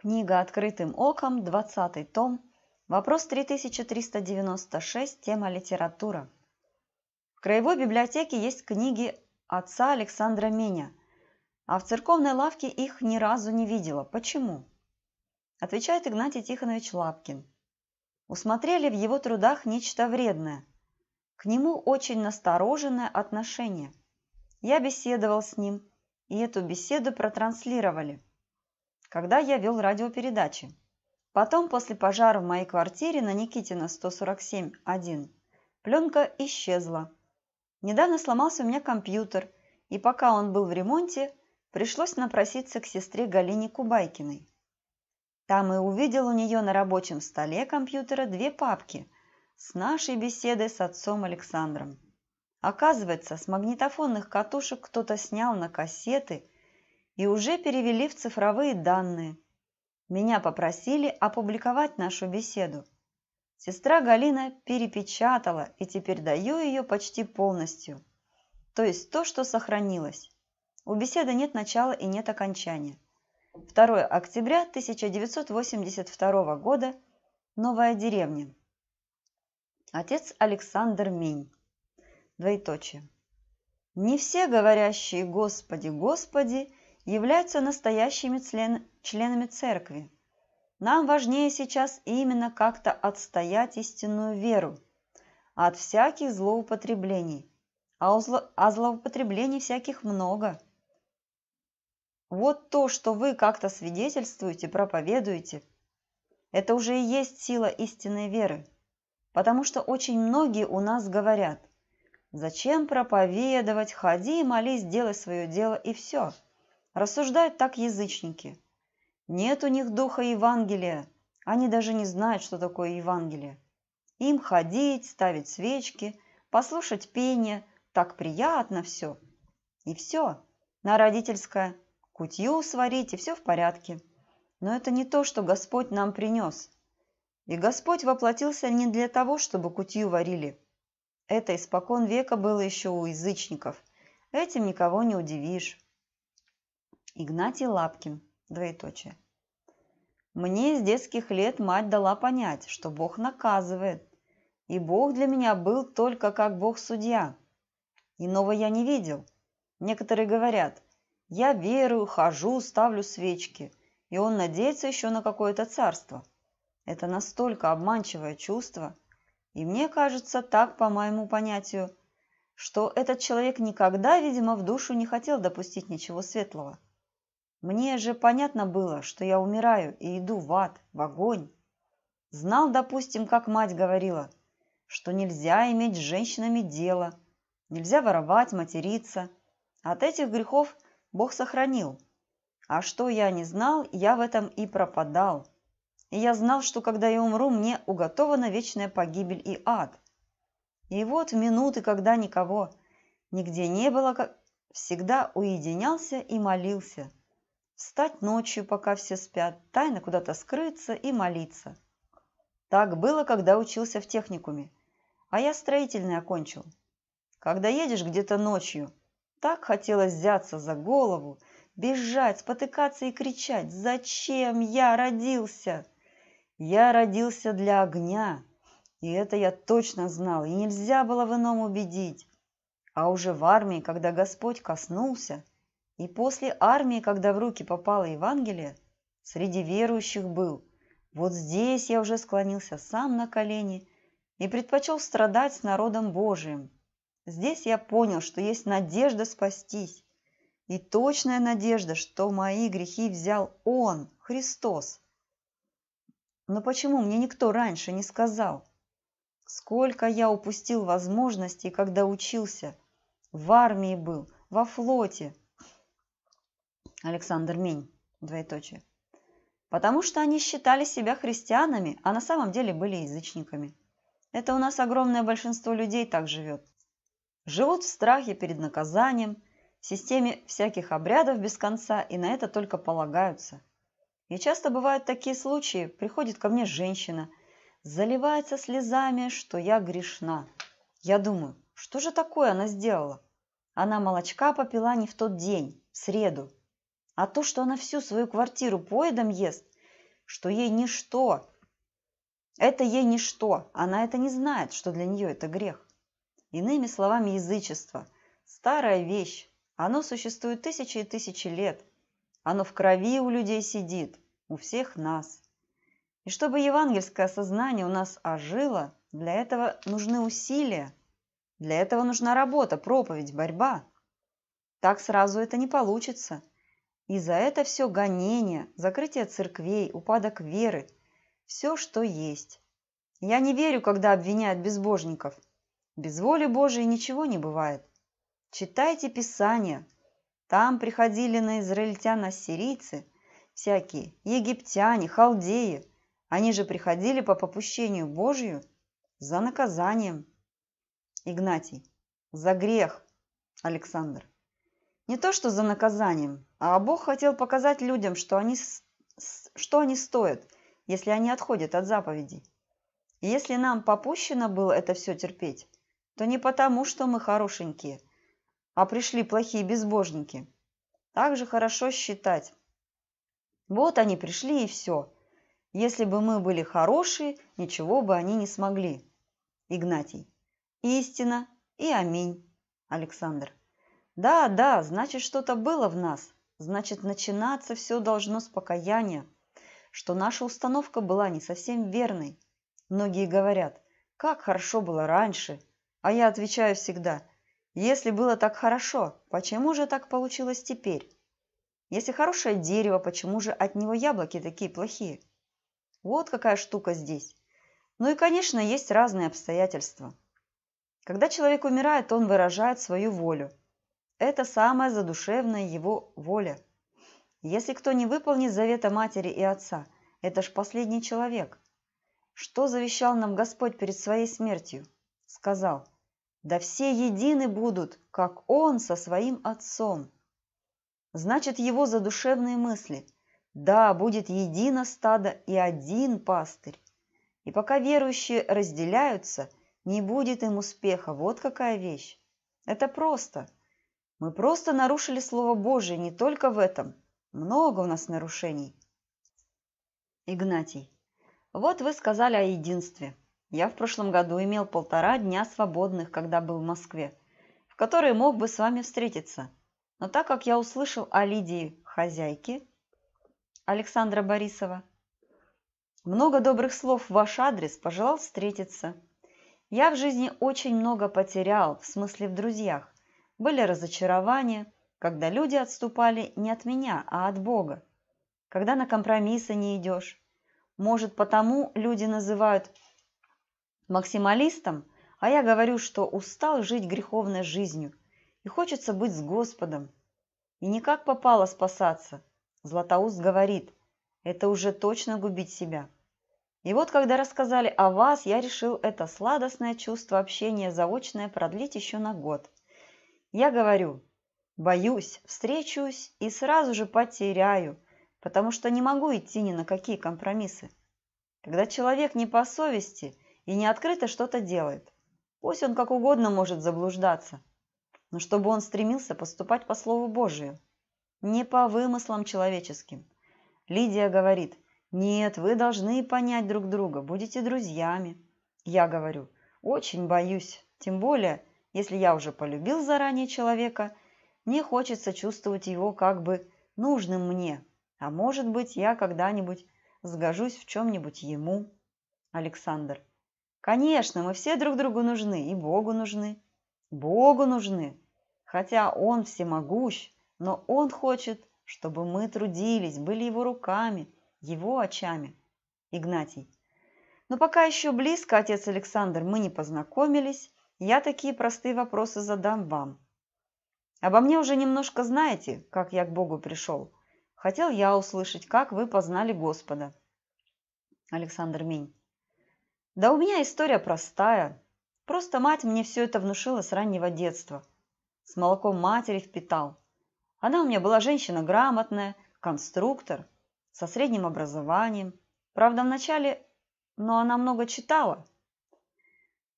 Книга «Открытым оком», 20 том, вопрос 3396, тема «Литература». В Краевой библиотеке есть книги отца Александра Меня, а в церковной лавке их ни разу не видела. Почему? Отвечает Игнатий Тихонович Лапкин. Усмотрели в его трудах нечто вредное. К нему очень настороженное отношение. Я беседовал с ним, и эту беседу протранслировали – когда я вел радиопередачи. Потом, после пожара в моей квартире на Никитина 147-1, пленка исчезла. Недавно сломался у меня компьютер, и пока он был в ремонте, пришлось напроситься к сестре Галине Кубайкиной. Там и увидел у нее на рабочем столе компьютера две папки с нашей беседой с отцом Александром. Оказывается, с магнитофонных катушек кто-то снял на кассеты – и уже перевели в цифровые данные. Меня попросили опубликовать нашу беседу. Сестра Галина перепечатала и теперь даю ее почти полностью, то есть то, что сохранилось. У беседы нет начала и нет окончания. 2 октября 1982 года. Новая деревня. Отец Александр Минь. Двоеточие. Не все говорящие «Господи, Господи» являются настоящими член, членами церкви. Нам важнее сейчас именно как-то отстоять истинную веру от всяких злоупотреблений, а, зло, а злоупотреблений всяких много. Вот то, что вы как-то свидетельствуете, проповедуете, это уже и есть сила истинной веры, потому что очень многие у нас говорят, зачем проповедовать, ходи и молись, делай свое дело и все – Рассуждают так язычники. Нет у них духа Евангелия. Они даже не знают, что такое Евангелие. Им ходить, ставить свечки, послушать пение. Так приятно все. И все. На родительское. Кутью сварить, и все в порядке. Но это не то, что Господь нам принес. И Господь воплотился не для того, чтобы кутью варили. Это испокон века было еще у язычников. Этим никого не удивишь. Игнатий Лапкин, двоеточие. Мне с детских лет мать дала понять, что Бог наказывает, и Бог для меня был только как Бог-судья. Иного я не видел. Некоторые говорят, я верую, хожу, ставлю свечки, и он надеется еще на какое-то царство. Это настолько обманчивое чувство, и мне кажется так, по моему понятию, что этот человек никогда, видимо, в душу не хотел допустить ничего светлого. Мне же понятно было, что я умираю и иду в ад, в огонь. Знал, допустим, как мать говорила, что нельзя иметь с женщинами дело, нельзя воровать, материться. От этих грехов Бог сохранил. А что я не знал, я в этом и пропадал. И я знал, что когда я умру, мне уготована вечная погибель и ад. И вот в минуты, когда никого нигде не было, как всегда уединялся и молился – встать ночью, пока все спят, тайно куда-то скрыться и молиться. Так было, когда учился в техникуме, а я строительный окончил. Когда едешь где-то ночью, так хотелось взяться за голову, бежать, спотыкаться и кричать «Зачем я родился?» Я родился для огня, и это я точно знал, и нельзя было в ином убедить. А уже в армии, когда Господь коснулся – и после армии, когда в руки попало Евангелие, среди верующих был. Вот здесь я уже склонился сам на колени и предпочел страдать с народом Божиим. Здесь я понял, что есть надежда спастись, и точная надежда, что мои грехи взял Он, Христос. Но почему мне никто раньше не сказал? Сколько я упустил возможностей, когда учился, в армии был, во флоте – Александр Минь, двоеточие. Потому что они считали себя христианами, а на самом деле были язычниками. Это у нас огромное большинство людей так живет. Живут в страхе перед наказанием, в системе всяких обрядов без конца и на это только полагаются. И часто бывают такие случаи, приходит ко мне женщина, заливается слезами, что я грешна. Я думаю, что же такое она сделала? Она молочка попила не в тот день, в среду. А то, что она всю свою квартиру поедом ест, что ей ничто, это ей ничто, она это не знает, что для нее это грех. Иными словами, язычество – старая вещь, оно существует тысячи и тысячи лет, оно в крови у людей сидит, у всех нас. И чтобы евангельское сознание у нас ожило, для этого нужны усилия, для этого нужна работа, проповедь, борьба. Так сразу это не получится – и за это все гонение, закрытие церквей, упадок веры, все, что есть. Я не верю, когда обвиняют безбожников. Без воли Божией ничего не бывает. Читайте Писание. Там приходили на израильтян ассирийцы, всякие, египтяне, халдеи. Они же приходили по попущению Божию за наказанием. Игнатий. За грех. Александр. Не то что за наказанием, а Бог хотел показать людям, что они, что они стоят, если они отходят от заповедей. И если нам попущено было это все терпеть, то не потому, что мы хорошенькие, а пришли плохие безбожники. Так же хорошо считать. Вот они пришли и все. Если бы мы были хорошие, ничего бы они не смогли. Игнатий. Истина и аминь. Александр. Да, да, значит, что-то было в нас. Значит, начинаться все должно с покаяния. Что наша установка была не совсем верной. Многие говорят, как хорошо было раньше. А я отвечаю всегда, если было так хорошо, почему же так получилось теперь? Если хорошее дерево, почему же от него яблоки такие плохие? Вот какая штука здесь. Ну и, конечно, есть разные обстоятельства. Когда человек умирает, он выражает свою волю. Это самая задушевная его воля. Если кто не выполнит завета матери и отца, это ж последний человек. Что завещал нам Господь перед своей смертью? Сказал, да все едины будут, как он со своим отцом. Значит, его задушевные мысли. Да, будет едино стадо и один пастырь. И пока верующие разделяются, не будет им успеха. Вот какая вещь. Это просто. Мы просто нарушили Слово Божие не только в этом. Много у нас нарушений. Игнатий. Вот вы сказали о единстве. Я в прошлом году имел полтора дня свободных, когда был в Москве, в которые мог бы с вами встретиться. Но так как я услышал о Лидии хозяйке Александра Борисова, много добрых слов в ваш адрес пожелал встретиться. Я в жизни очень много потерял, в смысле в друзьях. Были разочарования, когда люди отступали не от меня, а от Бога. Когда на компромиссы не идешь. Может, потому люди называют максималистом, а я говорю, что устал жить греховной жизнью и хочется быть с Господом. И никак попало спасаться. Златоуст говорит, это уже точно губить себя. И вот, когда рассказали о вас, я решил это сладостное чувство общения заочное продлить еще на год. Я говорю, боюсь, встречусь и сразу же потеряю, потому что не могу идти ни на какие компромиссы. Когда человек не по совести и не открыто что-то делает, пусть он как угодно может заблуждаться, но чтобы он стремился поступать по Слову Божию, не по вымыслам человеческим. Лидия говорит, нет, вы должны понять друг друга, будете друзьями. Я говорю, очень боюсь, тем более – если я уже полюбил заранее человека, мне хочется чувствовать его как бы нужным мне, а может быть, я когда-нибудь сгожусь в чем-нибудь ему. Александр. Конечно, мы все друг другу нужны, и Богу нужны. Богу нужны. Хотя Он всемогущ, но Он хочет, чтобы мы трудились, были Его руками, Его очами. Игнатий. Но пока еще близко, отец Александр, мы не познакомились, я такие простые вопросы задам вам. Обо мне уже немножко знаете, как я к Богу пришел. Хотел я услышать, как вы познали Господа. Александр Минь. Да у меня история простая. Просто мать мне все это внушила с раннего детства. С молоком матери впитал. Она у меня была женщина грамотная, конструктор, со средним образованием. Правда, вначале, но она много читала,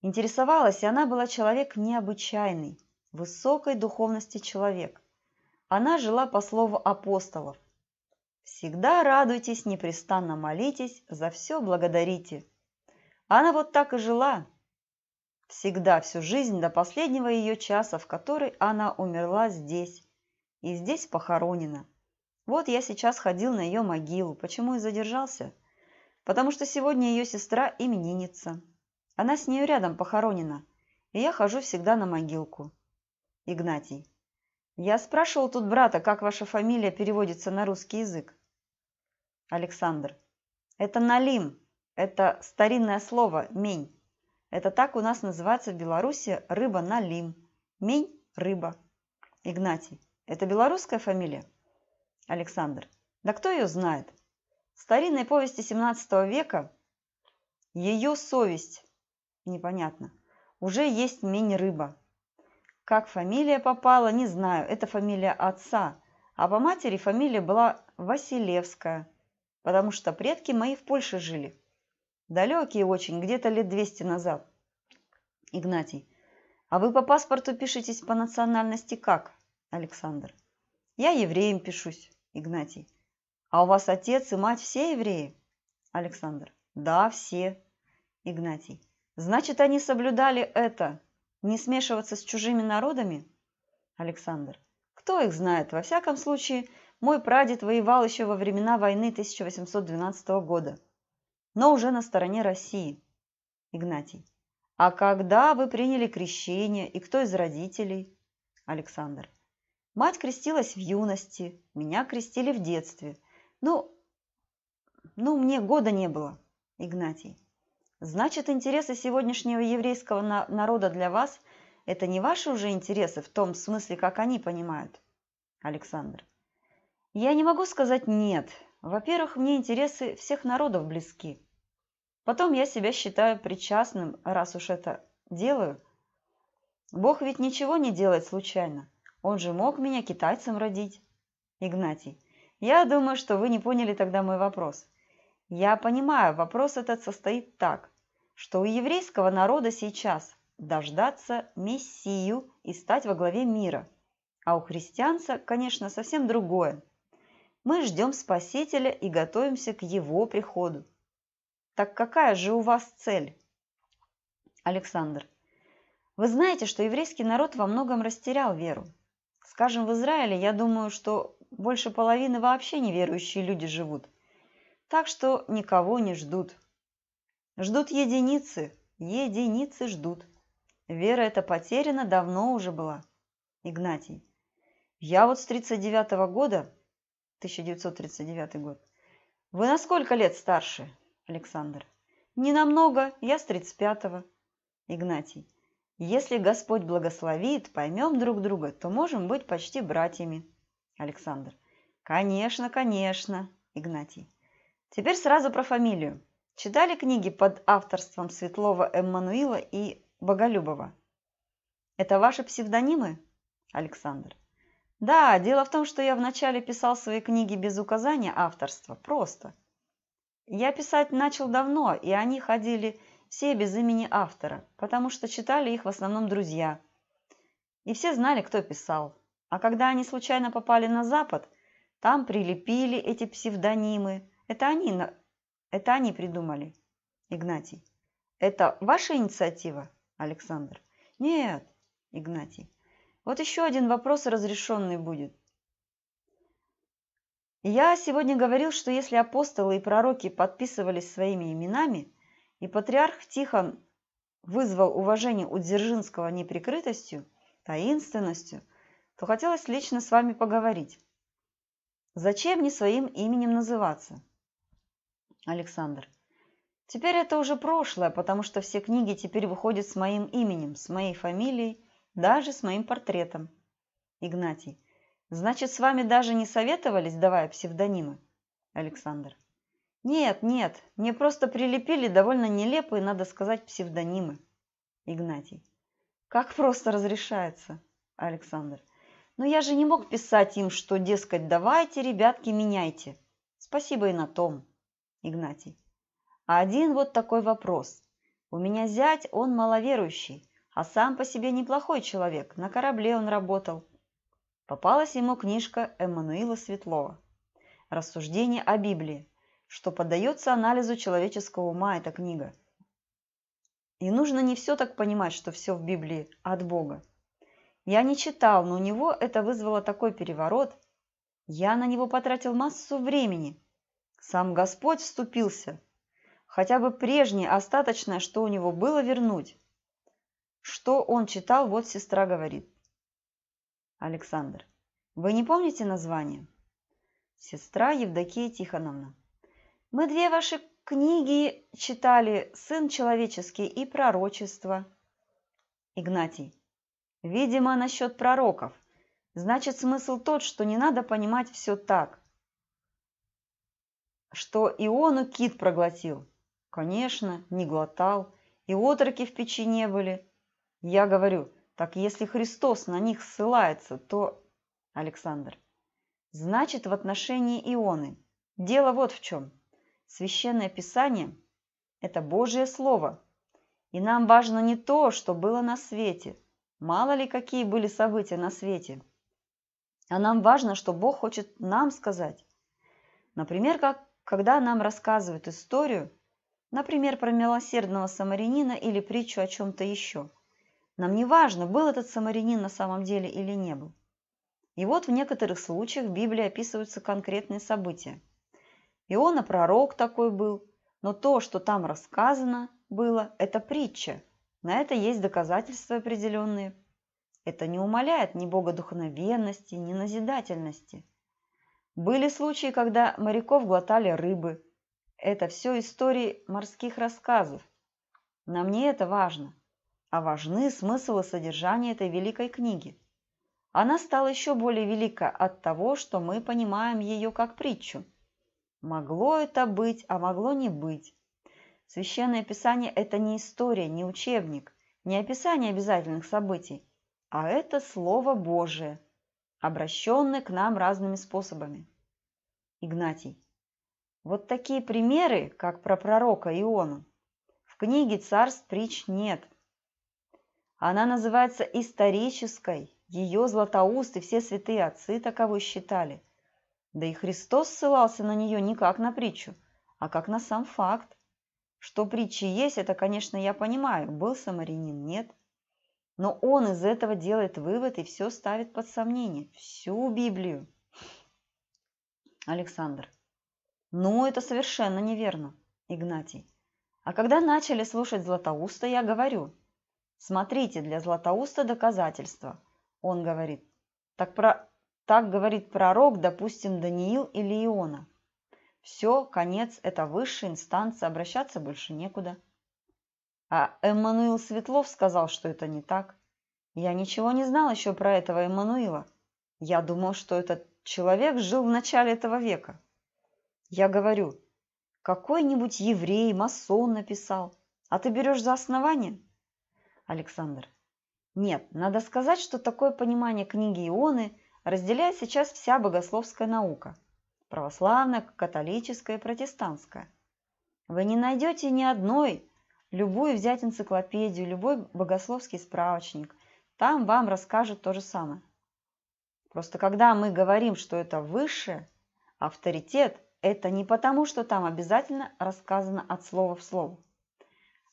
Интересовалась, и она была человек необычайный, высокой духовности человек. Она жила по слову апостолов. «Всегда радуйтесь, непрестанно молитесь, за все благодарите». Она вот так и жила. Всегда, всю жизнь, до последнего ее часа, в который она умерла здесь. И здесь похоронена. Вот я сейчас ходил на ее могилу. Почему и задержался? Потому что сегодня ее сестра именинница. Она с нею рядом похоронена, и я хожу всегда на могилку. Игнатий. Я спрашивал тут брата, как ваша фамилия переводится на русский язык. Александр. Это налим. Это старинное слово «мень». Это так у нас называется в Беларуси рыба налим. Мень – рыба. Игнатий. Это белорусская фамилия? Александр. Да кто ее знает? В старинной повести 17 века ее совесть непонятно. Уже есть мини-рыба. Как фамилия попала, не знаю. Это фамилия отца. А по матери фамилия была Василевская, потому что предки мои в Польше жили. Далекие очень, где-то лет 200 назад. Игнатий. А вы по паспорту пишетесь по национальности как? Александр. Я евреем пишусь. Игнатий. А у вас отец и мать все евреи? Александр. Да, все. Игнатий. Значит, они соблюдали это, не смешиваться с чужими народами? Александр. Кто их знает? Во всяком случае, мой прадед воевал еще во времена войны 1812 года, но уже на стороне России. Игнатий. А когда вы приняли крещение и кто из родителей? Александр. Мать крестилась в юности, меня крестили в детстве. Ну, ну мне года не было. Игнатий. Значит, интересы сегодняшнего еврейского народа для вас – это не ваши уже интересы в том смысле, как они понимают? Александр. Я не могу сказать «нет». Во-первых, мне интересы всех народов близки. Потом я себя считаю причастным, раз уж это делаю. Бог ведь ничего не делает случайно. Он же мог меня китайцем родить. Игнатий. Я думаю, что вы не поняли тогда мой вопрос. Я понимаю, вопрос этот состоит так что у еврейского народа сейчас дождаться Мессию и стать во главе мира. А у христианца, конечно, совсем другое. Мы ждем Спасителя и готовимся к его приходу. Так какая же у вас цель? Александр. Вы знаете, что еврейский народ во многом растерял веру. Скажем, в Израиле, я думаю, что больше половины вообще неверующие люди живут. Так что никого не ждут. Ждут единицы, единицы ждут. Вера эта потеряна давно уже была. Игнатий. Я вот с 39 -го года, 1939 год. Вы на сколько лет старше? Александр. Не намного, я с 35-го. Игнатий. Если Господь благословит, поймем друг друга, то можем быть почти братьями. Александр. Конечно, конечно. Игнатий. Теперь сразу про фамилию. Читали книги под авторством Светлова Эммануила и Боголюбова? Это ваши псевдонимы, Александр? Да, дело в том, что я вначале писал свои книги без указания авторства, просто. Я писать начал давно, и они ходили все без имени автора, потому что читали их в основном друзья. И все знали, кто писал. А когда они случайно попали на Запад, там прилепили эти псевдонимы. Это они это они придумали, Игнатий. Это ваша инициатива, Александр? Нет, Игнатий. Вот еще один вопрос разрешенный будет. Я сегодня говорил, что если апостолы и пророки подписывались своими именами, и патриарх Тихон вызвал уважение у Дзержинского неприкрытостью, таинственностью, то хотелось лично с вами поговорить. Зачем мне своим именем называться? Александр. Теперь это уже прошлое, потому что все книги теперь выходят с моим именем, с моей фамилией, даже с моим портретом. Игнатий. Значит, с вами даже не советовались, давая псевдонимы? Александр. Нет, нет, мне просто прилепили довольно нелепые, надо сказать, псевдонимы. Игнатий. Как просто разрешается? Александр. Но я же не мог писать им, что, дескать, давайте, ребятки, меняйте. Спасибо и на том. Игнатий. А один вот такой вопрос. У меня зять, он маловерующий, а сам по себе неплохой человек, на корабле он работал. Попалась ему книжка Эммануила Светлова. Рассуждение о Библии, что поддается анализу человеческого ума эта книга. И нужно не все так понимать, что все в Библии от Бога. Я не читал, но у него это вызвало такой переворот. Я на него потратил массу времени – сам Господь вступился. Хотя бы прежнее, остаточное, что у него было, вернуть. Что он читал, вот сестра говорит. Александр. Вы не помните название? Сестра Евдокия Тихоновна. Мы две ваши книги читали «Сын человеческий» и «Пророчество». Игнатий. Видимо, насчет пророков. Значит, смысл тот, что не надо понимать все так что Иону кит проглотил. Конечно, не глотал, и отроки в печи не были. Я говорю, так если Христос на них ссылается, то... Александр. Значит, в отношении Ионы. Дело вот в чем. Священное Писание – это Божье Слово. И нам важно не то, что было на свете. Мало ли, какие были события на свете. А нам важно, что Бог хочет нам сказать. Например, как когда нам рассказывают историю, например, про милосердного самарянина или притчу о чем-то еще, нам не важно, был этот самарянин на самом деле или не был. И вот в некоторых случаях в Библии описываются конкретные события. Иона пророк такой был, но то, что там рассказано было, это притча. На это есть доказательства определенные. Это не умаляет ни богодухновенности, ни назидательности. Были случаи, когда моряков глотали рыбы. Это все истории морских рассказов. На мне это важно. А важны смысл и содержание этой великой книги. Она стала еще более велика от того, что мы понимаем ее как притчу. Могло это быть, а могло не быть. Священное Писание – это не история, не учебник, не описание обязательных событий, а это Слово Божие – обращенный к нам разными способами. Игнатий. Вот такие примеры, как про пророка Иона, в книге «Царств притч» нет. Она называется исторической, ее Златоуст и все святые отцы таковы считали. Да и Христос ссылался на нее не как на притчу, а как на сам факт. Что притчи есть, это, конечно, я понимаю, был самарянин, нет. Но он из этого делает вывод и все ставит под сомнение. Всю Библию. Александр. Ну, это совершенно неверно, Игнатий. А когда начали слушать Златоуста, я говорю, смотрите, для Златоуста доказательства. Он говорит, так, про... так говорит пророк, допустим, Даниил или Иона. Все, конец, это высшая инстанция, обращаться больше некуда. А Эммануил Светлов сказал, что это не так. Я ничего не знал еще про этого Эммануила. Я думал, что этот человек жил в начале этого века. Я говорю, какой-нибудь еврей, масон написал, а ты берешь за основание? Александр, нет, надо сказать, что такое понимание книги Ионы разделяет сейчас вся богословская наука – православная, католическая и протестантская. Вы не найдете ни одной, Любую взять энциклопедию, любой богословский справочник. Там вам расскажут то же самое. Просто когда мы говорим, что это выше, авторитет, это не потому, что там обязательно рассказано от слова в слово.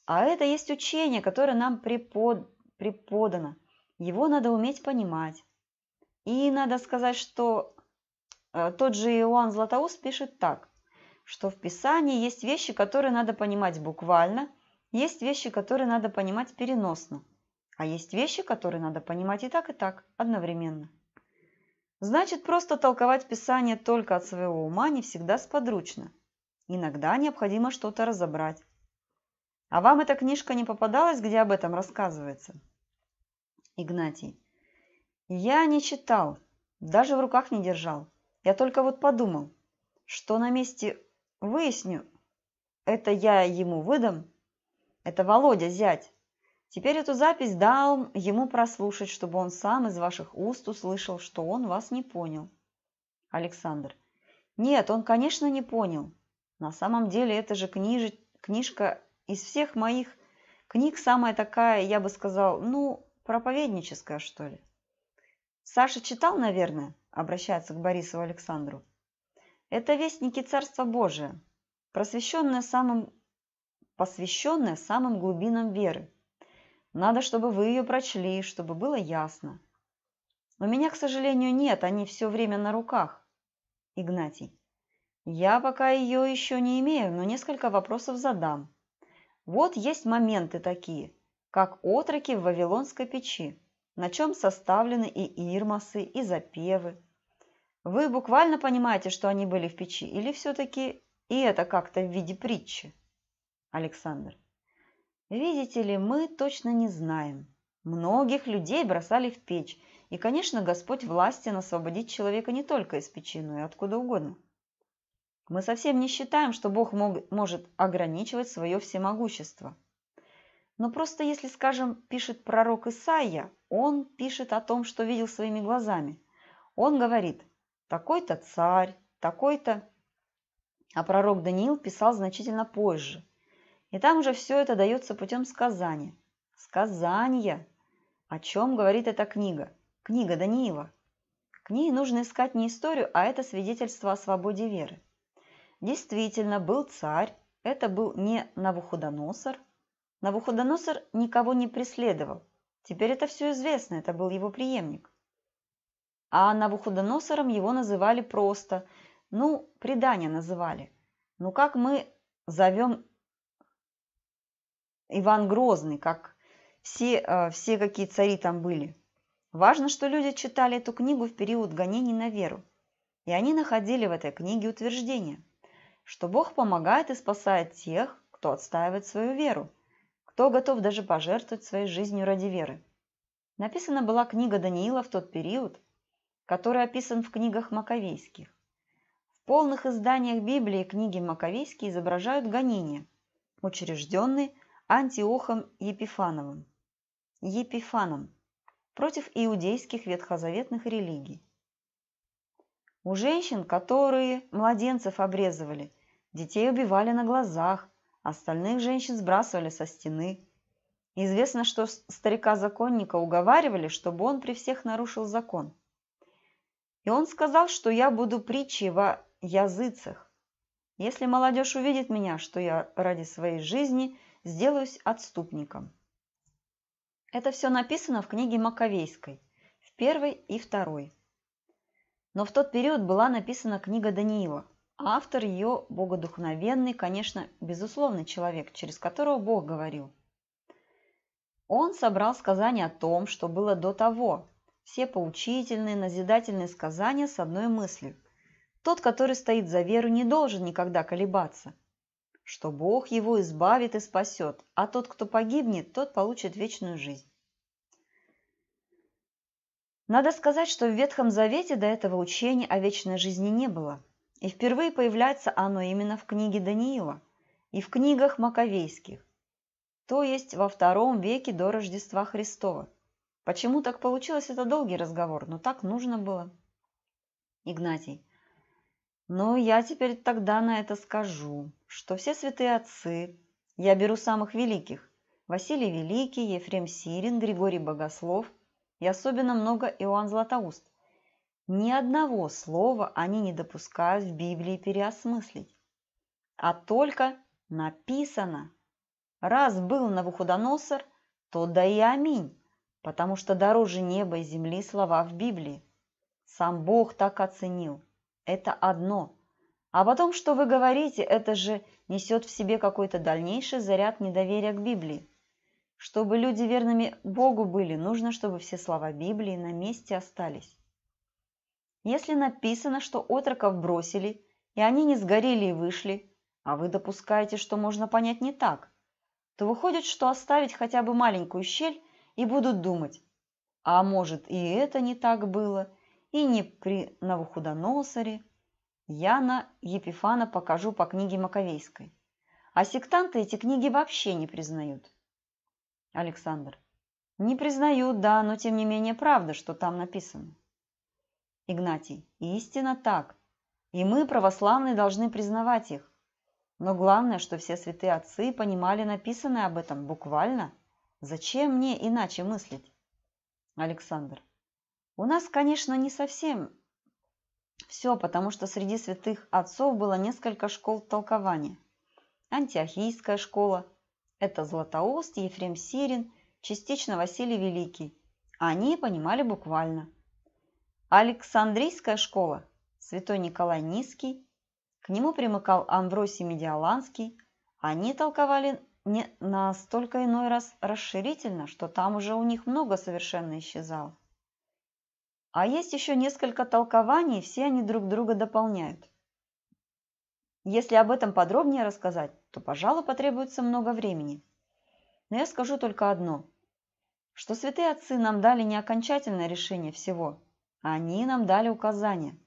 А это есть учение, которое нам препод... преподано. Его надо уметь понимать. И надо сказать, что э, тот же Иоанн Златоуст пишет так, что в Писании есть вещи, которые надо понимать буквально, есть вещи, которые надо понимать переносно, а есть вещи, которые надо понимать и так, и так, одновременно. Значит, просто толковать Писание только от своего ума не всегда сподручно. Иногда необходимо что-то разобрать. А вам эта книжка не попадалась, где об этом рассказывается? Игнатий. Я не читал, даже в руках не держал. Я только вот подумал, что на месте выясню, это я ему выдам это Володя, зять. Теперь эту запись дал ему прослушать, чтобы он сам из ваших уст услышал, что он вас не понял. Александр. Нет, он, конечно, не понял. На самом деле, это же книж... книжка из всех моих книг самая такая, я бы сказал, ну, проповедническая, что ли. Саша читал, наверное, обращается к Борисову Александру. Это вестники Царства Божия, просвещенная самым посвященная самым глубинам веры. Надо, чтобы вы ее прочли, чтобы было ясно. У меня, к сожалению, нет, они все время на руках. Игнатий. Я пока ее еще не имею, но несколько вопросов задам. Вот есть моменты такие, как отроки в Вавилонской печи, на чем составлены и ирмасы, и запевы. Вы буквально понимаете, что они были в печи, или все-таки и это как-то в виде притчи? Александр. Видите ли, мы точно не знаем. Многих людей бросали в печь. И, конечно, Господь властен освободить человека не только из печи, но и откуда угодно. Мы совсем не считаем, что Бог мог, может ограничивать свое всемогущество. Но просто если, скажем, пишет пророк Исаия, он пишет о том, что видел своими глазами. Он говорит, такой-то царь, такой-то... А пророк Даниил писал значительно позже – и там же все это дается путем сказания. Сказания! О чем говорит эта книга? Книга Даниила. К ней нужно искать не историю, а это свидетельство о свободе веры. Действительно, был царь, это был не Навуходоносор. Навуходоносор никого не преследовал. Теперь это все известно, это был его преемник. А Навуходоносором его называли просто, ну, предание называли. Ну, как мы зовем Иван Грозный, как все, э, все какие цари там были. Важно, что люди читали эту книгу в период гонений на веру, и они находили в этой книге утверждение, что Бог помогает и спасает тех, кто отстаивает свою веру, кто готов даже пожертвовать своей жизнью ради веры. Написана была книга Даниила в тот период, который описан в книгах Маковейских. В полных изданиях Библии книги Маковейские изображают гонения, учрежденные Антиохом Епифановым. Епифаном. Против иудейских ветхозаветных религий. У женщин, которые младенцев обрезывали, детей убивали на глазах, остальных женщин сбрасывали со стены. Известно, что старика-законника уговаривали, чтобы он при всех нарушил закон. И он сказал, что я буду притчей во языцах. Если молодежь увидит меня, что я ради своей жизни сделаюсь отступником. Это все написано в книге Маковейской, в первой и второй. Но в тот период была написана книга Даниила, автор ее – богодухновенный, конечно, безусловный человек, через которого Бог говорил. Он собрал сказания о том, что было до того, все поучительные, назидательные сказания с одной мыслью. Тот, который стоит за веру, не должен никогда колебаться – что Бог его избавит и спасет, а тот, кто погибнет, тот получит вечную жизнь. Надо сказать, что в Ветхом Завете до этого учения о вечной жизни не было, и впервые появляется оно именно в книге Даниила и в книгах Маковейских, то есть во втором веке до Рождества Христова. Почему так получилось, это долгий разговор, но так нужно было. Игнатий. Но ну, я теперь тогда на это скажу, что все святые отцы, я беру самых великих, Василий Великий, Ефрем Сирин, Григорий Богослов и особенно много Иоанн Златоуст. Ни одного слова они не допускают в Библии переосмыслить, а только написано. Раз был Навуходоносор, то да и аминь, потому что дороже неба и земли слова в Библии. Сам Бог так оценил – это одно. А потом, что вы говорите, это же несет в себе какой-то дальнейший заряд недоверия к Библии. Чтобы люди верными Богу были, нужно, чтобы все слова Библии на месте остались. Если написано, что отроков бросили, и они не сгорели и вышли, а вы допускаете, что можно понять не так, то выходит, что оставить хотя бы маленькую щель и будут думать, а может и это не так было, и не при Навуходоносоре, на Епифана покажу по книге Маковейской. А сектанты эти книги вообще не признают. Александр. Не признают, да, но тем не менее правда, что там написано. Игнатий. Истина так. И мы, православные, должны признавать их. Но главное, что все святые отцы понимали написанное об этом буквально. Зачем мне иначе мыслить? Александр. У нас, конечно, не совсем все, потому что среди святых отцов было несколько школ толкования. Антиохийская школа – это Златоуст, Ефрем Сирин, частично Василий Великий. Они понимали буквально. Александрийская школа – святой Николай Низкий, к нему примыкал Амвросий Медиаланский. Они толковали не настолько иной раз расширительно, что там уже у них много совершенно исчезало. А есть еще несколько толкований, все они друг друга дополняют. Если об этом подробнее рассказать, то, пожалуй, потребуется много времени. Но я скажу только одно, что святые отцы нам дали не окончательное решение всего, а они нам дали указания,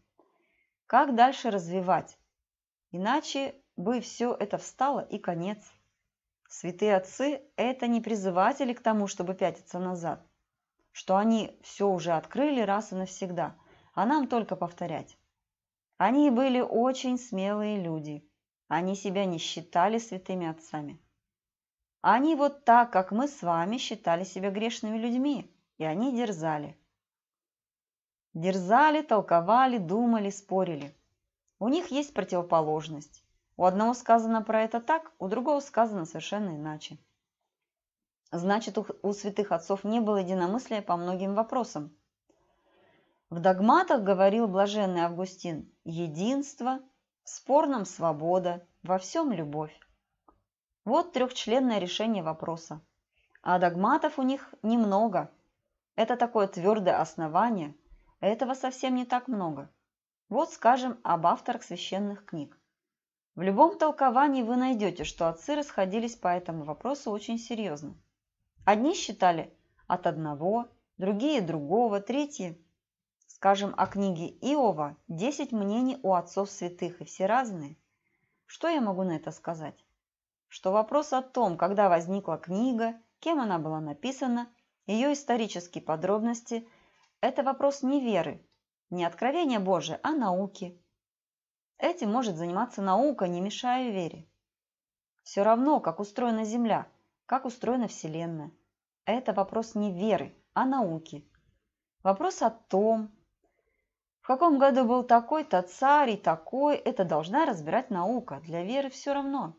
как дальше развивать. Иначе бы все это встало и конец. Святые отцы – это не призыватели к тому, чтобы пятиться назад что они все уже открыли раз и навсегда, а нам только повторять. Они были очень смелые люди. Они себя не считали святыми отцами. Они вот так, как мы с вами, считали себя грешными людьми, и они дерзали. Дерзали, толковали, думали, спорили. У них есть противоположность. У одного сказано про это так, у другого сказано совершенно иначе. Значит, у, у святых отцов не было единомыслия по многим вопросам. В догматах говорил блаженный Августин «единство», в спорном «свобода», во всем «любовь». Вот трехчленное решение вопроса. А догматов у них немного. Это такое твердое основание, этого совсем не так много. Вот скажем об авторах священных книг. В любом толковании вы найдете, что отцы расходились по этому вопросу очень серьезно. Одни считали от одного, другие другого, третьи. Скажем, о книге Иова 10 мнений у отцов святых, и все разные. Что я могу на это сказать? Что вопрос о том, когда возникла книга, кем она была написана, ее исторические подробности – это вопрос не веры, не откровения Божие, а науки. Этим может заниматься наука, не мешая вере. Все равно, как устроена Земля – как устроена Вселенная. Это вопрос не веры, а науки. Вопрос о том, в каком году был такой-то царь и такой, это должна разбирать наука. Для веры все равно.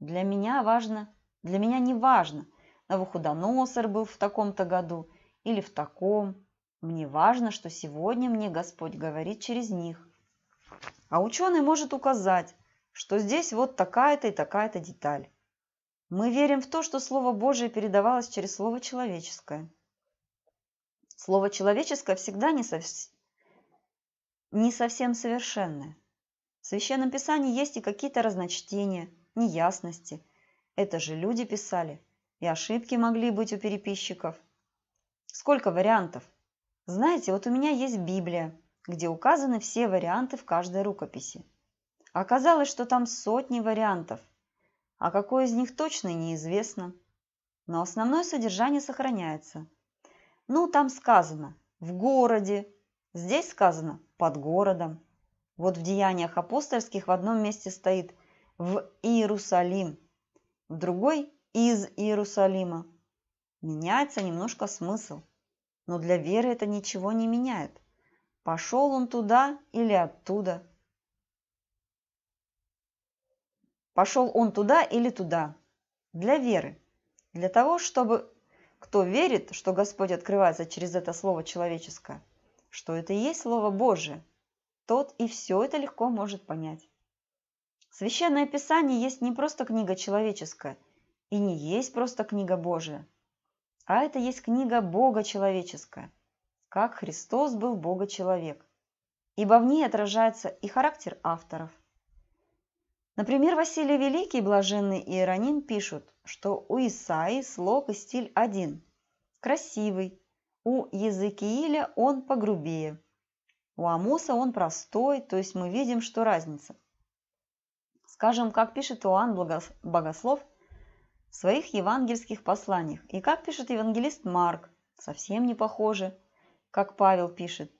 Для меня важно, для меня не важно, Навуходоносор был в таком-то году или в таком. Мне важно, что сегодня мне Господь говорит через них. А ученый может указать, что здесь вот такая-то и такая-то деталь. Мы верим в то, что Слово Божие передавалось через Слово человеческое. Слово человеческое всегда не, сов... не совсем совершенное. В Священном Писании есть и какие-то разночтения, неясности. Это же люди писали, и ошибки могли быть у переписчиков. Сколько вариантов? Знаете, вот у меня есть Библия, где указаны все варианты в каждой рукописи. Оказалось, что там сотни вариантов – а какой из них точно неизвестно. Но основное содержание сохраняется. Ну, там сказано «в городе», здесь сказано «под городом». Вот в деяниях апостольских в одном месте стоит «в Иерусалим», в другой «из Иерусалима». Меняется немножко смысл, но для веры это ничего не меняет. Пошел он туда или оттуда – Пошел он туда или туда? Для веры. Для того, чтобы кто верит, что Господь открывается через это слово человеческое, что это и есть Слово Божие, тот и все это легко может понять. Священное Писание есть не просто книга человеческая, и не есть просто книга Божия, а это есть книга Бога человеческая, как Христос был Бога человек, ибо в ней отражается и характер авторов, Например, Василий Великий и Блаженный Иероним пишут, что у Исаи слог и стиль один – красивый, у Езекииля он погрубее, у Амоса он простой, то есть мы видим, что разница. Скажем, как пишет Иоанн Богослов в своих евангельских посланиях, и как пишет евангелист Марк, совсем не похоже, как Павел пишет.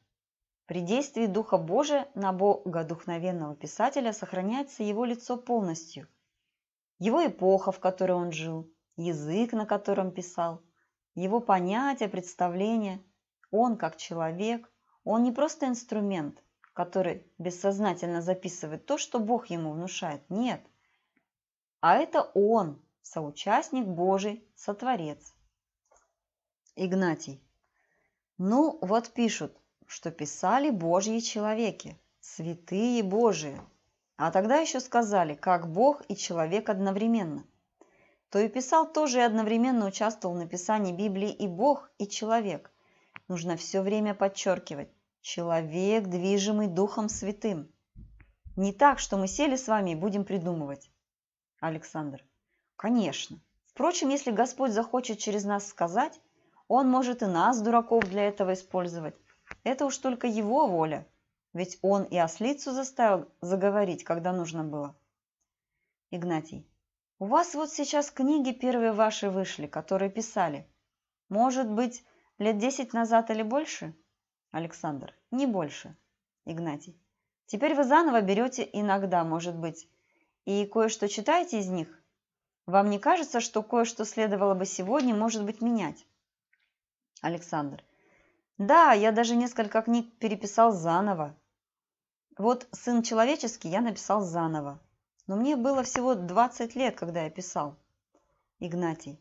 При действии Духа Божия на Бога духовенного писателя сохраняется его лицо полностью, его эпоха, в которой он жил, язык, на котором писал, его понятия, представления. Он как человек, он не просто инструмент, который бессознательно записывает то, что Бог ему внушает. Нет. А это он, соучастник Божий, сотворец. Игнатий. Ну, вот пишут – что писали Божьи человеки, святые Божии. А тогда еще сказали, как Бог и человек одновременно. То и писал тоже и одновременно участвовал в написании Библии и Бог, и человек. Нужно все время подчеркивать. Человек, движимый Духом Святым. Не так, что мы сели с вами и будем придумывать. Александр. Конечно. Впрочем, если Господь захочет через нас сказать, Он может и нас, дураков, для этого использовать. Это уж только его воля, ведь он и ослицу заставил заговорить, когда нужно было. Игнатий. У вас вот сейчас книги первые ваши вышли, которые писали. Может быть, лет десять назад или больше? Александр. Не больше. Игнатий. Теперь вы заново берете иногда, может быть, и кое-что читаете из них? Вам не кажется, что кое-что следовало бы сегодня, может быть, менять? Александр. Да, я даже несколько книг переписал заново. Вот «Сын человеческий» я написал заново. Но мне было всего 20 лет, когда я писал. Игнатий.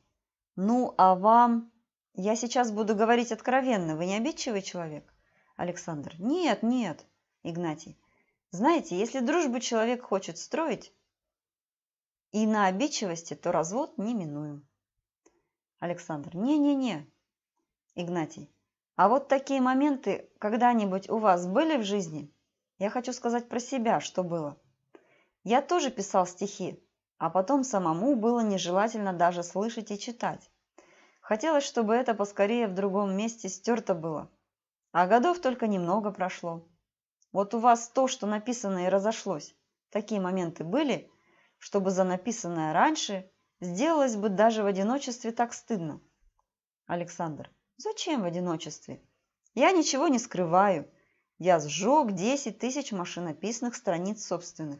Ну, а вам... Я сейчас буду говорить откровенно. Вы не обидчивый человек? Александр. Нет, нет. Игнатий. Знаете, если дружбу человек хочет строить, и на обидчивости, то развод неминуем. Александр. Не-не-не. Игнатий. А вот такие моменты когда-нибудь у вас были в жизни? Я хочу сказать про себя, что было. Я тоже писал стихи, а потом самому было нежелательно даже слышать и читать. Хотелось, чтобы это поскорее в другом месте стерто было. А годов только немного прошло. Вот у вас то, что написано и разошлось. Такие моменты были, чтобы за написанное раньше сделалось бы даже в одиночестве так стыдно. Александр. Зачем в одиночестве? Я ничего не скрываю. Я сжег 10 тысяч машинописных страниц собственных.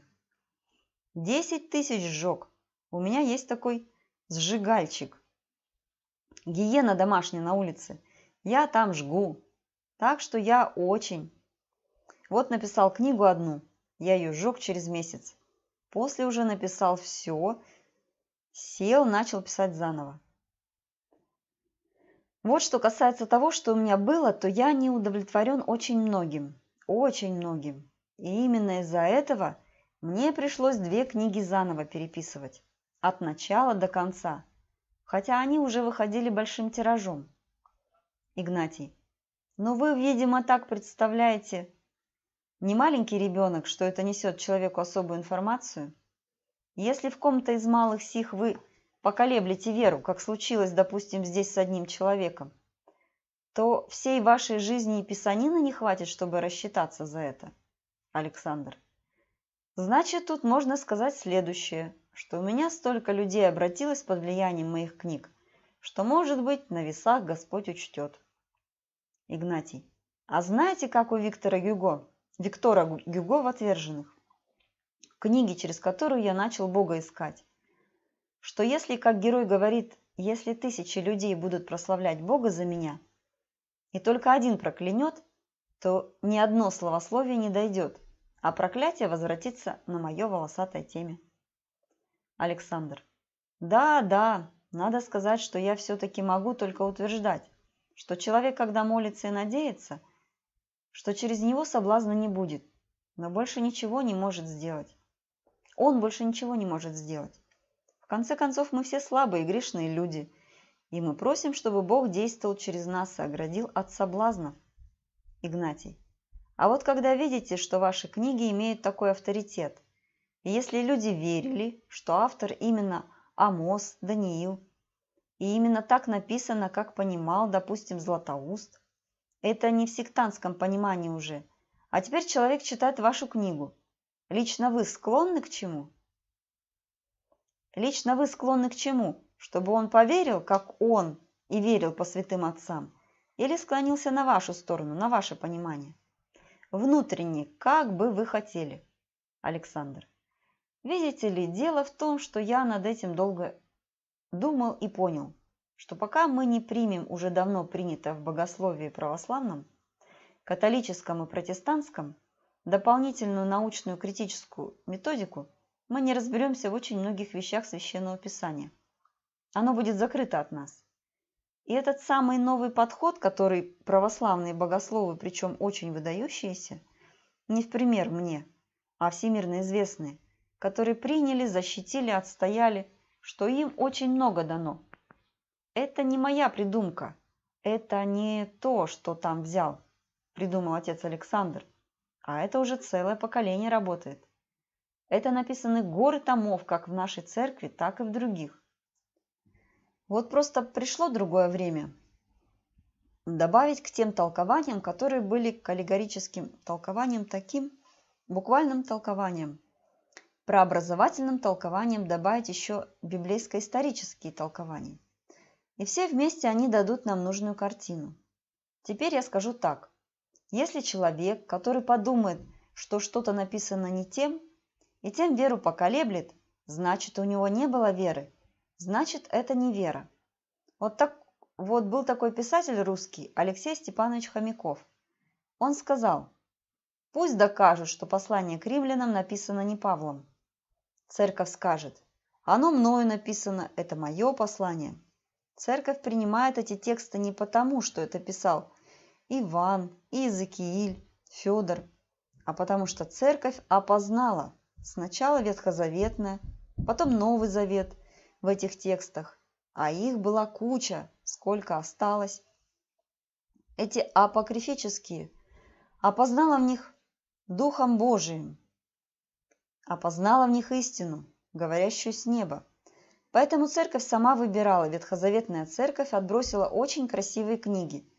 10 тысяч сжег. У меня есть такой сжигальчик. Гиена домашняя на улице. Я там жгу. Так что я очень. Вот написал книгу одну. Я ее сжег через месяц. После уже написал все. Сел, начал писать заново. Вот что касается того, что у меня было, то я не удовлетворен очень многим. Очень многим. И именно из-за этого мне пришлось две книги заново переписывать. От начала до конца. Хотя они уже выходили большим тиражом. Игнатий. Но «Ну вы, видимо, так представляете. Не маленький ребенок, что это несет человеку особую информацию? Если в ком-то из малых сих вы поколеблете веру, как случилось, допустим, здесь с одним человеком, то всей вашей жизни и писанина не хватит, чтобы рассчитаться за это, Александр. Значит, тут можно сказать следующее, что у меня столько людей обратилось под влиянием моих книг, что, может быть, на весах Господь учтет. Игнатий. А знаете, как у Виктора Гюго? Виктора Гюго в «Отверженных». книги, через которую я начал Бога искать что если, как герой говорит, если тысячи людей будут прославлять Бога за меня, и только один проклянет, то ни одно словословие не дойдет, а проклятие возвратится на мое волосатое теме. Александр. Да, да, надо сказать, что я все-таки могу только утверждать, что человек, когда молится и надеется, что через него соблазна не будет, но больше ничего не может сделать. Он больше ничего не может сделать. В конце концов, мы все слабые и грешные люди, и мы просим, чтобы Бог действовал через нас и оградил от соблазнов. Игнатий. А вот когда видите, что ваши книги имеют такой авторитет, и если люди верили, что автор именно Амос, Даниил, и именно так написано, как понимал, допустим, Златоуст, это не в сектантском понимании уже, а теперь человек читает вашу книгу. Лично вы склонны к чему? Лично вы склонны к чему? Чтобы он поверил, как он, и верил по святым отцам? Или склонился на вашу сторону, на ваше понимание? Внутренне, как бы вы хотели? Александр. Видите ли, дело в том, что я над этим долго думал и понял, что пока мы не примем уже давно принятое в богословии православном, католическом и протестантском дополнительную научную критическую методику – мы не разберемся в очень многих вещах Священного Писания. Оно будет закрыто от нас. И этот самый новый подход, который православные богословы, причем очень выдающиеся, не в пример мне, а всемирно известные, которые приняли, защитили, отстояли, что им очень много дано. Это не моя придумка, это не то, что там взял, придумал отец Александр, а это уже целое поколение работает. Это написаны горы томов, как в нашей церкви, так и в других. Вот просто пришло другое время добавить к тем толкованиям, которые были к аллегорическим толкованиям таким, буквальным толкованием. Прообразовательным толкованием добавить еще библейско-исторические толкования. И все вместе они дадут нам нужную картину. Теперь я скажу так. Если человек, который подумает, что что-то написано не тем, и тем веру поколеблет, значит, у него не было веры, значит, это не вера. Вот, так, вот был такой писатель русский Алексей Степанович Хомяков. Он сказал, пусть докажут, что послание к римлянам написано не Павлом. Церковь скажет, оно мною написано, это мое послание. Церковь принимает эти тексты не потому, что это писал Иван, Иезекииль, Федор, а потому что церковь опознала – Сначала Ветхозаветное, потом Новый Завет в этих текстах, а их была куча, сколько осталось. Эти апокрифические опознала в них Духом Божиим, опознала в них истину, говорящую с неба. Поэтому церковь сама выбирала, ветхозаветная церковь отбросила очень красивые книги.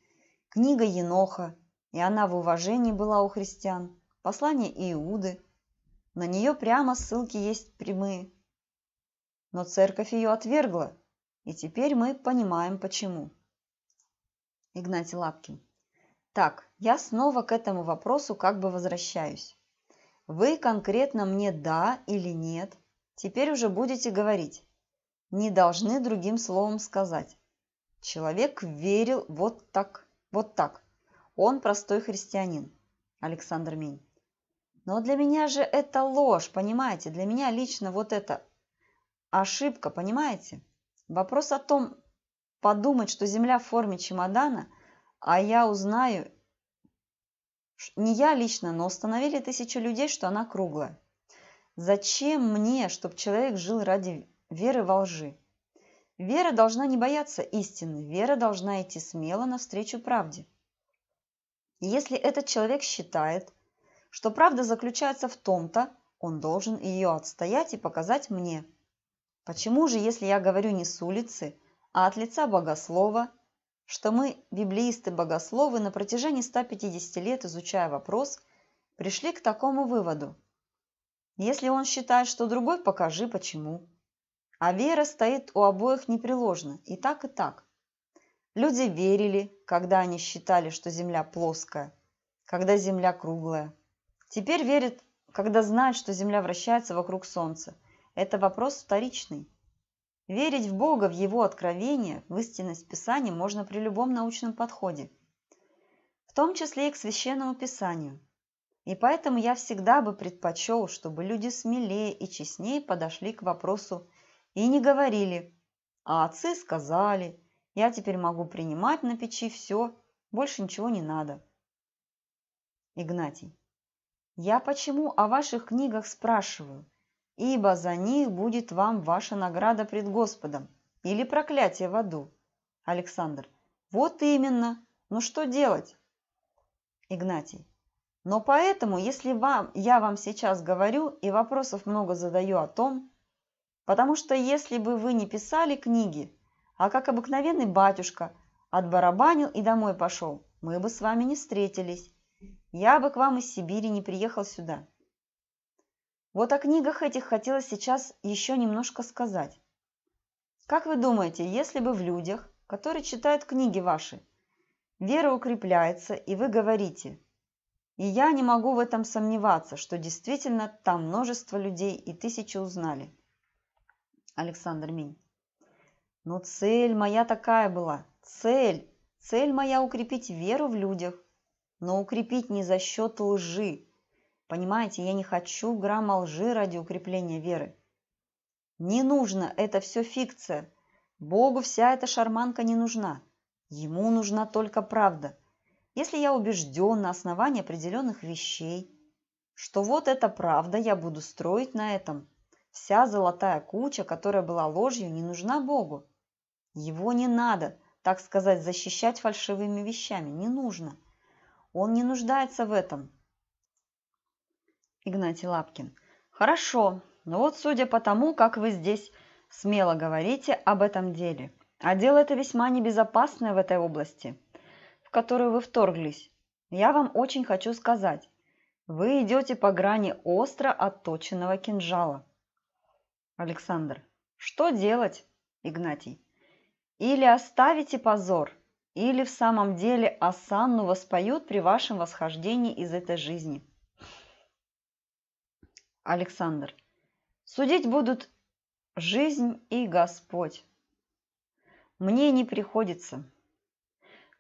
Книга Еноха, и она в уважении была у христиан, послание Иуды – на нее прямо ссылки есть прямые. Но церковь ее отвергла, и теперь мы понимаем почему. Игнатий Лапкин. Так, я снова к этому вопросу как бы возвращаюсь. Вы конкретно мне «да» или «нет» теперь уже будете говорить. Не должны другим словом сказать. Человек верил вот так, вот так. Он простой христианин. Александр Мень. Но для меня же это ложь, понимаете? Для меня лично вот это ошибка, понимаете? Вопрос о том, подумать, что Земля в форме чемодана, а я узнаю, не я лично, но установили тысячи людей, что она круглая. Зачем мне, чтобы человек жил ради веры во лжи? Вера должна не бояться истины, вера должна идти смело навстречу правде. Если этот человек считает, что правда заключается в том-то, он должен ее отстоять и показать мне. Почему же, если я говорю не с улицы, а от лица богослова, что мы, библеисты-богословы, на протяжении 150 лет, изучая вопрос, пришли к такому выводу? Если он считает, что другой, покажи почему. А вера стоит у обоих непреложно, и так, и так. Люди верили, когда они считали, что земля плоская, когда земля круглая. Теперь верит, когда знает, что Земля вращается вокруг Солнца. Это вопрос вторичный. Верить в Бога, в Его откровение, в истинность Писания можно при любом научном подходе, в том числе и к Священному Писанию. И поэтому я всегда бы предпочел, чтобы люди смелее и честнее подошли к вопросу и не говорили «А отцы сказали, я теперь могу принимать на печи все, больше ничего не надо». Игнатий. Я почему о ваших книгах спрашиваю? Ибо за них будет вам ваша награда пред Господом или проклятие в аду. Александр. Вот именно. Ну что делать? Игнатий. Но поэтому, если вам, я вам сейчас говорю и вопросов много задаю о том, потому что если бы вы не писали книги, а как обыкновенный батюшка отбарабанил и домой пошел, мы бы с вами не встретились. Я бы к вам из Сибири не приехал сюда. Вот о книгах этих хотелось сейчас еще немножко сказать. Как вы думаете, если бы в людях, которые читают книги ваши, вера укрепляется, и вы говорите, и я не могу в этом сомневаться, что действительно там множество людей и тысячи узнали. Александр Минь. Но «Ну, цель моя такая была. Цель. Цель моя укрепить веру в людях, но укрепить не за счет лжи. Понимаете, я не хочу грамма лжи ради укрепления веры. Не нужно, это все фикция. Богу вся эта шарманка не нужна. Ему нужна только правда. Если я убежден на основании определенных вещей, что вот эта правда я буду строить на этом, вся золотая куча, которая была ложью, не нужна Богу. Его не надо, так сказать, защищать фальшивыми вещами, не нужно – он не нуждается в этом. Игнатий Лапкин. Хорошо, но вот судя по тому, как вы здесь смело говорите об этом деле, а дело это весьма небезопасное в этой области, в которую вы вторглись, я вам очень хочу сказать, вы идете по грани остро отточенного кинжала. Александр. Что делать, Игнатий? Или оставите позор, или в самом деле Асанну воспоют при вашем восхождении из этой жизни? Александр. Судить будут жизнь и Господь. Мне не приходится.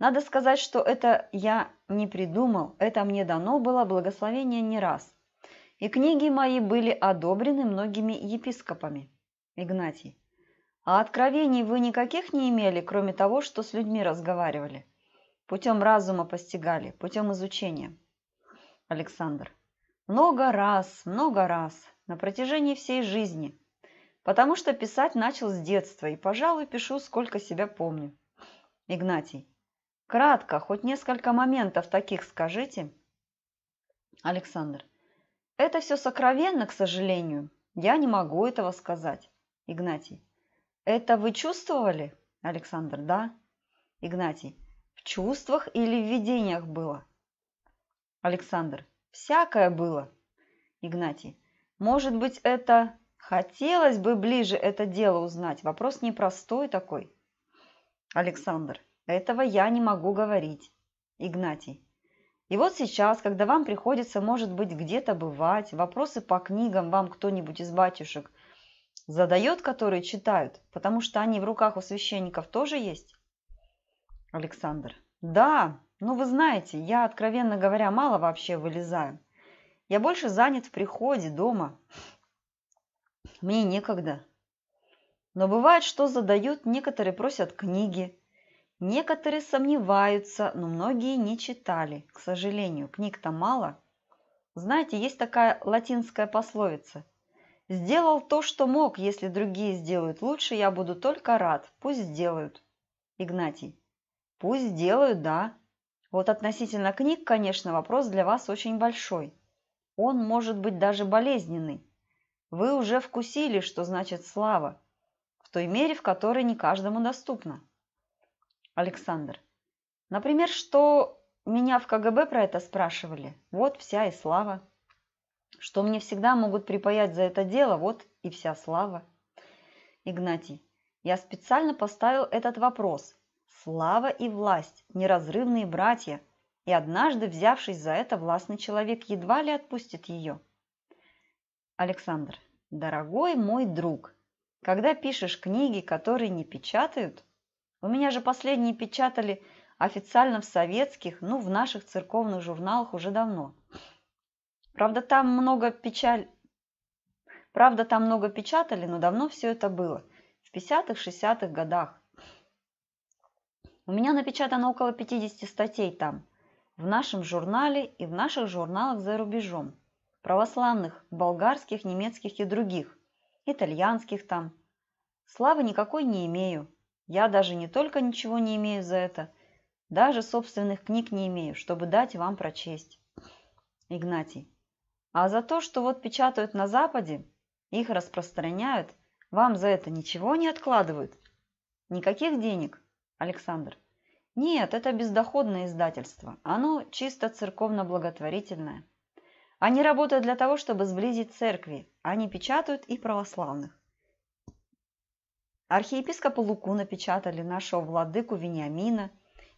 Надо сказать, что это я не придумал, это мне дано было благословение не раз. И книги мои были одобрены многими епископами. Игнатий. А откровений вы никаких не имели, кроме того, что с людьми разговаривали. Путем разума постигали, путем изучения. Александр. Много раз, много раз, на протяжении всей жизни. Потому что писать начал с детства и, пожалуй, пишу, сколько себя помню. Игнатий. Кратко, хоть несколько моментов таких скажите. Александр. Это все сокровенно, к сожалению. Я не могу этого сказать. Игнатий. Это вы чувствовали, Александр, да? Игнатий. В чувствах или в видениях было? Александр. Всякое было. Игнатий. Может быть, это... Хотелось бы ближе это дело узнать. Вопрос непростой такой. Александр. Этого я не могу говорить. Игнатий. И вот сейчас, когда вам приходится, может быть, где-то бывать, вопросы по книгам вам кто-нибудь из батюшек – задает, которые читают, потому что они в руках у священников тоже есть? Александр. Да, ну вы знаете, я, откровенно говоря, мало вообще вылезаю. Я больше занят в приходе, дома. Мне некогда. Но бывает, что задают, некоторые просят книги, некоторые сомневаются, но многие не читали, к сожалению. Книг-то мало. Знаете, есть такая латинская пословица – Сделал то, что мог. Если другие сделают лучше, я буду только рад. Пусть сделают. Игнатий. Пусть сделают, да. Вот относительно книг, конечно, вопрос для вас очень большой. Он может быть даже болезненный. Вы уже вкусили, что значит слава, в той мере, в которой не каждому доступна. Александр. Например, что меня в КГБ про это спрашивали. Вот вся и слава что мне всегда могут припаять за это дело, вот и вся слава. Игнатий, я специально поставил этот вопрос. Слава и власть – неразрывные братья, и однажды, взявшись за это, властный человек едва ли отпустит ее. Александр, дорогой мой друг, когда пишешь книги, которые не печатают, у меня же последние печатали официально в советских, ну, в наших церковных журналах уже давно – Правда, там много печаль... Правда, там много печатали, но давно все это было. В 50-х, 60-х годах. У меня напечатано около 50 статей там. В нашем журнале и в наших журналах за рубежом. Православных, болгарских, немецких и других. Итальянских там. Славы никакой не имею. Я даже не только ничего не имею за это, даже собственных книг не имею, чтобы дать вам прочесть. Игнатий. А за то, что вот печатают на Западе, их распространяют, вам за это ничего не откладывают? Никаких денег, Александр. Нет, это бездоходное издательство. Оно чисто церковно-благотворительное. Они работают для того, чтобы сблизить церкви. Они печатают и православных. Архиепископа Луку напечатали нашего владыку Вениамина,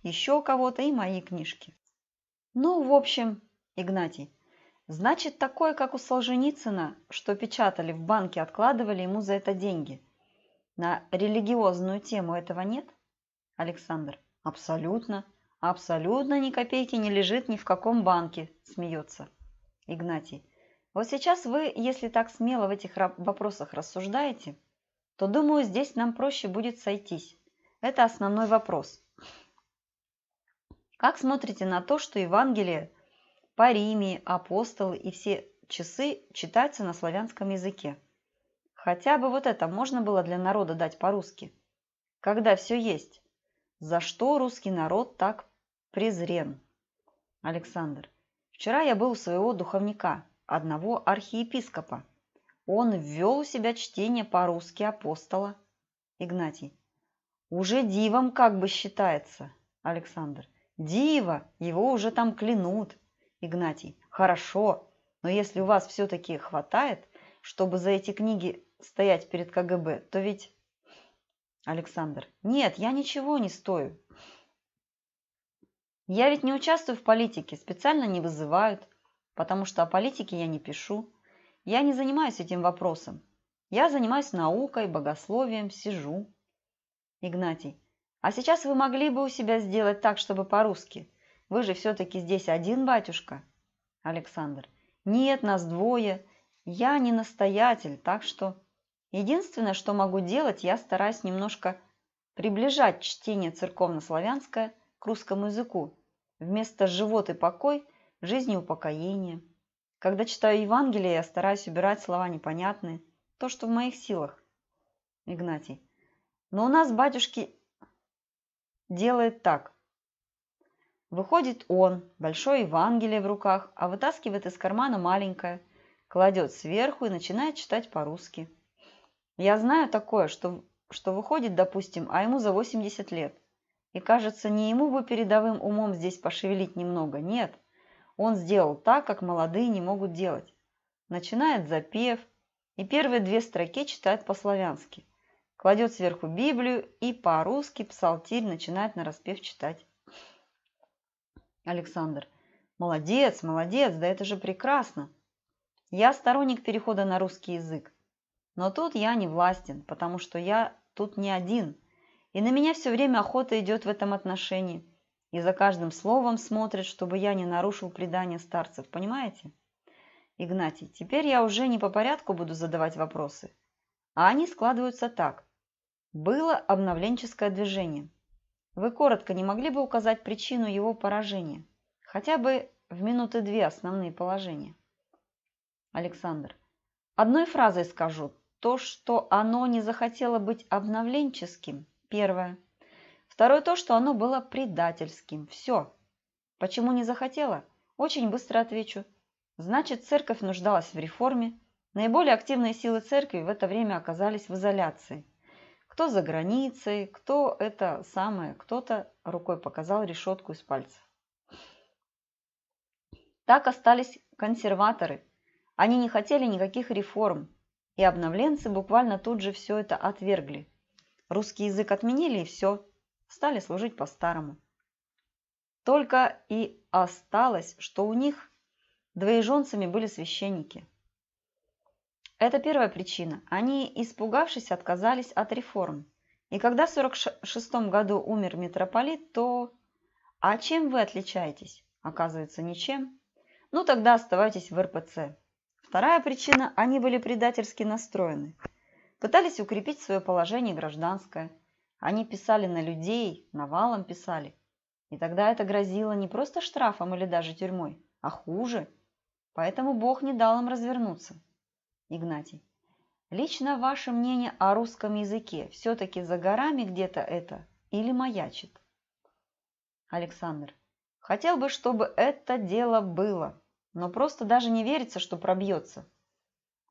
еще кого-то и мои книжки. Ну, в общем, Игнатий, Значит, такое, как у Солженицына, что печатали в банке, откладывали ему за это деньги. На религиозную тему этого нет? Александр. Абсолютно. Абсолютно ни копейки не лежит ни в каком банке, смеется. Игнатий. Вот сейчас вы, если так смело в этих вопросах рассуждаете, то, думаю, здесь нам проще будет сойтись. Это основной вопрос. Как смотрите на то, что Евангелие – по Паримий, апостолы и все часы читаются на славянском языке. Хотя бы вот это можно было для народа дать по-русски. Когда все есть. За что русский народ так презрен? Александр. Вчера я был у своего духовника, одного архиепископа. Он ввел у себя чтение по-русски апостола. Игнатий. Уже дивом как бы считается. Александр. Диво, его уже там клянут. Игнатий. Хорошо, но если у вас все-таки хватает, чтобы за эти книги стоять перед КГБ, то ведь... Александр. Нет, я ничего не стою. Я ведь не участвую в политике, специально не вызывают, потому что о политике я не пишу. Я не занимаюсь этим вопросом. Я занимаюсь наукой, богословием, сижу. Игнатий. А сейчас вы могли бы у себя сделать так, чтобы по-русски? Вы же все-таки здесь один, батюшка? Александр. Нет, нас двое. Я не настоятель, так что... Единственное, что могу делать, я стараюсь немножко приближать чтение церковнославянское к русскому языку. Вместо «живот» и «покой» – «жизнь и упокоение». Когда читаю Евангелие, я стараюсь убирать слова непонятные, то, что в моих силах. Игнатий. Но у нас, батюшки, делает так. Выходит он, большое Евангелие в руках, а вытаскивает из кармана маленькое, кладет сверху и начинает читать по-русски. Я знаю такое, что, что выходит, допустим, а ему за 80 лет. И кажется, не ему бы передовым умом здесь пошевелить немного, нет. Он сделал так, как молодые не могут делать. Начинает запев, и первые две строки читает по-славянски. Кладет сверху Библию и по-русски псалтирь начинает на распев читать. Александр. Молодец, молодец, да это же прекрасно. Я сторонник перехода на русский язык. Но тут я не властен, потому что я тут не один. И на меня все время охота идет в этом отношении. И за каждым словом смотрит, чтобы я не нарушил предание старцев, понимаете? Игнатий, теперь я уже не по порядку буду задавать вопросы. А они складываются так. Было обновленческое движение. Вы коротко не могли бы указать причину его поражения? Хотя бы в минуты две основные положения. Александр. Одной фразой скажу. То, что оно не захотело быть обновленческим, первое. Второе то, что оно было предательским. Все. Почему не захотело? Очень быстро отвечу. Значит, церковь нуждалась в реформе. Наиболее активные силы церкви в это время оказались в изоляции кто за границей, кто это самое, кто-то рукой показал решетку из пальцев. Так остались консерваторы. Они не хотели никаких реформ, и обновленцы буквально тут же все это отвергли. Русский язык отменили и все, стали служить по-старому. Только и осталось, что у них двоеженцами были священники – это первая причина. Они, испугавшись, отказались от реформ. И когда в 1946 году умер митрополит, то... А чем вы отличаетесь? Оказывается, ничем. Ну тогда оставайтесь в РПЦ. Вторая причина – они были предательски настроены. Пытались укрепить свое положение гражданское. Они писали на людей, навалом писали. И тогда это грозило не просто штрафом или даже тюрьмой, а хуже. Поэтому Бог не дал им развернуться. Игнатий. Лично ваше мнение о русском языке все-таки за горами где-то это или маячит? Александр. Хотел бы, чтобы это дело было, но просто даже не верится, что пробьется.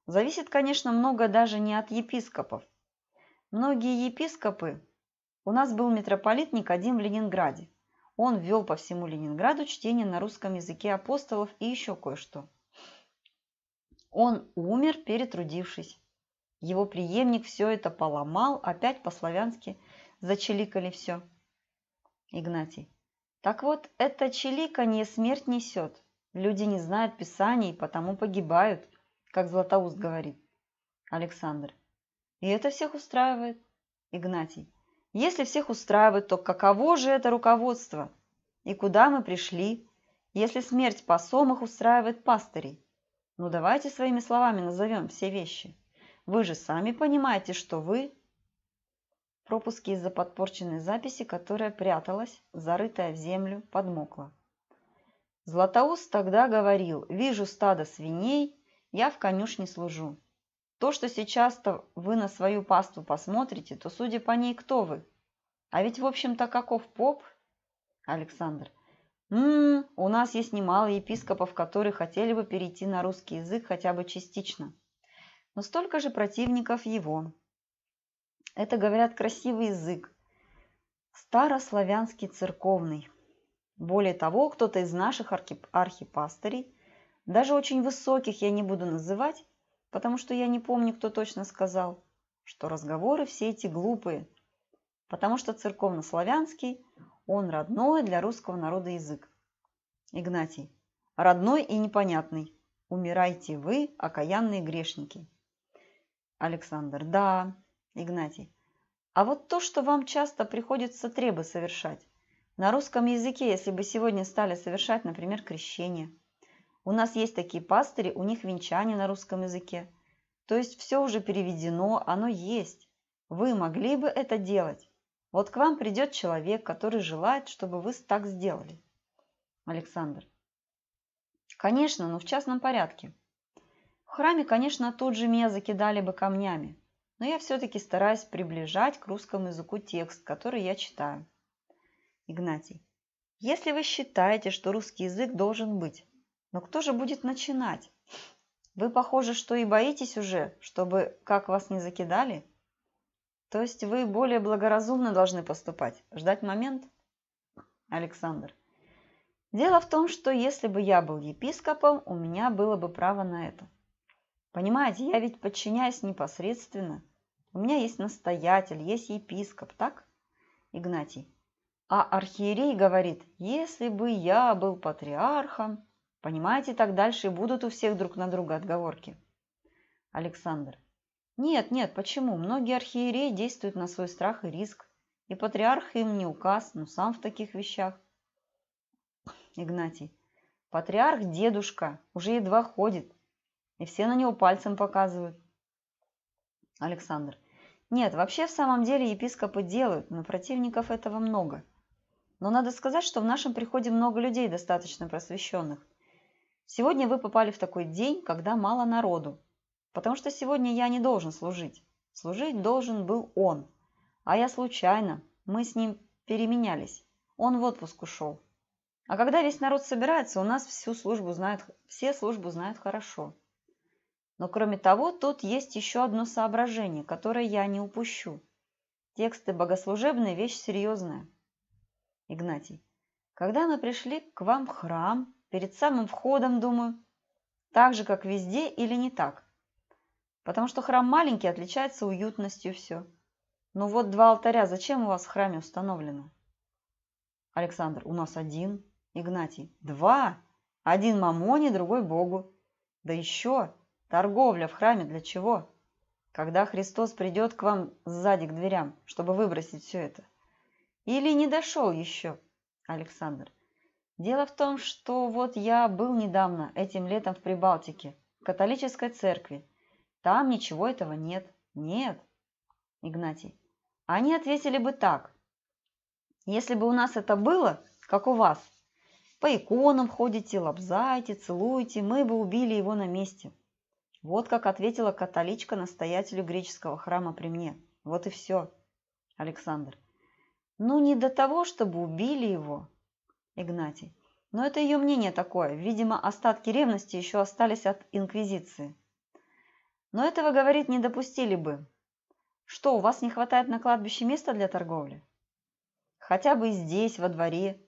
Зависит, конечно, много даже не от епископов. Многие епископы... У нас был митрополит Никодим в Ленинграде. Он ввел по всему Ленинграду чтение на русском языке апостолов и еще кое-что. Он умер, перетрудившись. Его преемник все это поломал, опять по-славянски зачеликали все. Игнатий. Так вот, это чиликанье смерть несет. Люди не знают писаний, потому погибают, как Златоуст говорит. Александр. И это всех устраивает. Игнатий. Если всех устраивает, то каково же это руководство? И куда мы пришли, если смерть по Сомах устраивает пастырей? Ну давайте своими словами назовем все вещи. Вы же сами понимаете, что вы... Пропуски из-за подпорченной записи, которая пряталась, зарытая в землю, подмокла. Златоуст тогда говорил, вижу стадо свиней, я в конюшне служу. То, что сейчас-то вы на свою пасту посмотрите, то, судя по ней, кто вы? А ведь, в общем-то, каков поп? Александр, М-м, у нас есть немало епископов, которые хотели бы перейти на русский язык хотя бы частично. Но столько же противников его. Это, говорят, красивый язык. Старославянский церковный. Более того, кто-то из наших архип архипастырей, даже очень высоких я не буду называть, потому что я не помню, кто точно сказал, что разговоры все эти глупые, потому что церковнославянский он родной для русского народа язык. Игнатий. Родной и непонятный. Умирайте вы, окаянные грешники. Александр. Да. Игнатий. А вот то, что вам часто приходится требы совершать. На русском языке, если бы сегодня стали совершать, например, крещение. У нас есть такие пастыри, у них венчание на русском языке. То есть все уже переведено, оно есть. Вы могли бы это делать. Вот к вам придет человек, который желает, чтобы вы так сделали. Александр. Конечно, но в частном порядке. В храме, конечно, тут же меня закидали бы камнями, но я все-таки стараюсь приближать к русскому языку текст, который я читаю. Игнатий. Если вы считаете, что русский язык должен быть, но кто же будет начинать? Вы, похоже, что и боитесь уже, чтобы как вас не закидали – то есть вы более благоразумно должны поступать, ждать момент? Александр. Дело в том, что если бы я был епископом, у меня было бы право на это. Понимаете, я ведь подчиняюсь непосредственно. У меня есть настоятель, есть епископ, так? Игнатий. А архиерей говорит, если бы я был патриархом, понимаете, так дальше и будут у всех друг на друга отговорки. Александр. Нет, нет, почему? Многие архиереи действуют на свой страх и риск. И патриарх им не указ, но сам в таких вещах. Игнатий. Патриарх дедушка, уже едва ходит. И все на него пальцем показывают. Александр. Нет, вообще в самом деле епископы делают, но противников этого много. Но надо сказать, что в нашем приходе много людей достаточно просвещенных. Сегодня вы попали в такой день, когда мало народу. Потому что сегодня я не должен служить. Служить должен был он. А я случайно. Мы с ним переменялись. Он в отпуск ушел. А когда весь народ собирается, у нас всю службу знают, все службу знают хорошо. Но кроме того, тут есть еще одно соображение, которое я не упущу. Тексты богослужебные – вещь серьезная. Игнатий. Когда мы пришли к вам в храм, перед самым входом, думаю, так же, как везде или не так? Потому что храм маленький, отличается уютностью все. Ну вот два алтаря зачем у вас в храме установлено? Александр, у нас один. Игнатий, два. Один мамоне, другой Богу. Да еще торговля в храме для чего? Когда Христос придет к вам сзади к дверям, чтобы выбросить все это. Или не дошел еще, Александр. Дело в том, что вот я был недавно, этим летом в Прибалтике, в католической церкви. Там ничего этого нет. Нет. Игнатий. Они ответили бы так. Если бы у нас это было, как у вас, по иконам ходите, лобзайте, целуете, мы бы убили его на месте. Вот как ответила католичка настоятелю греческого храма при мне. Вот и все. Александр. Ну, не до того, чтобы убили его. Игнатий. Но это ее мнение такое. Видимо, остатки ревности еще остались от инквизиции. Но этого, говорить не допустили бы. Что, у вас не хватает на кладбище места для торговли? Хотя бы и здесь, во дворе.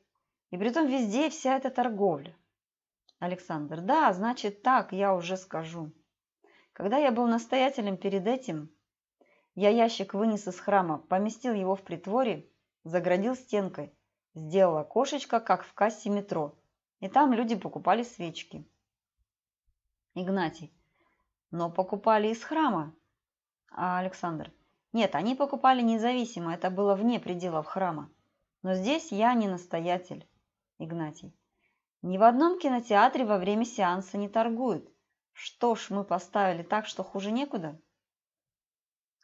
И притом везде вся эта торговля. Александр, да, значит так, я уже скажу. Когда я был настоятелем перед этим, я ящик вынес из храма, поместил его в притворе, заградил стенкой, сделал окошечко, как в кассе метро, и там люди покупали свечки. Игнатий, но покупали из храма. А Александр. Нет, они покупали независимо, это было вне пределов храма. Но здесь я не настоятель. Игнатий. Ни в одном кинотеатре во время сеанса не торгуют. Что ж, мы поставили так, что хуже некуда?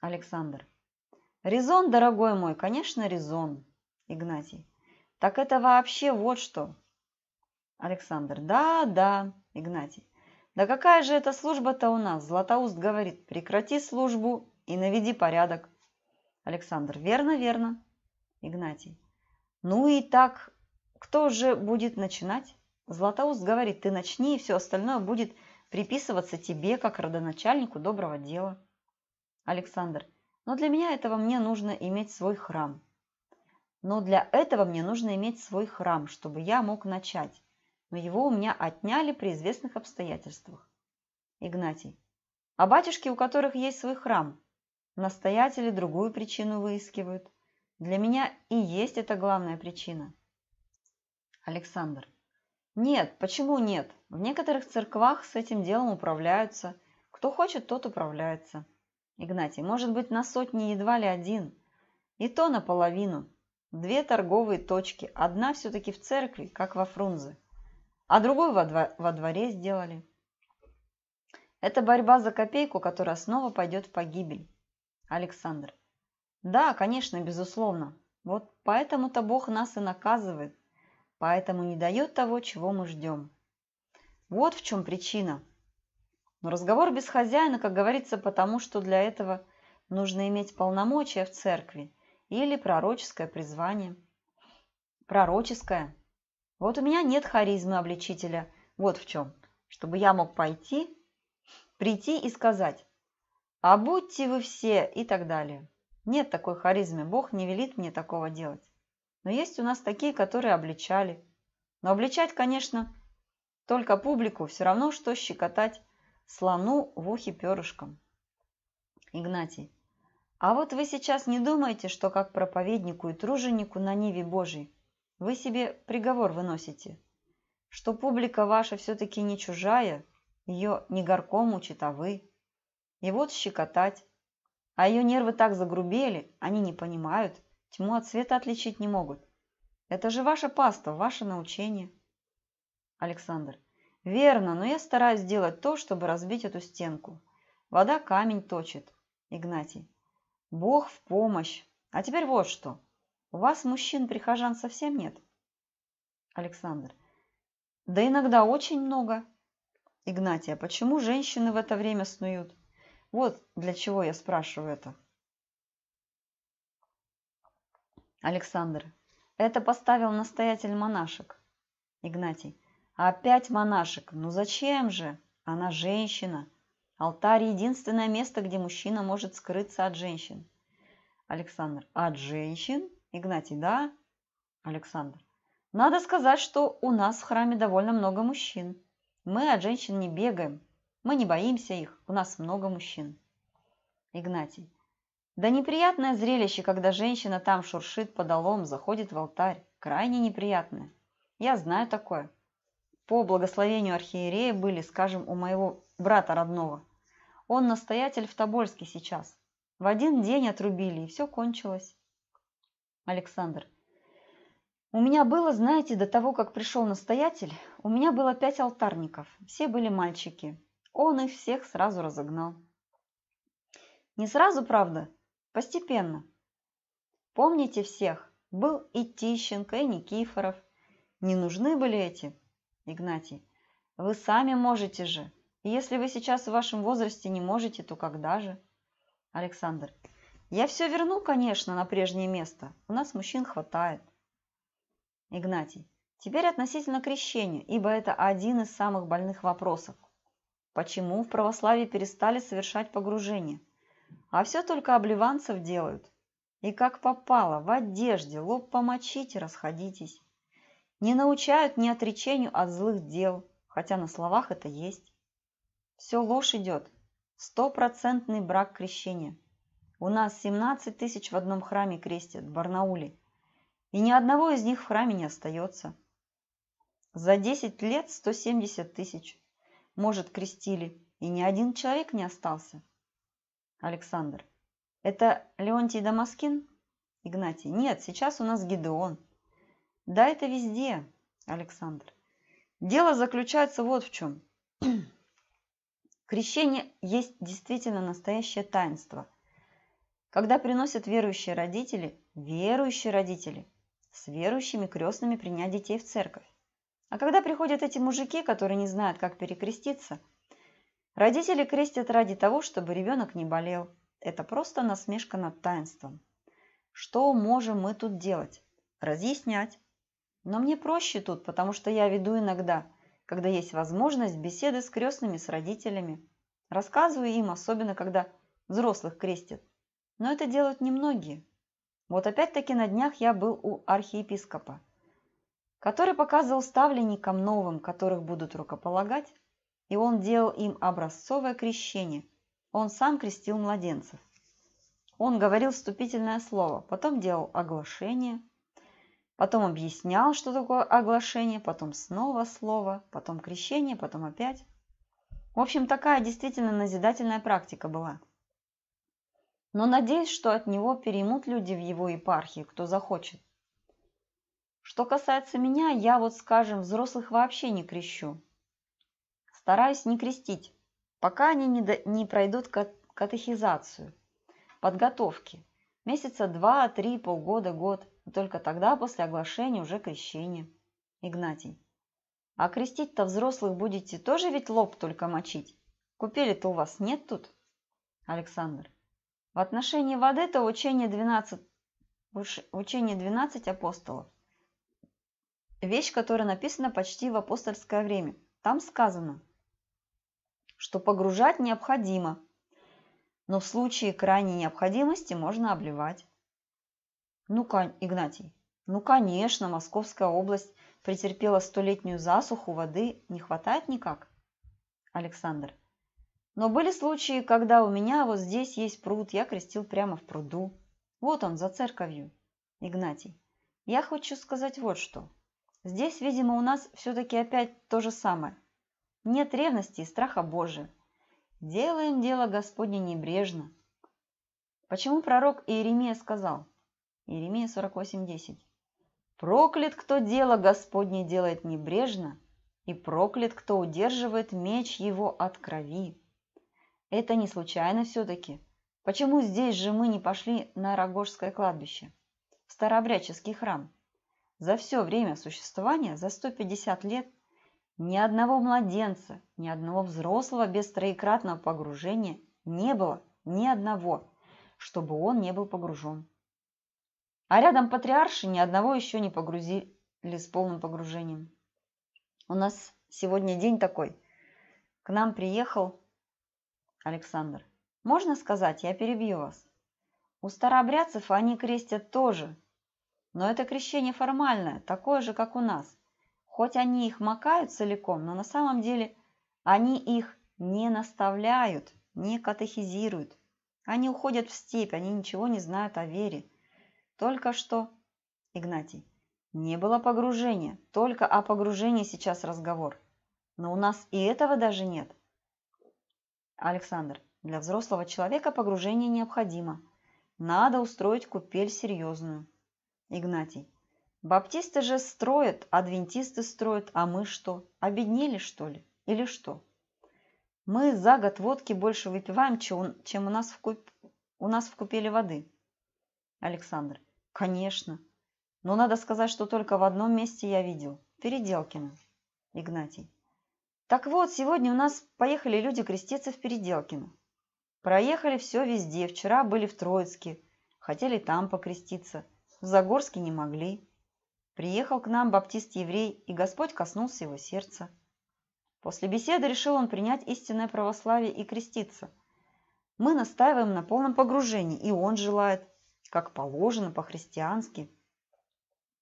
Александр. Резон, дорогой мой, конечно, резон. Игнатий. Так это вообще вот что. Александр. Да, да, Игнатий. Да какая же эта служба-то у нас? Златоуст говорит, прекрати службу и наведи порядок. Александр, верно, верно. Игнатий, ну и так, кто же будет начинать? Златоуст говорит, ты начни, и все остальное будет приписываться тебе, как родоначальнику доброго дела. Александр, но для меня этого мне нужно иметь свой храм. Но для этого мне нужно иметь свой храм, чтобы я мог начать но его у меня отняли при известных обстоятельствах. Игнатий. А батюшки, у которых есть свой храм, настоятели другую причину выискивают. Для меня и есть эта главная причина. Александр. Нет, почему нет? В некоторых церквах с этим делом управляются. Кто хочет, тот управляется. Игнатий. Может быть, на сотни едва ли один. И то наполовину. Две торговые точки. Одна все-таки в церкви, как во Фрунзе а другой во, двор, во дворе сделали. Это борьба за копейку, которая снова пойдет в погибель. Александр. Да, конечно, безусловно. Вот поэтому-то Бог нас и наказывает. Поэтому не дает того, чего мы ждем. Вот в чем причина. Но разговор без хозяина, как говорится, потому что для этого нужно иметь полномочия в церкви или пророческое призвание. Пророческое, вот у меня нет харизмы обличителя. Вот в чем. Чтобы я мог пойти, прийти и сказать, а будьте вы все и так далее. Нет такой харизмы, Бог не велит мне такого делать. Но есть у нас такие, которые обличали. Но обличать, конечно, только публику все равно, что щекотать слону в ухе перышком. Игнатий. А вот вы сейчас не думаете, что как проповеднику и труженику на Ниве Божией вы себе приговор выносите, что публика ваша все-таки не чужая, ее не горкому читовы. А И вот щекотать. А ее нервы так загрубели, они не понимают, тьму от света отличить не могут. Это же ваша паста, ваше научение. Александр. Верно, но я стараюсь сделать то, чтобы разбить эту стенку. Вода камень точит. Игнатий. Бог в помощь. А теперь вот что. У Вас, мужчин, прихожан совсем нет? Александр. Да иногда очень много. Игнатия. Почему женщины в это время снуют? Вот для чего я спрашиваю это. Александр. Это поставил настоятель монашек. Игнатий. Опять монашек. Ну зачем же? Она женщина. Алтарь – единственное место, где мужчина может скрыться от женщин. Александр. От женщин? Игнатий, да? Александр. Надо сказать, что у нас в храме довольно много мужчин. Мы от женщин не бегаем. Мы не боимся их. У нас много мужчин. Игнатий. Да неприятное зрелище, когда женщина там шуршит по долом, заходит в алтарь. Крайне неприятное. Я знаю такое. По благословению архиерея были, скажем, у моего брата родного. Он настоятель в Тобольске сейчас. В один день отрубили, и все кончилось. Александр. У меня было, знаете, до того, как пришел настоятель, у меня было пять алтарников. Все были мальчики. Он их всех сразу разогнал. Не сразу, правда, постепенно. Помните всех? Был и Тищенко, и Никифоров. Не нужны были эти, Игнатий. Вы сами можете же. И если вы сейчас в вашем возрасте не можете, то когда же? Александр. Я все верну, конечно, на прежнее место. У нас мужчин хватает. Игнатий. Теперь относительно крещения, ибо это один из самых больных вопросов. Почему в православии перестали совершать погружение? А все только обливанцев делают. И как попало, в одежде, лоб помочите, расходитесь. Не научают ни отречению от злых дел, хотя на словах это есть. Все ложь идет. Стопроцентный брак крещения. У нас 17 тысяч в одном храме крестят, в Барнауле. И ни одного из них в храме не остается. За 10 лет 170 тысяч. Может, крестили, и ни один человек не остался. Александр. Это Леонтий Дамаскин? Игнатий. Нет, сейчас у нас Гидеон. Да, это везде, Александр. Дело заключается вот в чем. Крещение есть действительно настоящее таинство – когда приносят верующие родители, верующие родители, с верующими крестными принять детей в церковь. А когда приходят эти мужики, которые не знают, как перекреститься, родители крестят ради того, чтобы ребенок не болел. Это просто насмешка над таинством. Что можем мы тут делать? Разъяснять. Но мне проще тут, потому что я веду иногда, когда есть возможность, беседы с крестными, с родителями. Рассказываю им, особенно когда взрослых крестят. Но это делают немногие. Вот опять-таки на днях я был у архиепископа, который показывал ставленникам новым, которых будут рукополагать, и он делал им образцовое крещение. Он сам крестил младенцев. Он говорил вступительное слово, потом делал оглашение, потом объяснял, что такое оглашение, потом снова слово, потом крещение, потом опять. В общем, такая действительно назидательная практика была но надеюсь, что от него переймут люди в его епархии, кто захочет. Что касается меня, я вот, скажем, взрослых вообще не крещу. Стараюсь не крестить, пока они не, до... не пройдут катехизацию, подготовки. Месяца два, три, полгода, год. только тогда после оглашения уже крещение. Игнатий. А крестить-то взрослых будете тоже ведь лоб только мочить? Купели-то у вас нет тут? Александр. В отношении воды это учение 12, учение 12 апостолов. Вещь, которая написана почти в апостольское время. Там сказано, что погружать необходимо, но в случае крайней необходимости можно обливать. Ну, Игнатий, ну, конечно, Московская область претерпела столетнюю засуху, воды не хватает никак. Александр – но были случаи, когда у меня вот здесь есть пруд, я крестил прямо в пруду. Вот он, за церковью. Игнатий, я хочу сказать вот что. Здесь, видимо, у нас все-таки опять то же самое. Нет ревности и страха Божия. Делаем дело Господне небрежно. Почему пророк Иеремия сказал? Иеремия 48.10. Проклят, кто дело Господне делает небрежно, и проклят, кто удерживает меч его от крови. Это не случайно все-таки. Почему здесь же мы не пошли на Рогожское кладбище? В старообрядческий храм. За все время существования, за 150 лет, ни одного младенца, ни одного взрослого без троекратного погружения не было, ни одного, чтобы он не был погружен. А рядом патриарши ни одного еще не погрузили с полным погружением. У нас сегодня день такой. К нам приехал Александр. Можно сказать, я перебью вас? У старообрядцев они крестят тоже. Но это крещение формальное, такое же, как у нас. Хоть они их макают целиком, но на самом деле они их не наставляют, не катехизируют. Они уходят в степь, они ничего не знают о вере. Только что... Игнатий. Не было погружения, только о погружении сейчас разговор. Но у нас и этого даже нет. Александр, для взрослого человека погружение необходимо. Надо устроить купель серьезную. Игнатий. Баптисты же строят, адвентисты строят, а мы что? Обеднели, что ли? Или что? Мы за год водки больше выпиваем, чем у нас в, куп... у нас в купеле воды. Александр. Конечно. Но надо сказать, что только в одном месте я видел. Переделкино. Игнатий. Так вот, сегодня у нас поехали люди креститься в Переделкино. Проехали все везде. Вчера были в Троицке. Хотели там покреститься. В Загорске не могли. Приехал к нам баптист-еврей, и Господь коснулся его сердца. После беседы решил он принять истинное православие и креститься. Мы настаиваем на полном погружении, и он желает, как положено по-христиански,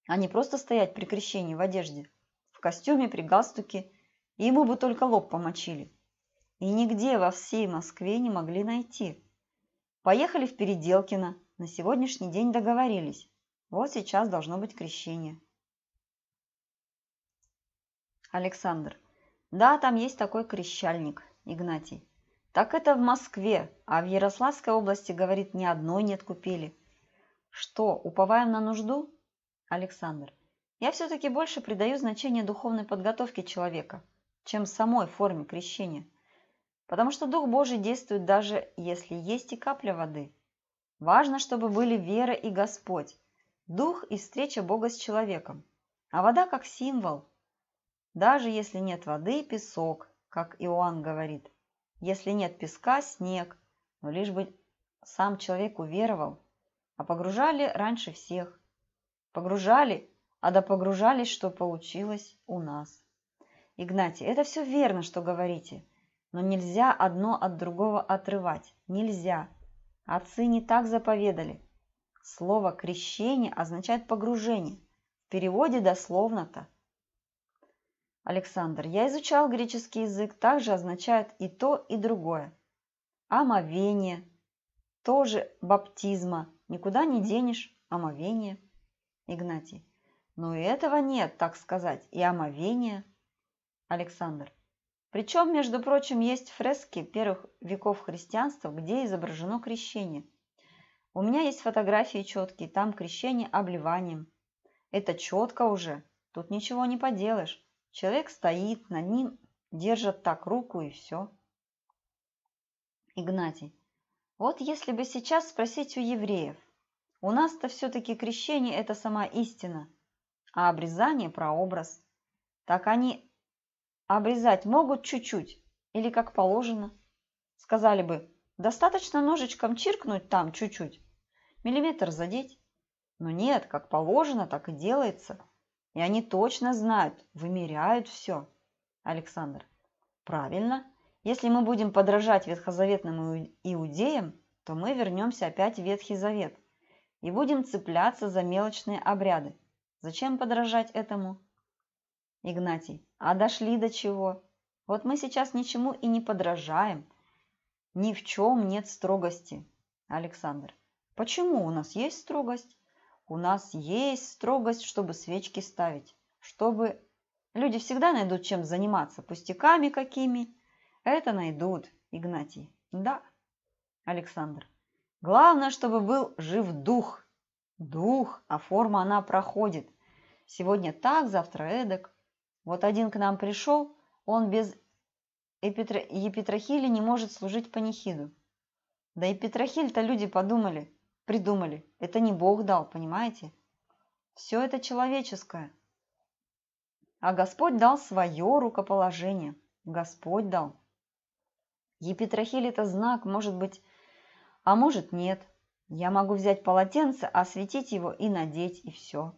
а не просто стоять при крещении в одежде, в костюме, при галстуке – Ему бы только лоб помочили. И нигде во всей Москве не могли найти. Поехали в Переделкино. На сегодняшний день договорились. Вот сейчас должно быть крещение. Александр. Да, там есть такой крещальник, Игнатий. Так это в Москве, а в Ярославской области, говорит, ни одной нет купели. Что, уповаем на нужду? Александр. Я все-таки больше придаю значение духовной подготовке человека чем самой форме крещения. Потому что Дух Божий действует даже если есть и капля воды. Важно, чтобы были вера и Господь, Дух и встреча Бога с человеком, а вода как символ. Даже если нет воды, песок, как Иоанн говорит. Если нет песка, снег, но лишь бы сам человек уверовал. А погружали раньше всех. Погружали, а да погружались, что получилось у нас. Игнатий, это все верно, что говорите, но нельзя одно от другого отрывать. Нельзя. Отцы не так заповедали. Слово «крещение» означает «погружение». В переводе дословно-то. Александр, я изучал греческий язык, также означает и то, и другое. Омовение, тоже баптизма, никуда не денешь, омовение. Игнатий, но и этого нет, так сказать, и омовение – Александр. Причем, между прочим, есть фрески первых веков христианства, где изображено крещение. У меня есть фотографии четкие, там крещение обливанием. Это четко уже, тут ничего не поделаешь. Человек стоит, над ним держат так руку и все. Игнатий. Вот если бы сейчас спросить у евреев. У нас-то все-таки крещение – это сама истина, а обрезание – прообраз. Так они обрезать могут чуть-чуть или как положено. Сказали бы, достаточно ножичком чиркнуть там чуть-чуть, миллиметр задеть. Но нет, как положено, так и делается. И они точно знают, вымеряют все. Александр. Правильно. Если мы будем подражать ветхозаветным иудеям, то мы вернемся опять в Ветхий Завет и будем цепляться за мелочные обряды. Зачем подражать этому? Игнатий. А дошли до чего? Вот мы сейчас ничему и не подражаем. Ни в чем нет строгости. Александр. Почему у нас есть строгость? У нас есть строгость, чтобы свечки ставить, чтобы... Люди всегда найдут чем заниматься, пустяками какими. Это найдут, Игнатий. Да, Александр. Главное, чтобы был жив дух. Дух, а форма она проходит. Сегодня так, завтра эдак. Вот один к нам пришел, он без Эпитро... Епитрахили не может служить панихиду. Да и то люди подумали, придумали. Это не Бог дал, понимаете? Все это человеческое. А Господь дал свое рукоположение. Господь дал. Епитрахиль – это знак, может быть, а может нет. Я могу взять полотенце, осветить его и надеть, и все.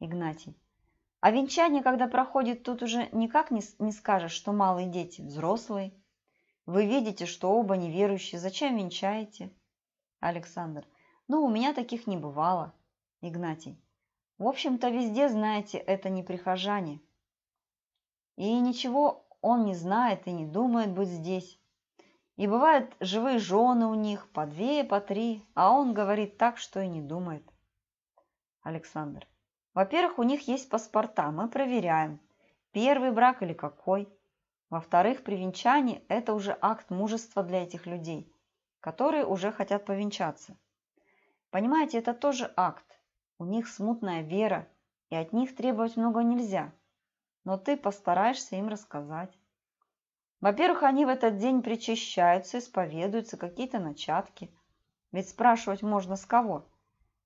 Игнатий. А венчание, когда проходит, тут уже никак не, не скажешь, что малые дети взрослые. Вы видите, что оба неверующие. Зачем венчаете? Александр. Ну, у меня таких не бывало. Игнатий. В общем-то, везде, знаете, это не прихожане. И ничего он не знает и не думает быть здесь. И бывают живые жены у них, по две, по три, а он говорит так, что и не думает. Александр. Во-первых, у них есть паспорта, мы проверяем, первый брак или какой. Во-вторых, при венчании это уже акт мужества для этих людей, которые уже хотят повенчаться. Понимаете, это тоже акт. У них смутная вера, и от них требовать много нельзя. Но ты постараешься им рассказать. Во-первых, они в этот день причащаются, исповедуются, какие-то начатки. Ведь спрашивать можно с кого?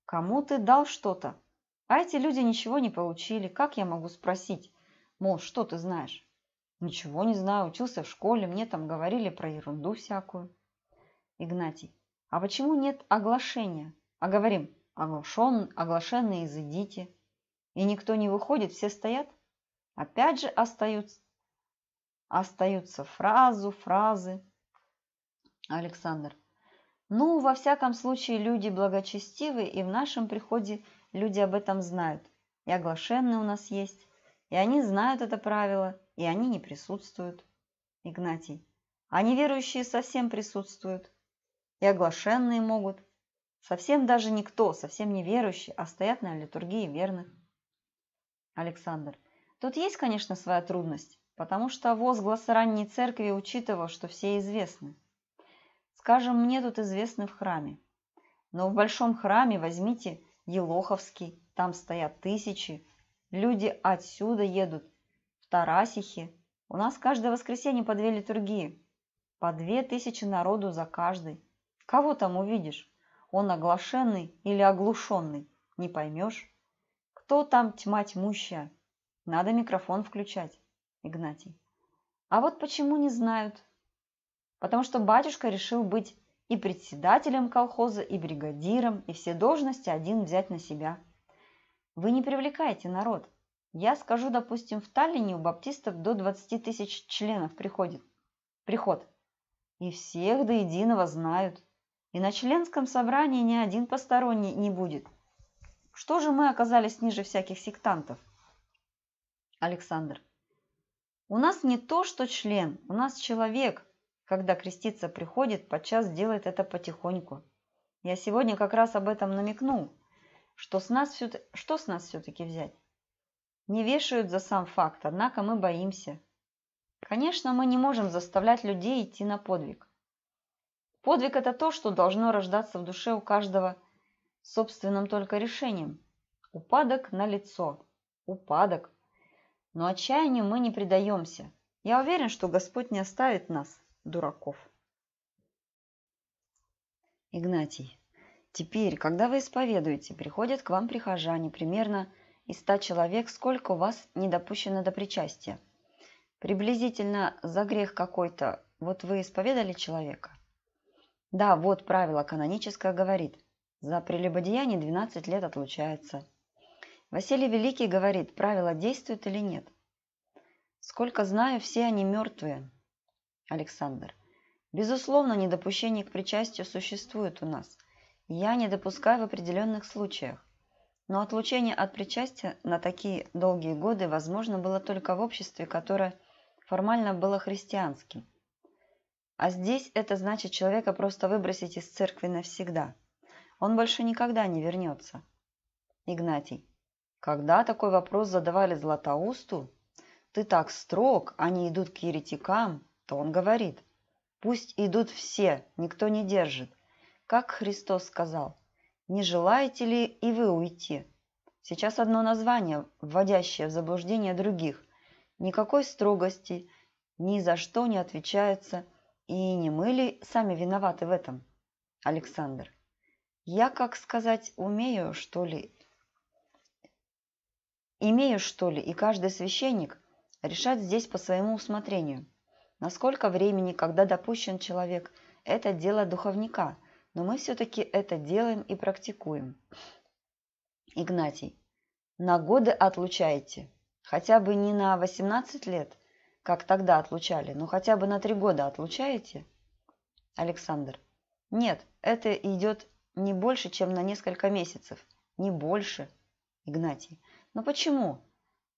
Кому ты дал что-то, а эти люди ничего не получили. Как я могу спросить? Мол, что ты знаешь? Ничего не знаю, учился в школе, мне там говорили про ерунду всякую. Игнатий. А почему нет оглашения? А говорим, оглашен, оглашенные изыдите. И никто не выходит, все стоят? Опять же остаются, остаются фразу, фразы. Александр. Ну, во всяком случае, люди благочестивы, и в нашем приходе – люди об этом знают. И оглашенные у нас есть. И они знают это правило, и они не присутствуют. Игнатий. А неверующие совсем присутствуют. И оглашенные могут. Совсем даже никто, совсем неверующий, а стоят на литургии верных. Александр. Тут есть, конечно, своя трудность, потому что возглас ранней церкви учитывал, что все известны. Скажем, мне тут известны в храме. Но в большом храме возьмите Елоховский, там стоят тысячи. Люди отсюда едут, в Тарасихи. У нас каждое воскресенье по две литургии, по две тысячи народу за каждый. Кого там увидишь? Он оглашенный или оглушенный, не поймешь. Кто там тьма тьмущая? Надо микрофон включать, Игнатий. А вот почему не знают? Потому что батюшка решил быть и председателем колхоза, и бригадиром, и все должности один взять на себя. Вы не привлекаете народ. Я скажу, допустим, в Таллине у баптистов до 20 тысяч членов приходит. Приход. И всех до единого знают. И на членском собрании ни один посторонний не будет. Что же мы оказались ниже всяких сектантов? Александр. У нас не то, что член, у нас человек когда креститься приходит, подчас делает это потихоньку. Я сегодня как раз об этом намекнул. Что с нас, все, что с нас все-таки взять? Не вешают за сам факт, однако мы боимся. Конечно, мы не можем заставлять людей идти на подвиг. Подвиг – это то, что должно рождаться в душе у каждого собственным только решением. Упадок на лицо. Упадок. Но отчаянию мы не предаемся. Я уверен, что Господь не оставит нас дураков. Игнатий. Теперь, когда вы исповедуете, приходят к вам прихожане примерно из ста человек, сколько у вас не допущено до причастия. Приблизительно за грех какой-то, вот вы исповедали человека? Да, вот правило каноническое говорит, за прелюбодеяние 12 лет отлучается. Василий Великий говорит, правило действует или нет. Сколько знаю, все они мертвые. Александр. Безусловно, недопущение к причастию существует у нас. Я не допускаю в определенных случаях. Но отлучение от причастия на такие долгие годы возможно было только в обществе, которое формально было христианским. А здесь это значит человека просто выбросить из церкви навсегда. Он больше никогда не вернется. Игнатий. Когда такой вопрос задавали Златоусту? Ты так строг, они а идут к еретикам что он говорит. Пусть идут все, никто не держит. Как Христос сказал, не желаете ли и вы уйти? Сейчас одно название, вводящее в заблуждение других. Никакой строгости, ни за что не отвечается, и не мы ли сами виноваты в этом? Александр. Я, как сказать, умею, что ли, имею, что ли, и каждый священник решать здесь по своему усмотрению. Насколько времени, когда допущен человек, это дело духовника, но мы все-таки это делаем и практикуем. Игнатий. На годы отлучаете. Хотя бы не на 18 лет, как тогда отлучали, но хотя бы на 3 года отлучаете? Александр. Нет, это идет не больше, чем на несколько месяцев. Не больше. Игнатий. Но почему?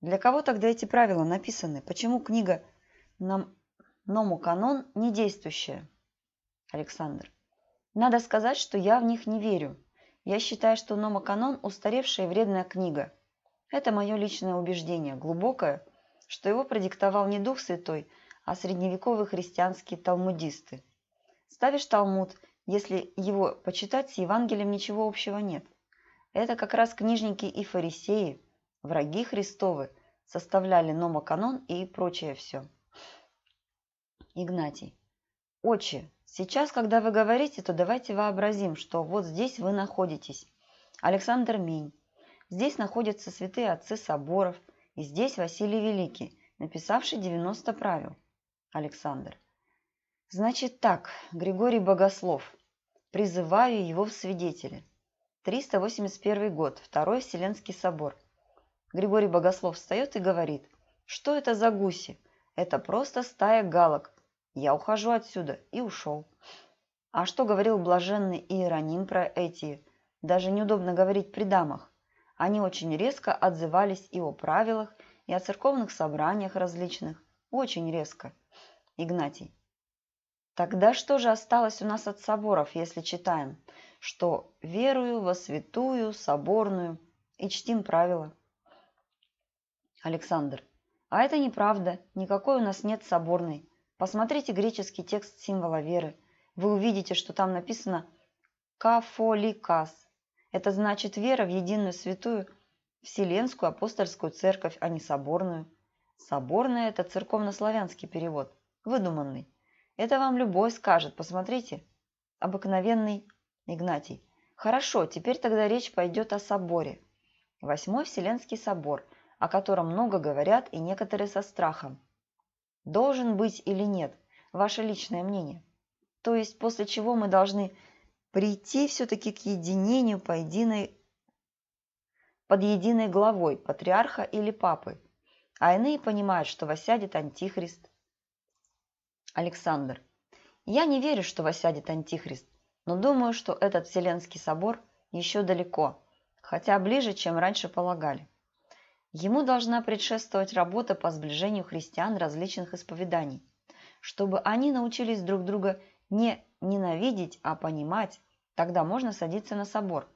Для кого тогда эти правила написаны? Почему книга нам Ному канон не действующая. Александр. Надо сказать, что я в них не верю. Я считаю, что Нома Канон – устаревшая и вредная книга. Это мое личное убеждение, глубокое, что его продиктовал не Дух Святой, а средневековые христианские талмудисты. Ставишь Талмуд, если его почитать, с Евангелием ничего общего нет. Это как раз книжники и фарисеи, враги Христовы, составляли Нома Канон и прочее все. Игнатий. «Отче, сейчас, когда вы говорите, то давайте вообразим, что вот здесь вы находитесь. Александр Мень. Здесь находятся святые отцы соборов, и здесь Василий Великий, написавший 90 правил. Александр. Значит так, Григорий Богослов. Призываю его в свидетели. 381 год, Второй Вселенский собор. Григорий Богослов встает и говорит, что это за гуси? Это просто стая галок, я ухожу отсюда. И ушел. А что говорил блаженный Иероним про эти? Даже неудобно говорить при дамах. Они очень резко отзывались и о правилах, и о церковных собраниях различных. Очень резко. Игнатий. Тогда что же осталось у нас от соборов, если читаем, что «верую во святую, соборную» и чтим правила? Александр. А это неправда. Никакой у нас нет соборной. Посмотрите греческий текст символа веры. Вы увидите, что там написано «кафоликас». Это значит вера в единую святую Вселенскую апостольскую церковь, а не соборную. Соборная – это церковнославянский перевод, выдуманный. Это вам любой скажет, посмотрите. Обыкновенный Игнатий. Хорошо, теперь тогда речь пойдет о соборе. Восьмой Вселенский собор, о котором много говорят и некоторые со страхом. Должен быть или нет, ваше личное мнение. То есть после чего мы должны прийти все-таки к единению по единой, под единой главой патриарха или папы. А иные понимают, что восядет антихрист. Александр. Я не верю, что восядет антихрист, но думаю, что этот Вселенский собор еще далеко, хотя ближе, чем раньше полагали. Ему должна предшествовать работа по сближению христиан различных исповеданий, чтобы они научились друг друга не ненавидеть, а понимать, тогда можно садиться на собор.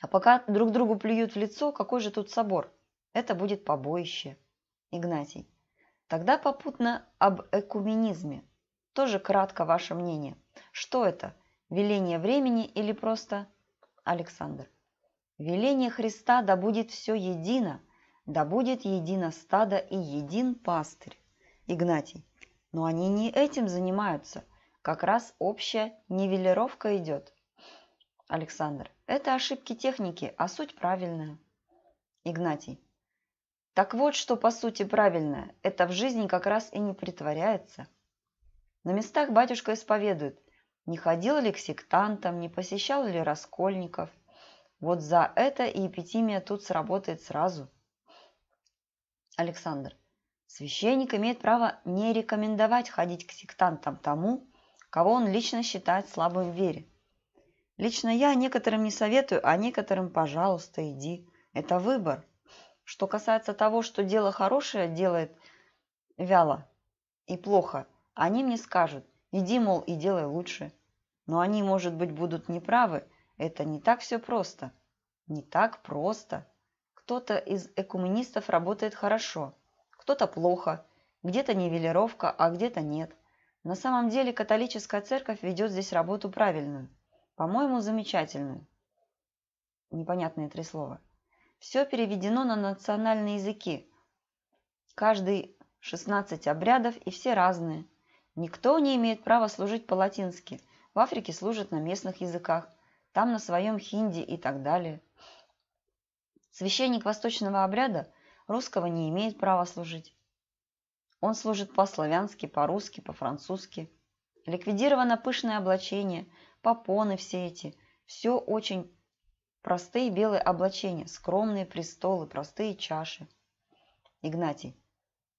А пока друг другу плюют в лицо, какой же тут собор? Это будет побоище. Игнатий. Тогда попутно об экуменизме. Тоже кратко ваше мнение. Что это? Веление времени или просто... Александр. Веление Христа да будет все едино, да будет едино стадо и един пастырь. Игнатий. Но они не этим занимаются. Как раз общая нивелировка идет. Александр. Это ошибки техники, а суть правильная. Игнатий. Так вот, что по сути правильное, это в жизни как раз и не притворяется. На местах батюшка исповедует, не ходил ли к сектантам, не посещал ли раскольников. Вот за это и эпитимия тут сработает сразу. Александр. Священник имеет право не рекомендовать ходить к сектантам тому, кого он лично считает слабым в вере. Лично я некоторым не советую, а некоторым, пожалуйста, иди. Это выбор. Что касается того, что дело хорошее делает вяло и плохо, они мне скажут, иди, мол, и делай лучше. Но они, может быть, будут неправы, это не так все просто. Не так просто. Кто-то из экуменистов работает хорошо, кто-то плохо, где-то нивелировка, а где-то нет. На самом деле католическая церковь ведет здесь работу правильную. По-моему, замечательную. Непонятные три слова. Все переведено на национальные языки. Каждый 16 обрядов и все разные. Никто не имеет права служить по-латински. В Африке служат на местных языках там на своем хинди и так далее. Священник восточного обряда русского не имеет права служить. Он служит по-славянски, по-русски, по-французски. Ликвидировано пышное облачение, попоны все эти. Все очень простые белые облачения, скромные престолы, простые чаши. Игнатий.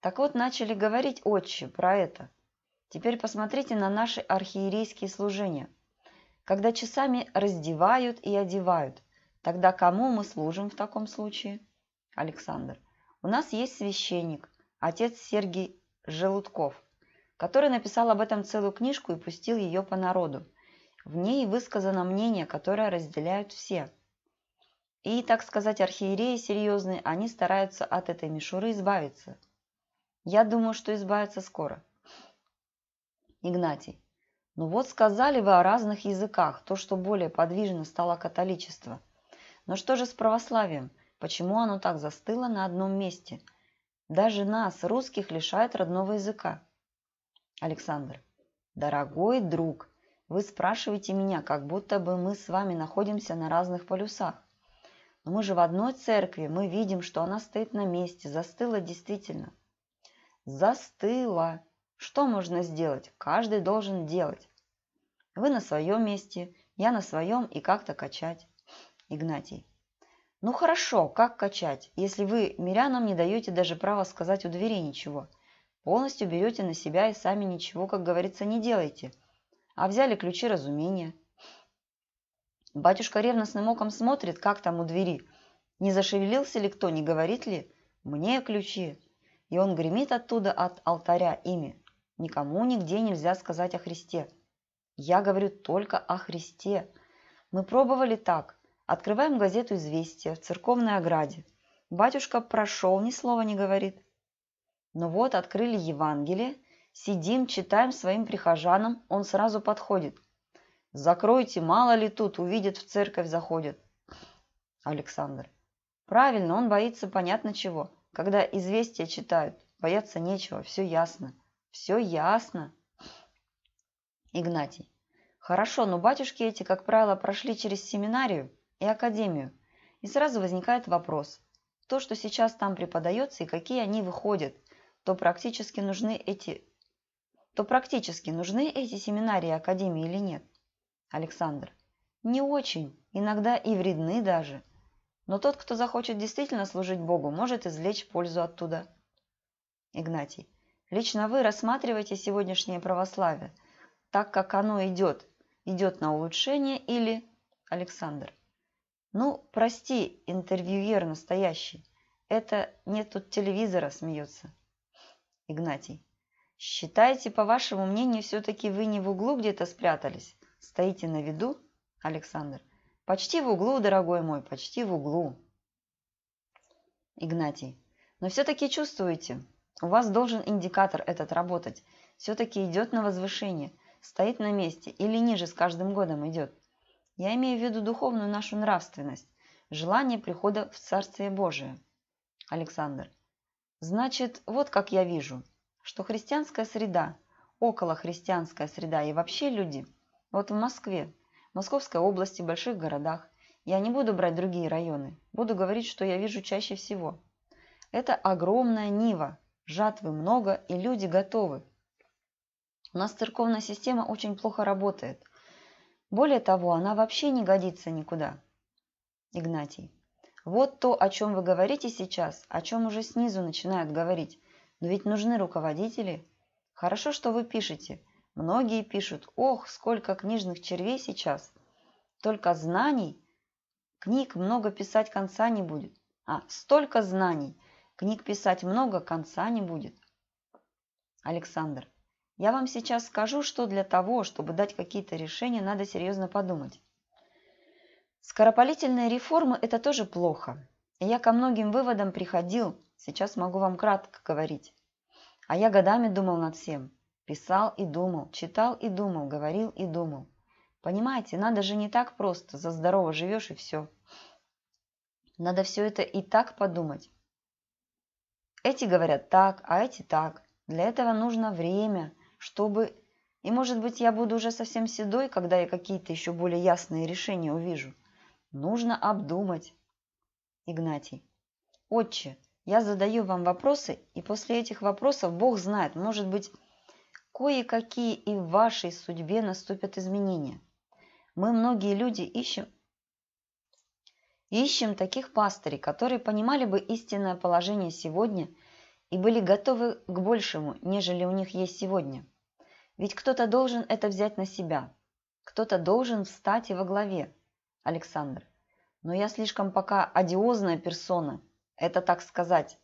Так вот, начали говорить отче про это. Теперь посмотрите на наши архиерейские служения – когда часами раздевают и одевают. Тогда кому мы служим в таком случае? Александр. У нас есть священник, отец Сергий Желудков, который написал об этом целую книжку и пустил ее по народу. В ней высказано мнение, которое разделяют все. И, так сказать, архиереи серьезные, они стараются от этой мишуры избавиться. Я думаю, что избавятся скоро. Игнатий. Ну вот сказали вы о разных языках, то, что более подвижно стало католичество. Но что же с православием? Почему оно так застыло на одном месте? Даже нас, русских, лишают родного языка. Александр. Дорогой друг, вы спрашиваете меня, как будто бы мы с вами находимся на разных полюсах. Но мы же в одной церкви, мы видим, что она стоит на месте, застыла действительно. Застыла. Что можно сделать? Каждый должен делать. Вы на своем месте, я на своем и как-то качать. Игнатий. Ну хорошо, как качать, если вы мирянам не даете даже права сказать у двери ничего? Полностью берете на себя и сами ничего, как говорится, не делаете. А взяли ключи разумения. Батюшка ревностным оком смотрит, как там у двери. Не зашевелился ли кто, не говорит ли? Мне ключи. И он гремит оттуда от алтаря ими. Никому нигде нельзя сказать о Христе. Я говорю только о Христе. Мы пробовали так. Открываем газету «Известия» в церковной ограде. Батюшка прошел, ни слова не говорит. Но ну вот открыли Евангелие, сидим, читаем своим прихожанам, он сразу подходит. Закройте, мало ли тут, увидит в церковь заходит". Александр. Правильно, он боится понятно чего. Когда известия читают, бояться нечего, все ясно. Все ясно. Игнатий. Хорошо, но батюшки эти, как правило, прошли через семинарию и академию. И сразу возникает вопрос. То, что сейчас там преподается и какие они выходят, то практически нужны эти то практически нужны эти семинарии академии или нет? Александр. Не очень, иногда и вредны даже. Но тот, кто захочет действительно служить Богу, может извлечь пользу оттуда. Игнатий. Лично вы рассматриваете сегодняшнее православие так, как оно идет. Идет на улучшение или... Александр. Ну, прости, интервьюер настоящий. Это нет тут телевизора, смеется. Игнатий. Считаете, по вашему мнению, все-таки вы не в углу где-то спрятались? Стоите на виду? Александр. Почти в углу, дорогой мой, почти в углу. Игнатий. Но все-таки чувствуете, у вас должен индикатор этот работать. Все-таки идет на возвышение, стоит на месте или ниже с каждым годом идет. Я имею в виду духовную нашу нравственность, желание прихода в Царствие Божие. Александр. Значит, вот как я вижу, что христианская среда, около христианская среда и вообще люди, вот в Москве, Московской области, больших городах, я не буду брать другие районы, буду говорить, что я вижу чаще всего. Это огромная нива, жатвы много и люди готовы. У нас церковная система очень плохо работает. Более того, она вообще не годится никуда. Игнатий. Вот то, о чем вы говорите сейчас, о чем уже снизу начинают говорить. Но ведь нужны руководители. Хорошо, что вы пишете. Многие пишут, ох, сколько книжных червей сейчас. Только знаний. Книг много писать конца не будет. А, столько знаний – Книг писать много, конца не будет. Александр, я вам сейчас скажу, что для того, чтобы дать какие-то решения, надо серьезно подумать. Скоропалительные реформы – это тоже плохо. Я ко многим выводам приходил, сейчас могу вам кратко говорить. А я годами думал над всем. Писал и думал, читал и думал, говорил и думал. Понимаете, надо же не так просто, за здорово живешь и все. Надо все это и так подумать. Эти говорят так, а эти так. Для этого нужно время, чтобы... И, может быть, я буду уже совсем седой, когда я какие-то еще более ясные решения увижу. Нужно обдумать. Игнатий. Отче, я задаю вам вопросы, и после этих вопросов Бог знает, может быть, кое-какие и в вашей судьбе наступят изменения. Мы, многие люди, ищем Ищем таких пастырей, которые понимали бы истинное положение сегодня и были готовы к большему, нежели у них есть сегодня. Ведь кто-то должен это взять на себя. Кто-то должен встать и во главе. Александр. Но я слишком пока одиозная персона. Это так сказать.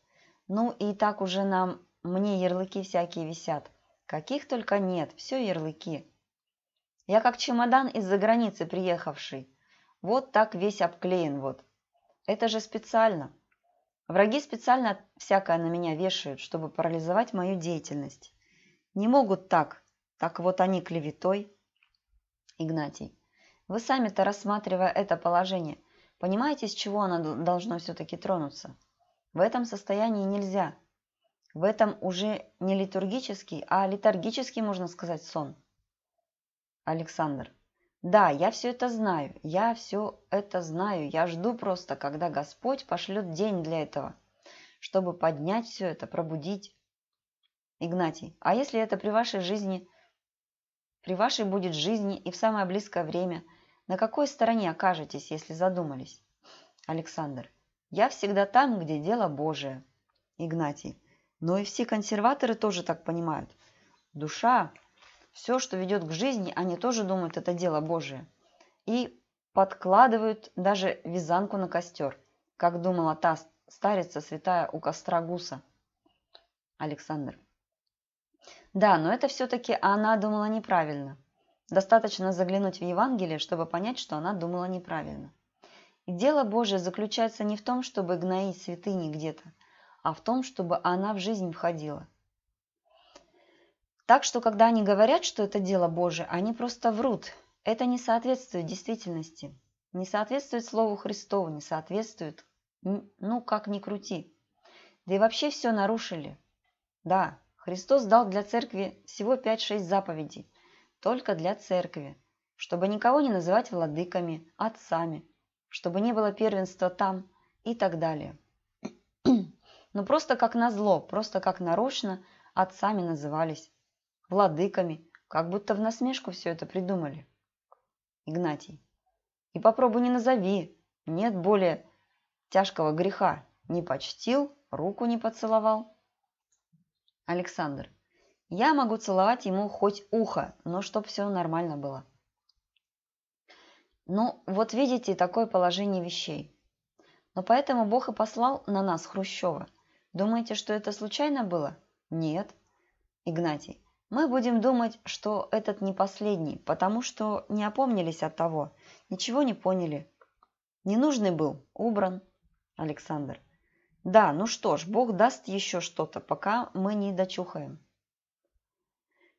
Ну и так уже нам, мне ярлыки всякие висят. Каких только нет, все ярлыки. Я как чемодан из-за границы приехавший. Вот так весь обклеен вот. Это же специально. Враги специально всякое на меня вешают, чтобы парализовать мою деятельность. Не могут так. Так вот они клеветой. Игнатий. Вы сами-то, рассматривая это положение, понимаете, с чего оно должно все-таки тронуться? В этом состоянии нельзя. В этом уже не литургический, а литургический, можно сказать, сон. Александр. Да, я все это знаю, я все это знаю, я жду просто, когда Господь пошлет день для этого, чтобы поднять все это, пробудить. Игнатий, а если это при вашей жизни, при вашей будет жизни и в самое близкое время, на какой стороне окажетесь, если задумались? Александр, я всегда там, где дело Божие. Игнатий, но и все консерваторы тоже так понимают. Душа все, что ведет к жизни, они тоже думают, это дело Божие. И подкладывают даже вязанку на костер, как думала та старица святая у костра гуса. Александр. Да, но это все-таки она думала неправильно. Достаточно заглянуть в Евангелие, чтобы понять, что она думала неправильно. И дело Божие заключается не в том, чтобы гноить святыни где-то, а в том, чтобы она в жизнь входила – так что, когда они говорят, что это дело Божие, они просто врут. Это не соответствует действительности, не соответствует Слову Христову, не соответствует, ну, как ни крути. Да и вообще все нарушили. Да, Христос дал для церкви всего 5-6 заповедей, только для церкви, чтобы никого не называть владыками, отцами, чтобы не было первенства там и так далее. Но ну, просто как назло, просто как нарочно отцами назывались владыками, как будто в насмешку все это придумали. Игнатий. И попробуй не назови, нет более тяжкого греха. Не почтил, руку не поцеловал. Александр. Я могу целовать ему хоть ухо, но чтоб все нормально было. Ну, вот видите такое положение вещей. Но поэтому Бог и послал на нас Хрущева. Думаете, что это случайно было? Нет. Игнатий. Мы будем думать, что этот не последний, потому что не опомнились от того, ничего не поняли. Ненужный был, убран. Александр. Да, ну что ж, Бог даст еще что-то, пока мы не дочухаем.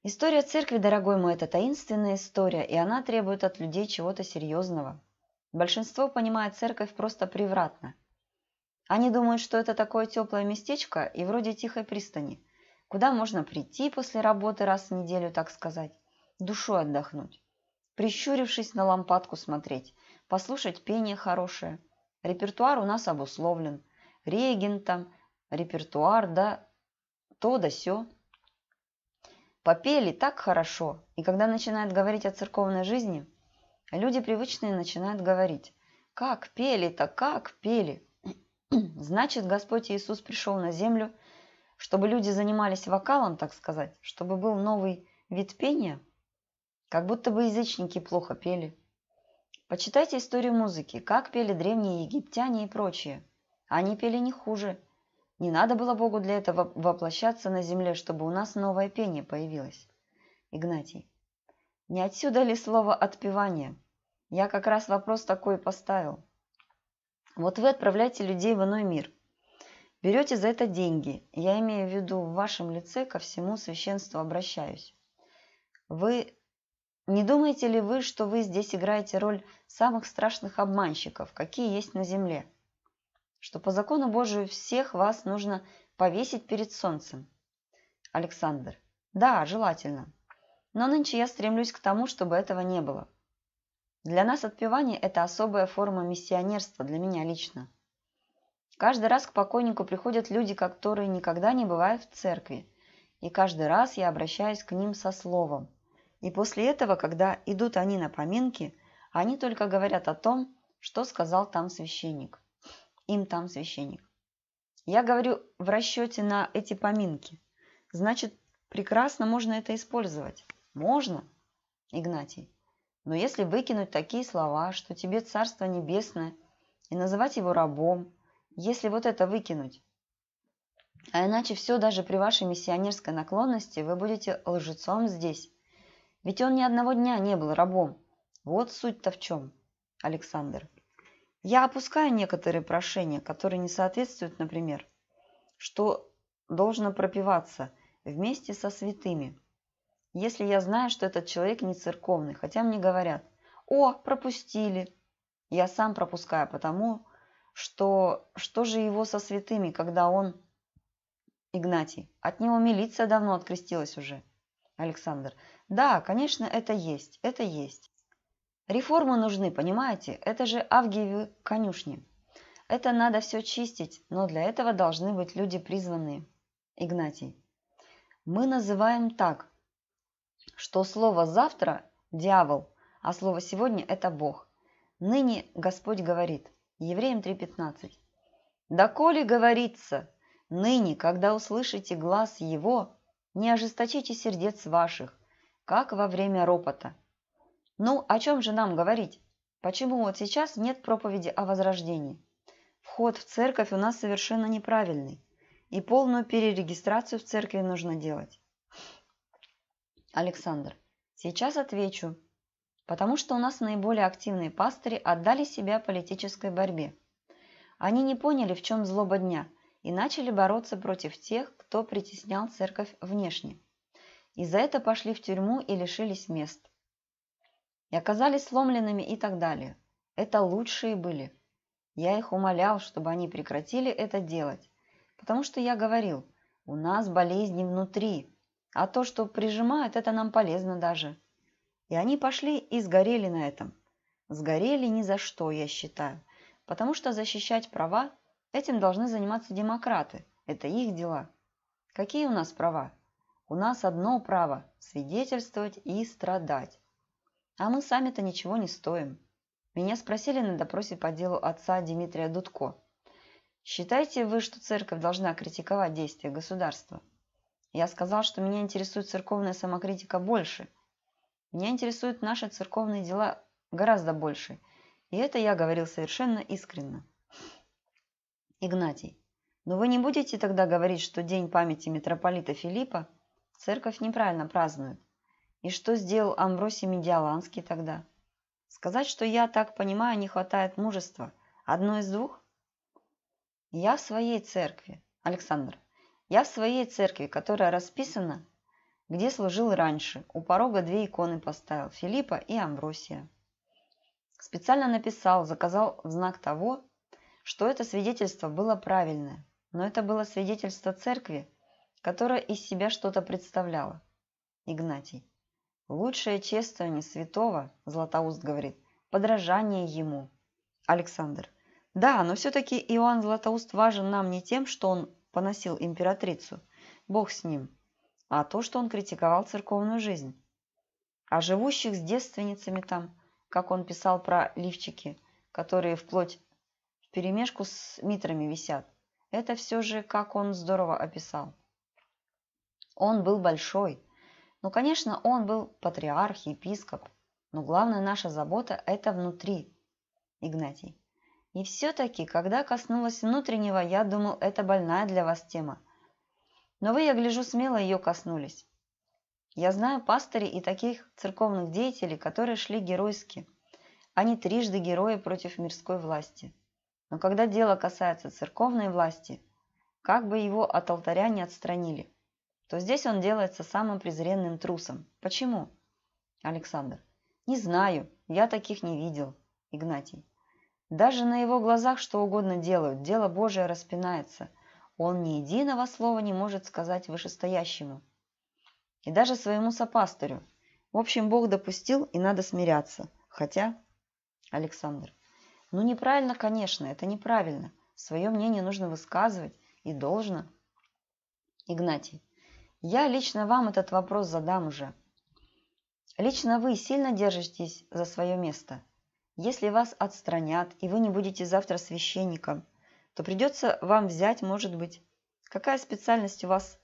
История церкви, дорогой мой, это таинственная история, и она требует от людей чего-то серьезного. Большинство понимает церковь просто превратно. Они думают, что это такое теплое местечко и вроде тихой пристани – куда можно прийти после работы раз в неделю, так сказать, душой отдохнуть, прищурившись на лампадку смотреть, послушать пение хорошее. Репертуар у нас обусловлен. Регин там, репертуар, да, то да сё. Попели так хорошо, и когда начинают говорить о церковной жизни, люди привычные начинают говорить, как пели-то, как пели. Значит, Господь Иисус пришел на землю – чтобы люди занимались вокалом, так сказать, чтобы был новый вид пения, как будто бы язычники плохо пели. Почитайте историю музыки, как пели древние египтяне и прочие. Они пели не хуже. Не надо было Богу для этого воплощаться на земле, чтобы у нас новое пение появилось. Игнатий. Не отсюда ли слово «отпевание»? Я как раз вопрос такой поставил. Вот вы отправляете людей в иной мир – берете за это деньги. Я имею в виду, в вашем лице ко всему священству обращаюсь. Вы не думаете ли вы, что вы здесь играете роль самых страшных обманщиков, какие есть на земле? Что по закону Божию всех вас нужно повесить перед солнцем? Александр. Да, желательно. Но нынче я стремлюсь к тому, чтобы этого не было. Для нас отпевание – это особая форма миссионерства, для меня лично. Каждый раз к покойнику приходят люди, которые никогда не бывают в церкви. И каждый раз я обращаюсь к ним со словом. И после этого, когда идут они на поминки, они только говорят о том, что сказал там священник. Им там священник. Я говорю в расчете на эти поминки. Значит, прекрасно можно это использовать. Можно, Игнатий. Но если выкинуть такие слова, что тебе Царство Небесное, и называть его рабом – если вот это выкинуть. А иначе все, даже при вашей миссионерской наклонности, вы будете лжецом здесь. Ведь он ни одного дня не был рабом. Вот суть-то в чем, Александр. Я опускаю некоторые прошения, которые не соответствуют, например, что должно пропиваться вместе со святыми. Если я знаю, что этот человек не церковный, хотя мне говорят, о, пропустили. Я сам пропускаю, потому что что же его со святыми, когда он... Игнатий, от него милиция давно открестилась уже. Александр, да, конечно, это есть, это есть. Реформы нужны, понимаете? Это же Авгиевы конюшни. Это надо все чистить, но для этого должны быть люди призванные. Игнатий. Мы называем так, что слово «завтра» – дьявол, а слово «сегодня» – это Бог. Ныне Господь говорит – Евреям 3.15. «Доколе говорится, ныне, когда услышите глаз его, не ожесточите сердец ваших, как во время ропота». Ну, о чем же нам говорить? Почему вот сейчас нет проповеди о возрождении? Вход в церковь у нас совершенно неправильный, и полную перерегистрацию в церкви нужно делать. Александр, сейчас отвечу, потому что у нас наиболее активные пастыри отдали себя политической борьбе. Они не поняли, в чем злоба дня, и начали бороться против тех, кто притеснял церковь внешне. И за это пошли в тюрьму и лишились мест. И оказались сломленными и так далее. Это лучшие были. Я их умолял, чтобы они прекратили это делать, потому что я говорил, у нас болезни внутри, а то, что прижимают, это нам полезно даже. И они пошли и сгорели на этом. Сгорели ни за что, я считаю. Потому что защищать права – этим должны заниматься демократы. Это их дела. Какие у нас права? У нас одно право – свидетельствовать и страдать. А мы сами-то ничего не стоим. Меня спросили на допросе по делу отца Дмитрия Дудко. Считаете вы, что церковь должна критиковать действия государства? Я сказал, что меня интересует церковная самокритика больше – меня интересуют наши церковные дела гораздо больше. И это я говорил совершенно искренне. Игнатий. Но «Ну вы не будете тогда говорить, что День памяти митрополита Филиппа церковь неправильно празднует? И что сделал Амвросий Медиаланский тогда? Сказать, что я так понимаю, не хватает мужества. Одно из двух? Я в своей церкви, Александр. Я в своей церкви, которая расписана где служил раньше. У порога две иконы поставил – Филиппа и Амвросия. Специально написал, заказал в знак того, что это свидетельство было правильное, но это было свидетельство церкви, которая из себя что-то представляла. Игнатий. Лучшее чествование святого, Златоуст говорит, подражание ему. Александр. Да, но все-таки Иоанн Златоуст важен нам не тем, что он поносил императрицу. Бог с ним а то, что он критиковал церковную жизнь. А живущих с девственницами там, как он писал про лифчики, которые вплоть в перемешку с митрами висят, это все же, как он здорово описал. Он был большой. Ну, конечно, он был патриарх, епископ. Но главная наша забота – это внутри, Игнатий. И все-таки, когда коснулась внутреннего, я думал, это больная для вас тема. Но вы, я гляжу, смело ее коснулись. Я знаю пастырей и таких церковных деятелей, которые шли геройски. Они трижды герои против мирской власти. Но когда дело касается церковной власти, как бы его от алтаря не отстранили, то здесь он делается самым презренным трусом. Почему? Александр. Не знаю, я таких не видел. Игнатий. Даже на его глазах что угодно делают, дело Божие распинается – он ни единого слова не может сказать вышестоящему и даже своему сопастырю. В общем, Бог допустил, и надо смиряться. Хотя, Александр, ну неправильно, конечно, это неправильно. Свое мнение нужно высказывать и должно. Игнатий, я лично вам этот вопрос задам уже. Лично вы сильно держитесь за свое место. Если вас отстранят, и вы не будете завтра священником – то придется вам взять, может быть. Какая специальность у вас?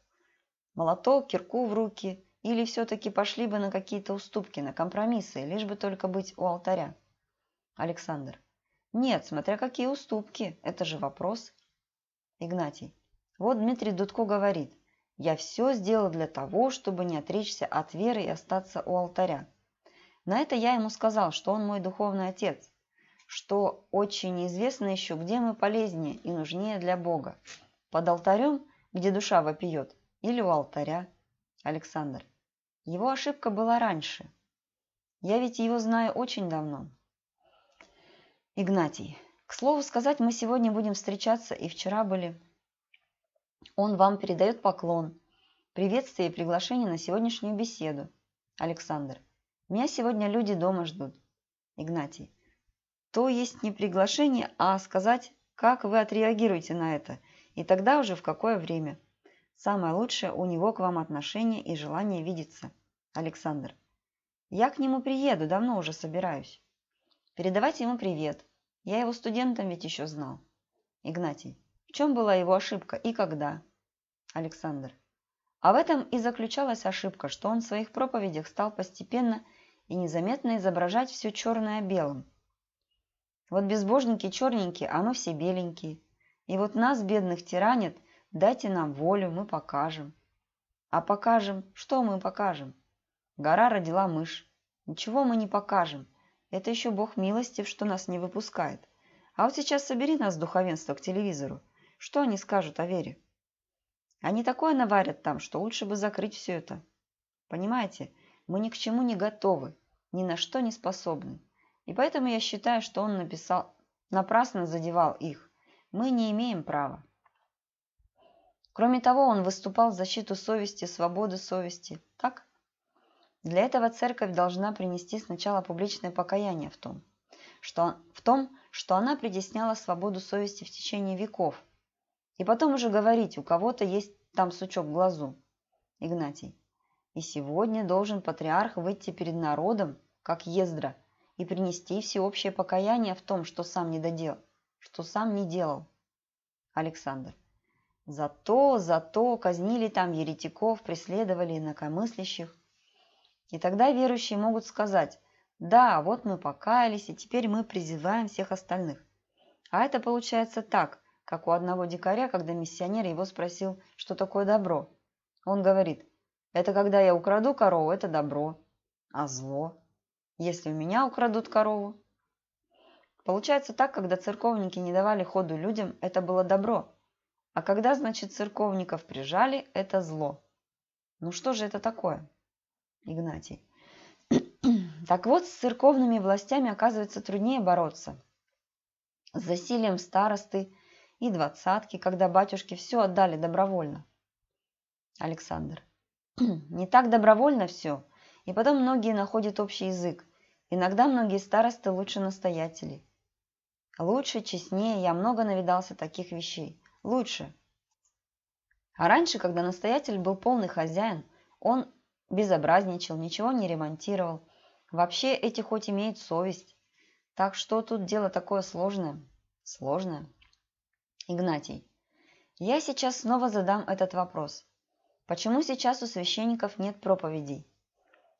Молоток, кирку в руки? Или все-таки пошли бы на какие-то уступки, на компромиссы, лишь бы только быть у алтаря? Александр. Нет, смотря какие уступки, это же вопрос. Игнатий. Вот Дмитрий Дудко говорит, я все сделал для того, чтобы не отречься от веры и остаться у алтаря. На это я ему сказал, что он мой духовный отец, что очень неизвестно еще, где мы полезнее и нужнее для Бога. Под алтарем, где душа вопиет, или у алтаря. Александр. Его ошибка была раньше. Я ведь его знаю очень давно. Игнатий. К слову сказать, мы сегодня будем встречаться и вчера были. Он вам передает поклон, приветствие и приглашение на сегодняшнюю беседу. Александр. Меня сегодня люди дома ждут. Игнатий то есть не приглашение, а сказать, как вы отреагируете на это, и тогда уже в какое время. Самое лучшее у него к вам отношение и желание видеться. Александр. Я к нему приеду, давно уже собираюсь. Передавайте ему привет. Я его студентом ведь еще знал. Игнатий. В чем была его ошибка и когда? Александр. А в этом и заключалась ошибка, что он в своих проповедях стал постепенно и незаметно изображать все черное белым, вот безбожники черненькие, а мы все беленькие. И вот нас, бедных, тиранят, дайте нам волю, мы покажем. А покажем, что мы покажем? Гора родила мышь. Ничего мы не покажем. Это еще бог милостив, что нас не выпускает. А вот сейчас собери нас, духовенство, к телевизору. Что они скажут о вере? Они такое наварят там, что лучше бы закрыть все это. Понимаете, мы ни к чему не готовы, ни на что не способны. И поэтому я считаю, что он написал, напрасно задевал их. Мы не имеем права. Кроме того, он выступал в защиту совести, свободы совести. Так? Для этого церковь должна принести сначала публичное покаяние в том, что, в том, что она притесняла свободу совести в течение веков. И потом уже говорить, у кого-то есть там сучок в глазу. Игнатий. И сегодня должен патриарх выйти перед народом, как Ездра, и принести всеобщее покаяние в том, что сам не доделал, что сам не делал. Александр. Зато, зато казнили там еретиков, преследовали инакомыслящих. И тогда верующие могут сказать, да, вот мы покаялись, и теперь мы призываем всех остальных. А это получается так, как у одного дикаря, когда миссионер его спросил, что такое добро. Он говорит, это когда я украду корову, это добро, а зло если у меня украдут корову? Получается так, когда церковники не давали ходу людям, это было добро. А когда, значит, церковников прижали, это зло. Ну что же это такое? Игнатий. Так вот, с церковными властями оказывается труднее бороться. С засилием старосты и двадцатки, когда батюшки все отдали добровольно. Александр. Не так добровольно все. И потом многие находят общий язык. Иногда многие старосты лучше настоятелей. Лучше, честнее, я много навидался таких вещей. Лучше. А раньше, когда настоятель был полный хозяин, он безобразничал, ничего не ремонтировал. Вообще эти хоть имеют совесть. Так что тут дело такое сложное? Сложное. Игнатий. Я сейчас снова задам этот вопрос. Почему сейчас у священников нет проповедей?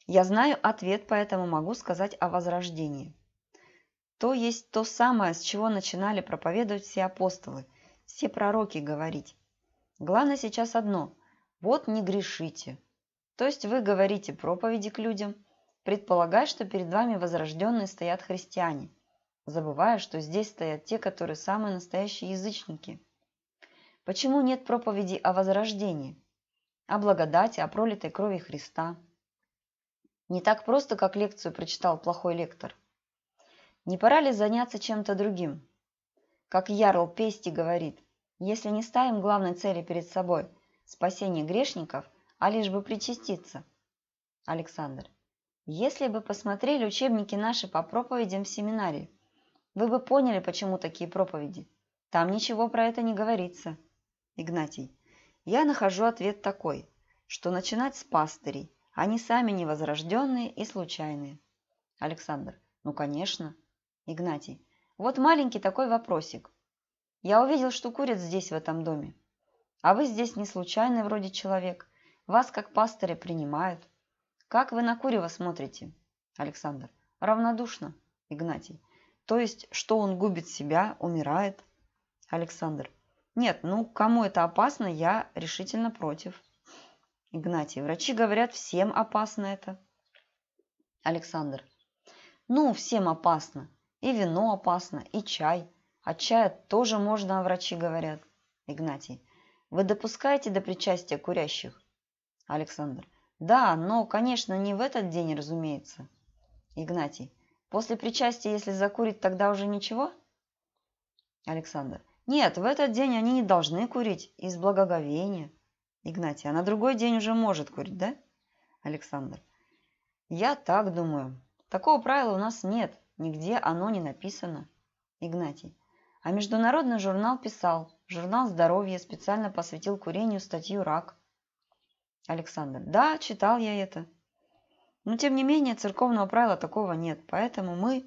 Я знаю ответ, поэтому могу сказать о возрождении. То есть то самое, с чего начинали проповедовать все апостолы, все пророки говорить. Главное сейчас одно – вот не грешите. То есть вы говорите проповеди к людям, предполагая, что перед вами возрожденные стоят христиане, забывая, что здесь стоят те, которые самые настоящие язычники. Почему нет проповеди о возрождении, о благодати, о пролитой крови Христа – не так просто, как лекцию прочитал плохой лектор. Не пора ли заняться чем-то другим? Как Ярл Пести говорит, если не ставим главной цели перед собой – спасение грешников, а лишь бы причаститься. Александр. Если бы посмотрели учебники наши по проповедям в семинарии, вы бы поняли, почему такие проповеди. Там ничего про это не говорится. Игнатий. Я нахожу ответ такой, что начинать с пастырей, они сами невозрожденные и случайные. Александр. Ну, конечно. Игнатий. Вот маленький такой вопросик. Я увидел, что курят здесь, в этом доме. А вы здесь не случайный вроде человек. Вас как пастыря принимают. Как вы на Курева смотрите? Александр. Равнодушно. Игнатий. То есть, что он губит себя, умирает? Александр. Нет, ну, кому это опасно, я решительно против. Игнатий, врачи говорят, всем опасно это. Александр, ну, всем опасно. И вино опасно, и чай. а чая тоже можно, а врачи говорят. Игнатий, вы допускаете до причастия курящих? Александр, да, но, конечно, не в этот день, разумеется. Игнатий, после причастия, если закурить, тогда уже ничего? Александр, нет, в этот день они не должны курить из благоговения. Игнатий, а на другой день уже может курить, да? Александр. Я так думаю. Такого правила у нас нет. Нигде оно не написано. Игнатий. А международный журнал писал. Журнал «Здоровье» специально посвятил курению статью «Рак». Александр. Да, читал я это. Но, тем не менее, церковного правила такого нет, поэтому мы...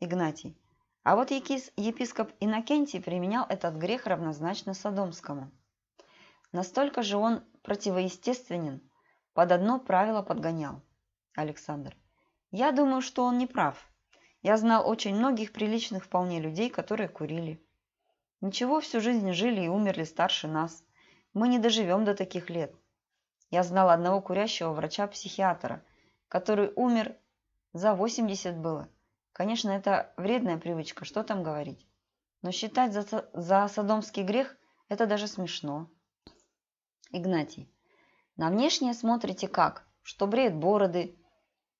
Игнатий. А вот епископ Иннокентий применял этот грех равнозначно Содомскому. Настолько же он противоестественен, под одно правило подгонял. Александр. Я думаю, что он не прав. Я знал очень многих приличных вполне людей, которые курили. Ничего, всю жизнь жили и умерли старше нас. Мы не доживем до таких лет. Я знал одного курящего врача-психиатра, который умер за 80 было. Конечно, это вредная привычка, что там говорить. Но считать за, за садомский грех – это даже смешно. Игнатий. На внешнее смотрите как? Что бреют бороды,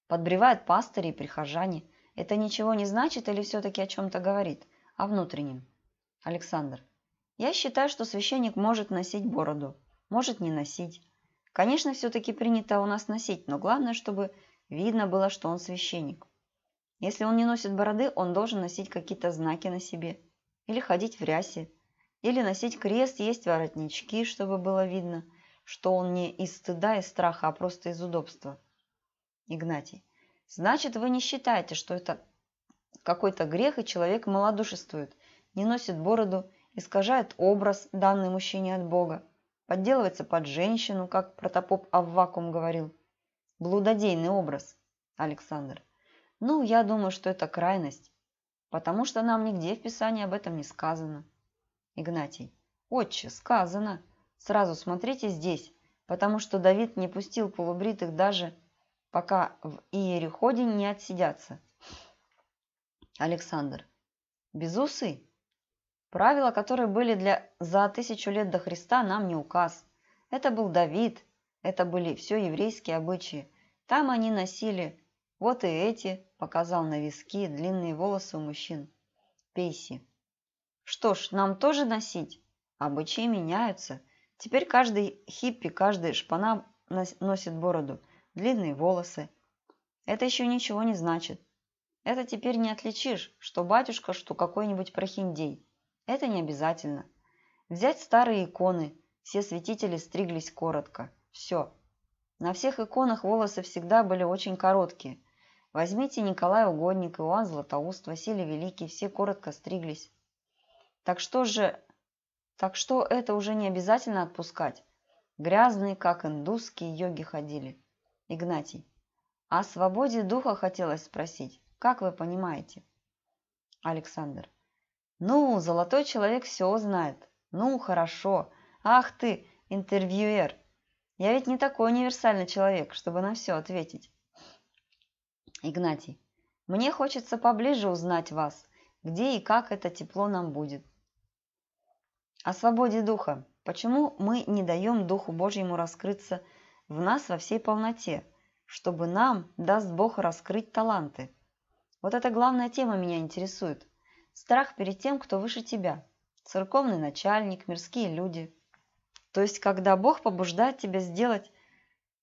подбревают пастыри и прихожане. Это ничего не значит или все-таки о чем-то говорит? О внутреннем. Александр. Я считаю, что священник может носить бороду, может не носить. Конечно, все-таки принято у нас носить, но главное, чтобы видно было, что он священник. Если он не носит бороды, он должен носить какие-то знаки на себе или ходить в рясе. Или носить крест, есть воротнички, чтобы было видно, что он не из стыда и страха, а просто из удобства. Игнатий. Значит, вы не считаете, что это какой-то грех, и человек малодушествует, не носит бороду, искажает образ, данный мужчине от Бога, подделывается под женщину, как протопоп Аввакум говорил. Блудодейный образ. Александр. Ну, я думаю, что это крайность, потому что нам нигде в Писании об этом не сказано. Игнатий. Отче, сказано. Сразу смотрите здесь, потому что Давид не пустил полубритых даже, пока в Иериходе не отсидятся. Александр. Без усы. Правила, которые были для за тысячу лет до Христа, нам не указ. Это был Давид, это были все еврейские обычаи. Там они носили, вот и эти, показал на виски длинные волосы у мужчин. Пейси. Что ж, нам тоже носить? Обычаи меняются. Теперь каждый хиппи, каждый шпана носит бороду, длинные волосы. Это еще ничего не значит. Это теперь не отличишь, что батюшка, что какой-нибудь прохиндей. Это не обязательно. Взять старые иконы. Все святители стриглись коротко. Все. На всех иконах волосы всегда были очень короткие. Возьмите Николая Угодник, Иоанн Златоуст, Василий Великий, все коротко стриглись. Так что же... Так что это уже не обязательно отпускать. Грязные, как индусские йоги ходили. Игнатий. «А о свободе духа хотелось спросить. Как вы понимаете? Александр. Ну, золотой человек все знает. Ну, хорошо. Ах ты, интервьюер. Я ведь не такой универсальный человек, чтобы на все ответить. Игнатий. Мне хочется поближе узнать вас, где и как это тепло нам будет. О свободе духа. Почему мы не даем Духу Божьему раскрыться в нас во всей полноте, чтобы нам даст Бог раскрыть таланты? Вот эта главная тема меня интересует. Страх перед тем, кто выше тебя. Церковный начальник, мирские люди. То есть, когда Бог побуждает тебя сделать,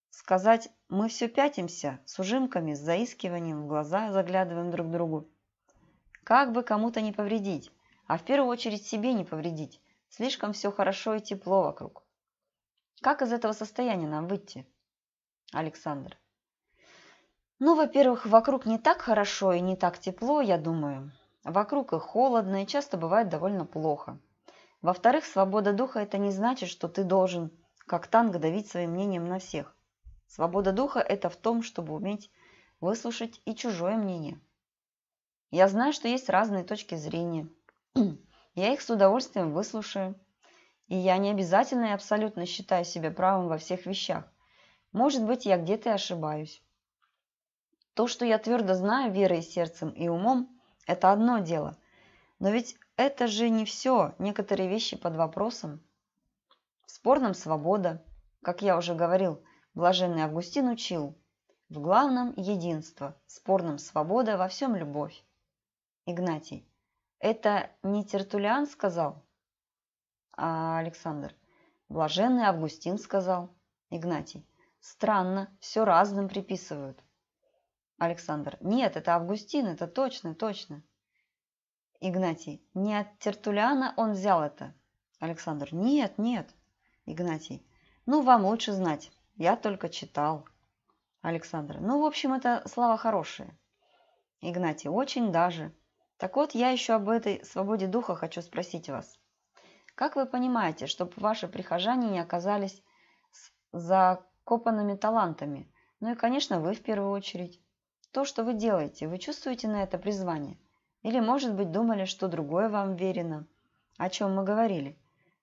сказать «мы все пятимся» с ужимками, с заискиванием, в глаза заглядываем друг другу. Как бы кому-то не повредить, а в первую очередь себе не повредить, Слишком все хорошо и тепло вокруг. Как из этого состояния нам выйти? Александр. Ну, во-первых, вокруг не так хорошо и не так тепло, я думаю. Вокруг и холодно, и часто бывает довольно плохо. Во-вторых, свобода духа – это не значит, что ты должен, как танго, давить своим мнением на всех. Свобода духа – это в том, чтобы уметь выслушать и чужое мнение. Я знаю, что есть разные точки зрения, я их с удовольствием выслушаю. И я не обязательно и абсолютно считаю себя правым во всех вещах. Может быть, я где-то и ошибаюсь. То, что я твердо знаю верой, сердцем и умом, это одно дело. Но ведь это же не все. Некоторые вещи под вопросом. В спорном свобода. Как я уже говорил, блаженный Августин учил. В главном – единство, в спорном – свобода, во всем – любовь. Игнатий. Это не Тертулиан сказал, а Александр. Блаженный Августин сказал, Игнатий. Странно, все разным приписывают. Александр. Нет, это Августин, это точно, точно. Игнатий. Не от Тертулиана он взял это. Александр. Нет, нет. Игнатий. Ну, вам лучше знать. Я только читал. Александр. Ну, в общем, это слова хорошие. Игнатий. Очень даже. Так вот, я еще об этой свободе духа хочу спросить вас. Как вы понимаете, чтобы ваши прихожане не оказались закопанными талантами? Ну и, конечно, вы в первую очередь. То, что вы делаете, вы чувствуете на это призвание? Или, может быть, думали, что другое вам верено? О чем мы говорили?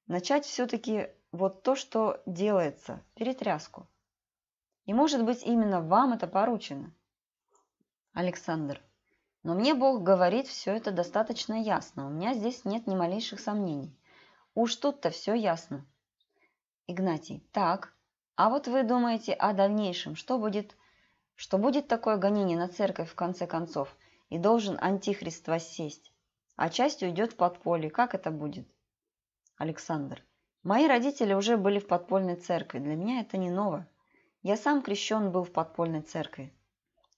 Начать все-таки вот то, что делается, перетряску. И, может быть, именно вам это поручено. Александр. Но мне Бог говорит все это достаточно ясно. У меня здесь нет ни малейших сомнений. Уж тут-то все ясно. Игнатий. Так, а вот вы думаете о дальнейшем. Что будет, что будет такое гонение на церковь в конце концов? И должен антихрист воссесть. А часть уйдет в подполье. Как это будет? Александр. Мои родители уже были в подпольной церкви. Для меня это не ново. Я сам крещен был в подпольной церкви.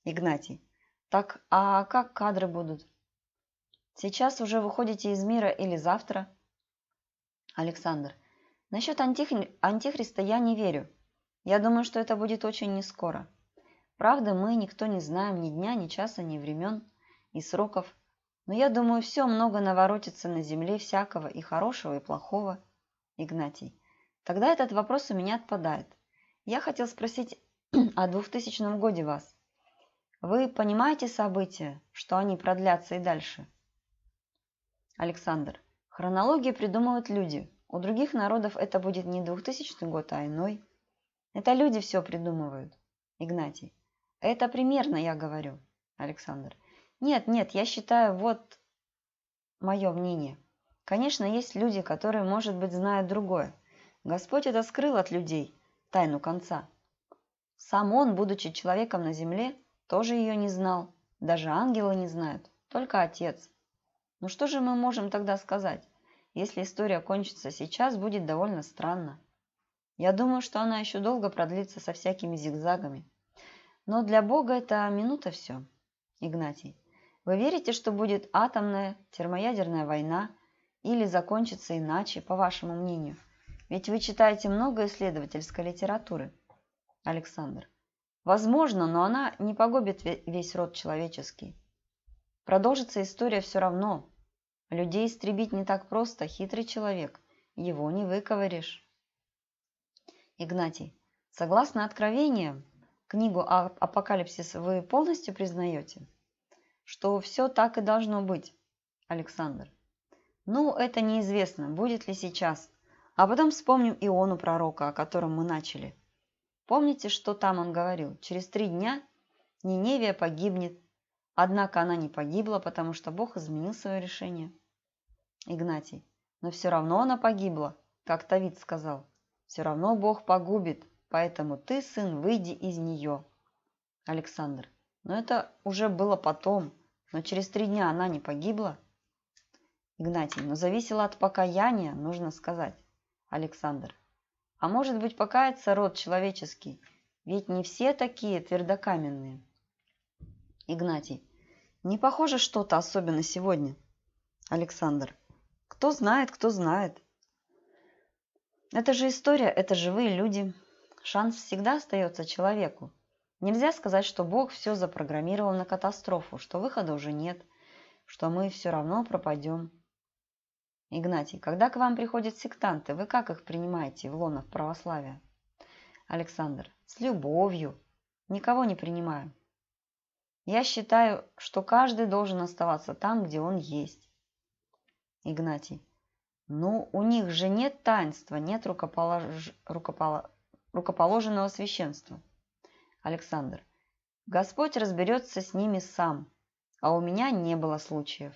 Игнатий. Так, а как кадры будут? Сейчас уже выходите из мира или завтра? Александр. Насчет антихри... антихриста я не верю. Я думаю, что это будет очень не скоро. Правда, мы никто не знаем ни дня, ни часа, ни времен и сроков. Но я думаю, все много наворотится на земле всякого и хорошего, и плохого. Игнатий. Тогда этот вопрос у меня отпадает. Я хотел спросить о 2000 годе вас. Вы понимаете события, что они продлятся и дальше? Александр. хронологии придумывают люди. У других народов это будет не 2000 год, а иной. Это люди все придумывают. Игнатий. Это примерно я говорю. Александр. Нет, нет, я считаю, вот мое мнение. Конечно, есть люди, которые, может быть, знают другое. Господь это скрыл от людей, тайну конца. Сам он, будучи человеком на земле, тоже ее не знал. Даже ангелы не знают, только отец. Ну что же мы можем тогда сказать? Если история кончится сейчас, будет довольно странно. Я думаю, что она еще долго продлится со всякими зигзагами. Но для Бога это минута все. Игнатий, вы верите, что будет атомная термоядерная война или закончится иначе, по вашему мнению? Ведь вы читаете много исследовательской литературы. Александр, Возможно, но она не погубит весь род человеческий. Продолжится история все равно. Людей истребить не так просто, хитрый человек. Его не выковыришь. Игнатий, согласно откровениям, книгу «Апокалипсис» вы полностью признаете? Что все так и должно быть, Александр. Ну, это неизвестно, будет ли сейчас. А потом вспомним Иону пророка, о котором мы начали. Помните, что там он говорил? Через три дня Ниневия погибнет. Однако она не погибла, потому что Бог изменил свое решение. Игнатий. Но все равно она погибла, как Тавид сказал. Все равно Бог погубит, поэтому ты, сын, выйди из нее. Александр. Но это уже было потом, но через три дня она не погибла. Игнатий. Но зависело от покаяния, нужно сказать. Александр. А может быть, покаяться род человеческий? Ведь не все такие твердокаменные. Игнатий. Не похоже что-то особенно сегодня. Александр. Кто знает, кто знает. Это же история, это живые люди. Шанс всегда остается человеку. Нельзя сказать, что Бог все запрограммировал на катастрофу, что выхода уже нет, что мы все равно пропадем. Игнатий, когда к вам приходят сектанты, вы как их принимаете в лонов православия? Александр, с любовью. Никого не принимаю. Я считаю, что каждый должен оставаться там, где он есть. Игнатий, ну, у них же нет таинства, нет рукополож... рукопол... рукоположенного священства. Александр, Господь разберется с ними сам, а у меня не было случаев.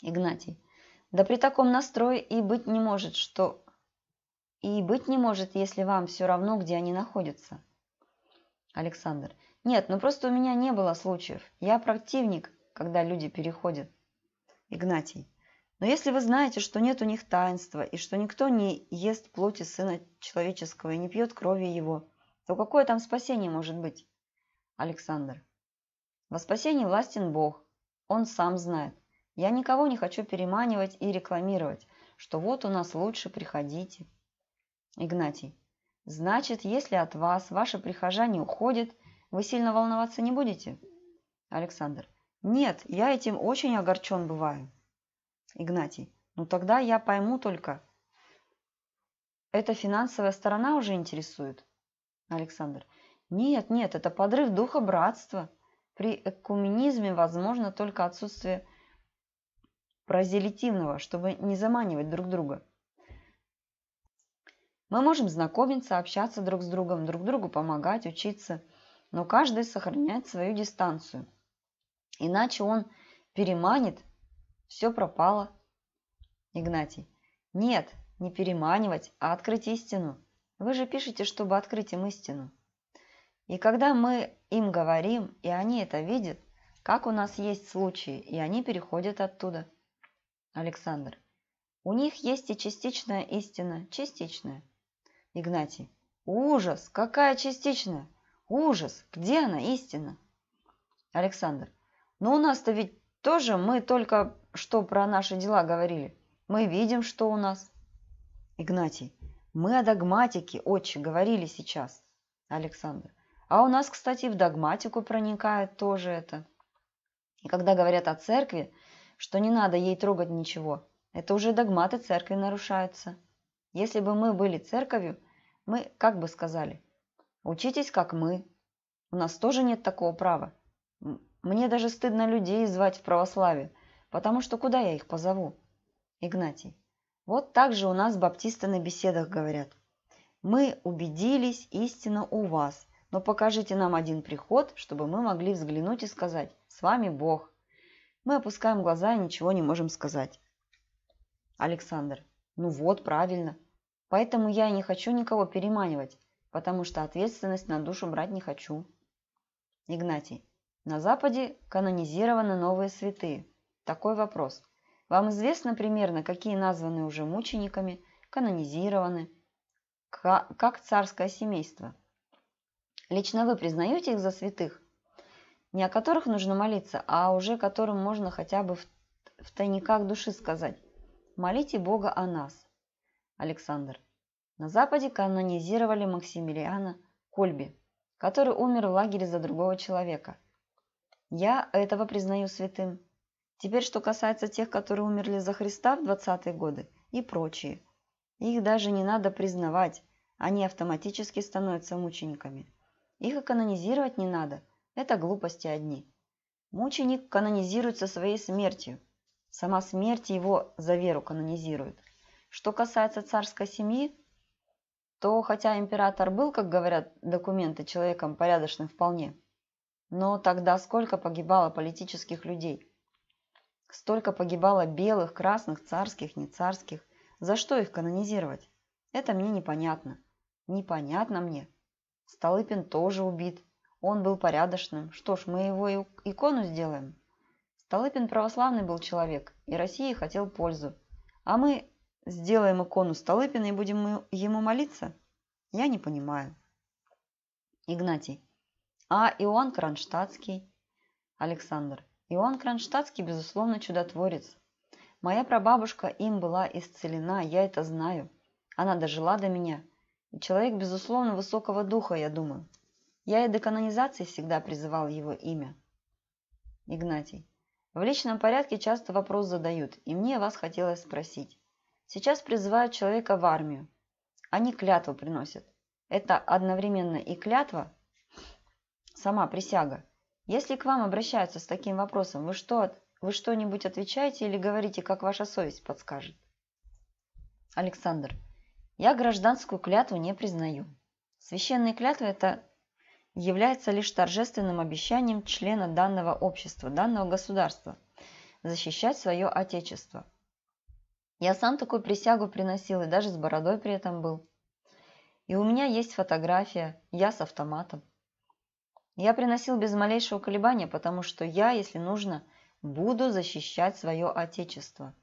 Игнатий, да при таком настрое и быть не может, что... И быть не может, если вам все равно, где они находятся. Александр. Нет, ну просто у меня не было случаев. Я противник, когда люди переходят. Игнатий. Но если вы знаете, что нет у них таинства, и что никто не ест плоти сына человеческого и не пьет крови его, то какое там спасение может быть? Александр. Во спасении властен Бог. Он сам знает. Я никого не хочу переманивать и рекламировать, что вот у нас лучше приходите. Игнатий. Значит, если от вас ваши прихожане уходят, вы сильно волноваться не будете? Александр. Нет, я этим очень огорчен бываю. Игнатий. Ну тогда я пойму только. эта финансовая сторона уже интересует? Александр. Нет, нет, это подрыв духа братства. При экуменизме возможно только отсутствие прозелитивного, чтобы не заманивать друг друга. Мы можем знакомиться, общаться друг с другом, друг другу помогать, учиться, но каждый сохраняет свою дистанцию. Иначе он переманит, все пропало. Игнатий. Нет, не переманивать, а открыть истину. Вы же пишете, чтобы открыть им истину. И когда мы им говорим, и они это видят, как у нас есть случаи, и они переходят оттуда. Александр. У них есть и частичная истина, частичная. Игнатий. Ужас! Какая частичная? Ужас! Где она, истина? Александр. Но ну, у нас-то ведь тоже мы только что про наши дела говорили. Мы видим, что у нас. Игнатий. Мы о догматике, отче, говорили сейчас. Александр. А у нас, кстати, в догматику проникает тоже это. И когда говорят о церкви, что не надо ей трогать ничего. Это уже догматы церкви нарушаются. Если бы мы были церковью, мы как бы сказали, учитесь как мы. У нас тоже нет такого права. Мне даже стыдно людей звать в православие, потому что куда я их позову? Игнатий. Вот так же у нас баптисты на беседах говорят. Мы убедились, истина у вас, но покажите нам один приход, чтобы мы могли взглянуть и сказать, с вами Бог, мы опускаем глаза и ничего не можем сказать. Александр. Ну вот, правильно. Поэтому я не хочу никого переманивать, потому что ответственность на душу брать не хочу. Игнатий. На Западе канонизированы новые святые. Такой вопрос. Вам известно примерно, какие названы уже мучениками, канонизированы? Как царское семейство? Лично вы признаете их за святых? не о которых нужно молиться, а уже которым можно хотя бы в, в тайниках души сказать. Молите Бога о нас. Александр. На Западе канонизировали Максимилиана Кольби, который умер в лагере за другого человека. Я этого признаю святым. Теперь, что касается тех, которые умерли за Христа в 20-е годы и прочие. Их даже не надо признавать, они автоматически становятся мучениками. Их и канонизировать не надо, это глупости одни. Мученик канонизируется своей смертью. Сама смерть его за веру канонизирует. Что касается царской семьи, то хотя император был, как говорят документы, человеком порядочным вполне, но тогда сколько погибало политических людей? Столько погибало белых, красных, царских, не царских, За что их канонизировать? Это мне непонятно. Непонятно мне. Столыпин тоже убит. Он был порядочным. Что ж, мы его икону сделаем. Столыпин православный был человек, и России хотел пользу. А мы сделаем икону Столыпина и будем ему молиться? Я не понимаю. Игнатий. А Иоанн Кронштадтский? Александр. Иоанн Кронштадтский, безусловно, чудотворец. Моя прабабушка им была исцелена, я это знаю. Она дожила до меня. И человек, безусловно, высокого духа, я думаю. Я и до канонизации всегда призывал его имя. Игнатий. В личном порядке часто вопрос задают, и мне вас хотелось спросить. Сейчас призывают человека в армию. Они клятву приносят. Это одновременно и клятва, сама присяга. Если к вам обращаются с таким вопросом, вы что, вы что-нибудь отвечаете или говорите, как ваша совесть подскажет? Александр. Я гражданскую клятву не признаю. Священные клятвы – это является лишь торжественным обещанием члена данного общества, данного государства защищать свое отечество. Я сам такую присягу приносил и даже с бородой при этом был. И у меня есть фотография, я с автоматом. Я приносил без малейшего колебания, потому что я, если нужно, буду защищать свое отечество.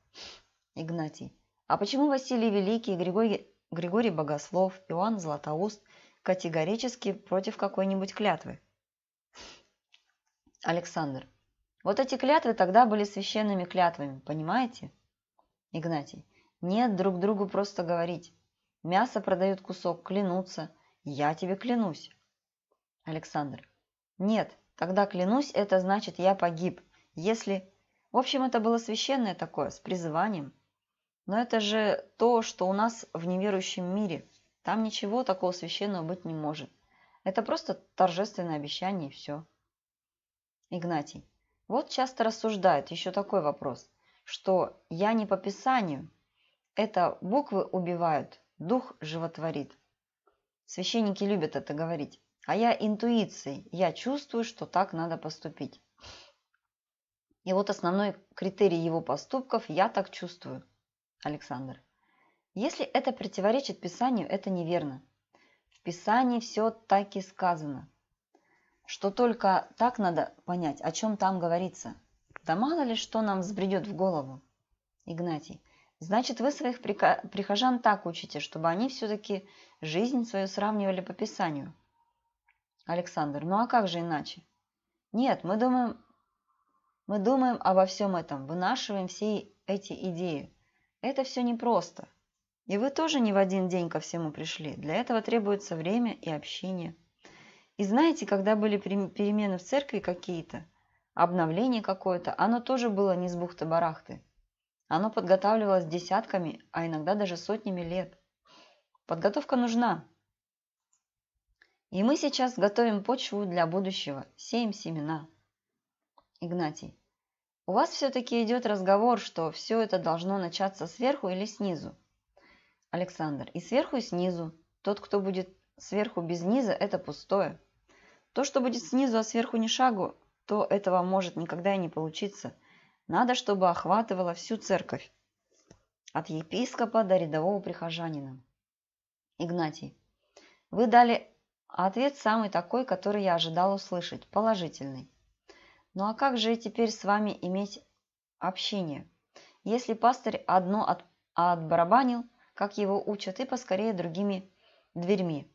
Игнатий. А почему Василий Великий, Григорий, Григорий Богослов, Иоанн Златоуст – категорически против какой-нибудь клятвы. Александр. Вот эти клятвы тогда были священными клятвами, понимаете? Игнатий. Нет, друг другу просто говорить. Мясо продают кусок, клянутся. Я тебе клянусь. Александр. Нет, тогда клянусь, это значит я погиб. Если... В общем, это было священное такое, с призыванием. Но это же то, что у нас в неверующем мире. Там ничего такого священного быть не может. Это просто торжественное обещание и все. Игнатий. Вот часто рассуждают еще такой вопрос, что «я не по Писанию». Это буквы убивают, дух животворит. Священники любят это говорить. А я интуицией, я чувствую, что так надо поступить. И вот основной критерий его поступков «я так чувствую». Александр. Если это противоречит Писанию, это неверно. В Писании все так и сказано. Что только так надо понять, о чем там говорится. Да мало ли что нам взбредет в голову. Игнатий. Значит, вы своих прихожан так учите, чтобы они все-таки жизнь свою сравнивали по Писанию. Александр. Ну а как же иначе? Нет, мы думаем, мы думаем обо всем этом, вынашиваем все эти идеи. Это все непросто. И вы тоже не в один день ко всему пришли. Для этого требуется время и общение. И знаете, когда были перемены в церкви какие-то, обновление какое-то, оно тоже было не с бухты-барахты. Оно подготавливалось десятками, а иногда даже сотнями лет. Подготовка нужна. И мы сейчас готовим почву для будущего, сеем семена. Игнатий, у вас все-таки идет разговор, что все это должно начаться сверху или снизу. Александр. И сверху, и снизу. Тот, кто будет сверху без низа, это пустое. То, что будет снизу, а сверху ни шагу, то этого может никогда и не получиться. Надо, чтобы охватывала всю церковь. От епископа до рядового прихожанина. Игнатий. Вы дали ответ самый такой, который я ожидал услышать, положительный. Ну а как же теперь с вами иметь общение? Если пастырь одно от, отбарабанил, как его учат, и поскорее другими дверьми.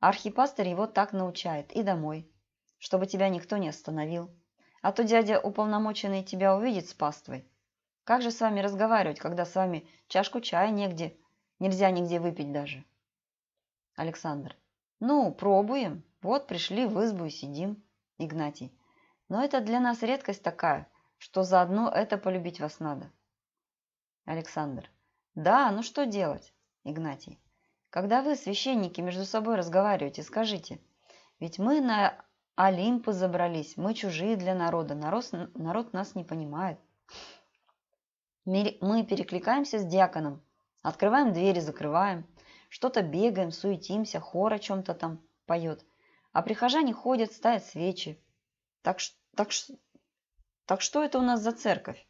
Архипастор его так научает. И домой, чтобы тебя никто не остановил. А то дядя уполномоченный тебя увидит с паствой. Как же с вами разговаривать, когда с вами чашку чая негде, нельзя нигде выпить даже? Александр. Ну, пробуем. Вот пришли в избу и сидим. Игнатий. Но это для нас редкость такая, что заодно это полюбить вас надо. Александр. Да, ну что делать, Игнатий? Когда вы, священники, между собой разговариваете, скажите, ведь мы на Олимпы забрались, мы чужие для народа, народ, народ нас не понимает. Мы перекликаемся с диаконом, открываем двери, закрываем, что-то бегаем, суетимся, хор о чем-то там поет, а прихожане ходят, ставят свечи. Так, так, так что это у нас за церковь?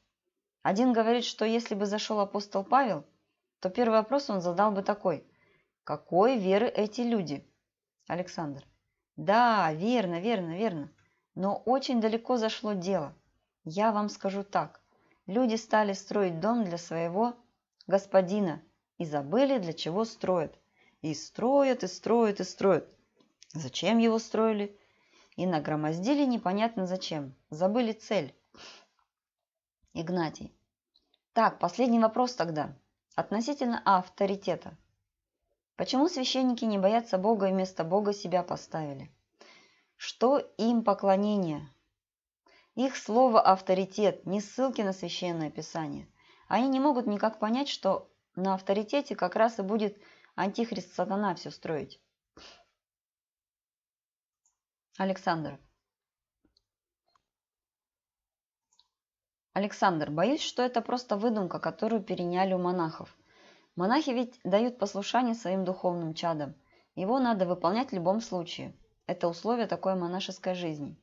Один говорит, что если бы зашел апостол Павел – то первый вопрос он задал бы такой. Какой веры эти люди? Александр. Да, верно, верно, верно. Но очень далеко зашло дело. Я вам скажу так. Люди стали строить дом для своего господина и забыли, для чего строят. И строят, и строят, и строят. Зачем его строили? И нагромоздили непонятно зачем. Забыли цель. Игнатий. Так, последний вопрос тогда относительно авторитета. Почему священники не боятся Бога и вместо Бога себя поставили? Что им поклонение? Их слово «авторитет», не ссылки на священное писание. Они не могут никак понять, что на авторитете как раз и будет антихрист сатана все строить. Александр. Александр, боюсь, что это просто выдумка, которую переняли у монахов. Монахи ведь дают послушание своим духовным чадам. Его надо выполнять в любом случае. Это условие такой монашеской жизни.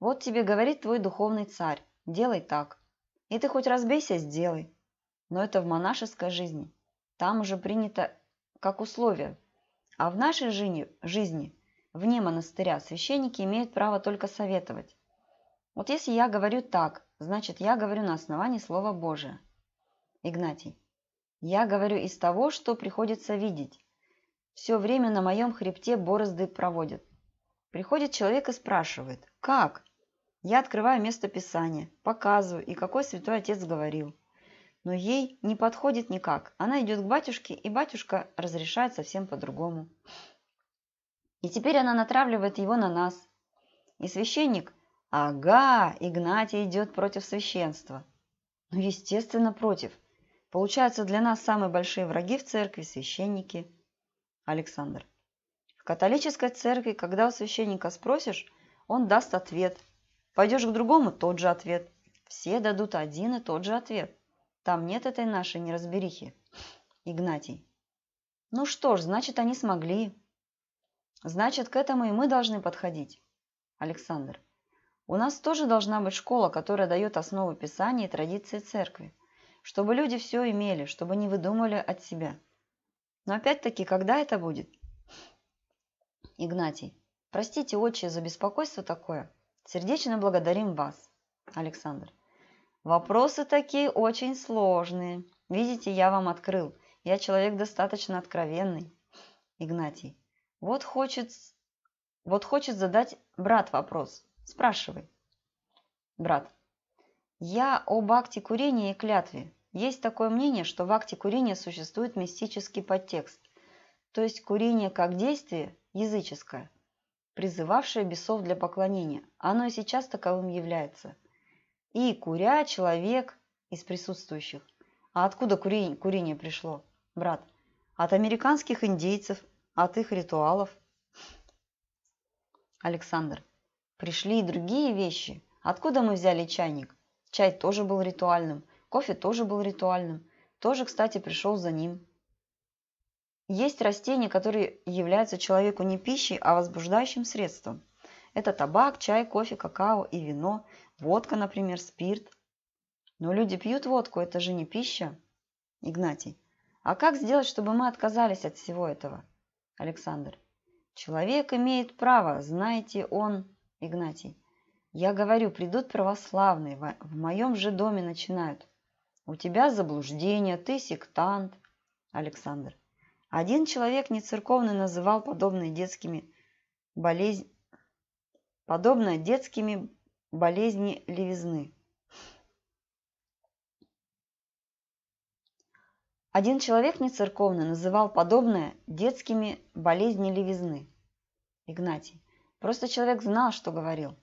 Вот тебе говорит твой духовный царь, делай так. И ты хоть разбейся, сделай. Но это в монашеской жизни. Там уже принято как условие. А в нашей жизни, жизни вне монастыря, священники имеют право только советовать. Вот если я говорю так, Значит, я говорю на основании Слова Божия. Игнатий. Я говорю из того, что приходится видеть. Все время на моем хребте борозды проводят. Приходит человек и спрашивает, как? Я открываю место Писания, показываю, и какой святой отец говорил. Но ей не подходит никак. Она идет к батюшке, и батюшка разрешает совсем по-другому. И теперь она натравливает его на нас. И священник Ага, Игнатий идет против священства. Ну, естественно, против. Получается, для нас самые большие враги в церкви – священники. Александр. В католической церкви, когда у священника спросишь, он даст ответ. Пойдешь к другому – тот же ответ. Все дадут один и тот же ответ. Там нет этой нашей неразберихи. Игнатий. Ну что ж, значит, они смогли. Значит, к этому и мы должны подходить. Александр. У нас тоже должна быть школа, которая дает основы Писания и традиции церкви, чтобы люди все имели, чтобы не выдумали от себя. Но опять-таки, когда это будет? Игнатий. Простите, отче, за беспокойство такое. Сердечно благодарим вас. Александр. Вопросы такие очень сложные. Видите, я вам открыл. Я человек достаточно откровенный. Игнатий. Вот хочет, вот хочет задать брат вопрос. Спрашивай. Брат, я об акте курения и клятве. Есть такое мнение, что в акте курения существует мистический подтекст, то есть курение как действие языческое, призывавшее бесов для поклонения. Оно и сейчас таковым является. И куря человек из присутствующих. А откуда курение, курение пришло, брат? От американских индейцев, от их ритуалов. Александр. Пришли и другие вещи. Откуда мы взяли чайник? Чай тоже был ритуальным, кофе тоже был ритуальным. Тоже, кстати, пришел за ним. Есть растения, которые являются человеку не пищей, а возбуждающим средством. Это табак, чай, кофе, какао и вино, водка, например, спирт. Но люди пьют водку, это же не пища. Игнатий. А как сделать, чтобы мы отказались от всего этого? Александр. Человек имеет право, знаете, он... Игнатий. Я говорю, придут православные, в моем же доме начинают. У тебя заблуждение, ты сектант. Александр. Один человек нецерковный называл подобные детскими болезнь... подобное детскими болезни левизны. Один человек нецерковный называл подобное детскими болезни левизны. Игнатий. Просто человек знал, что говорил.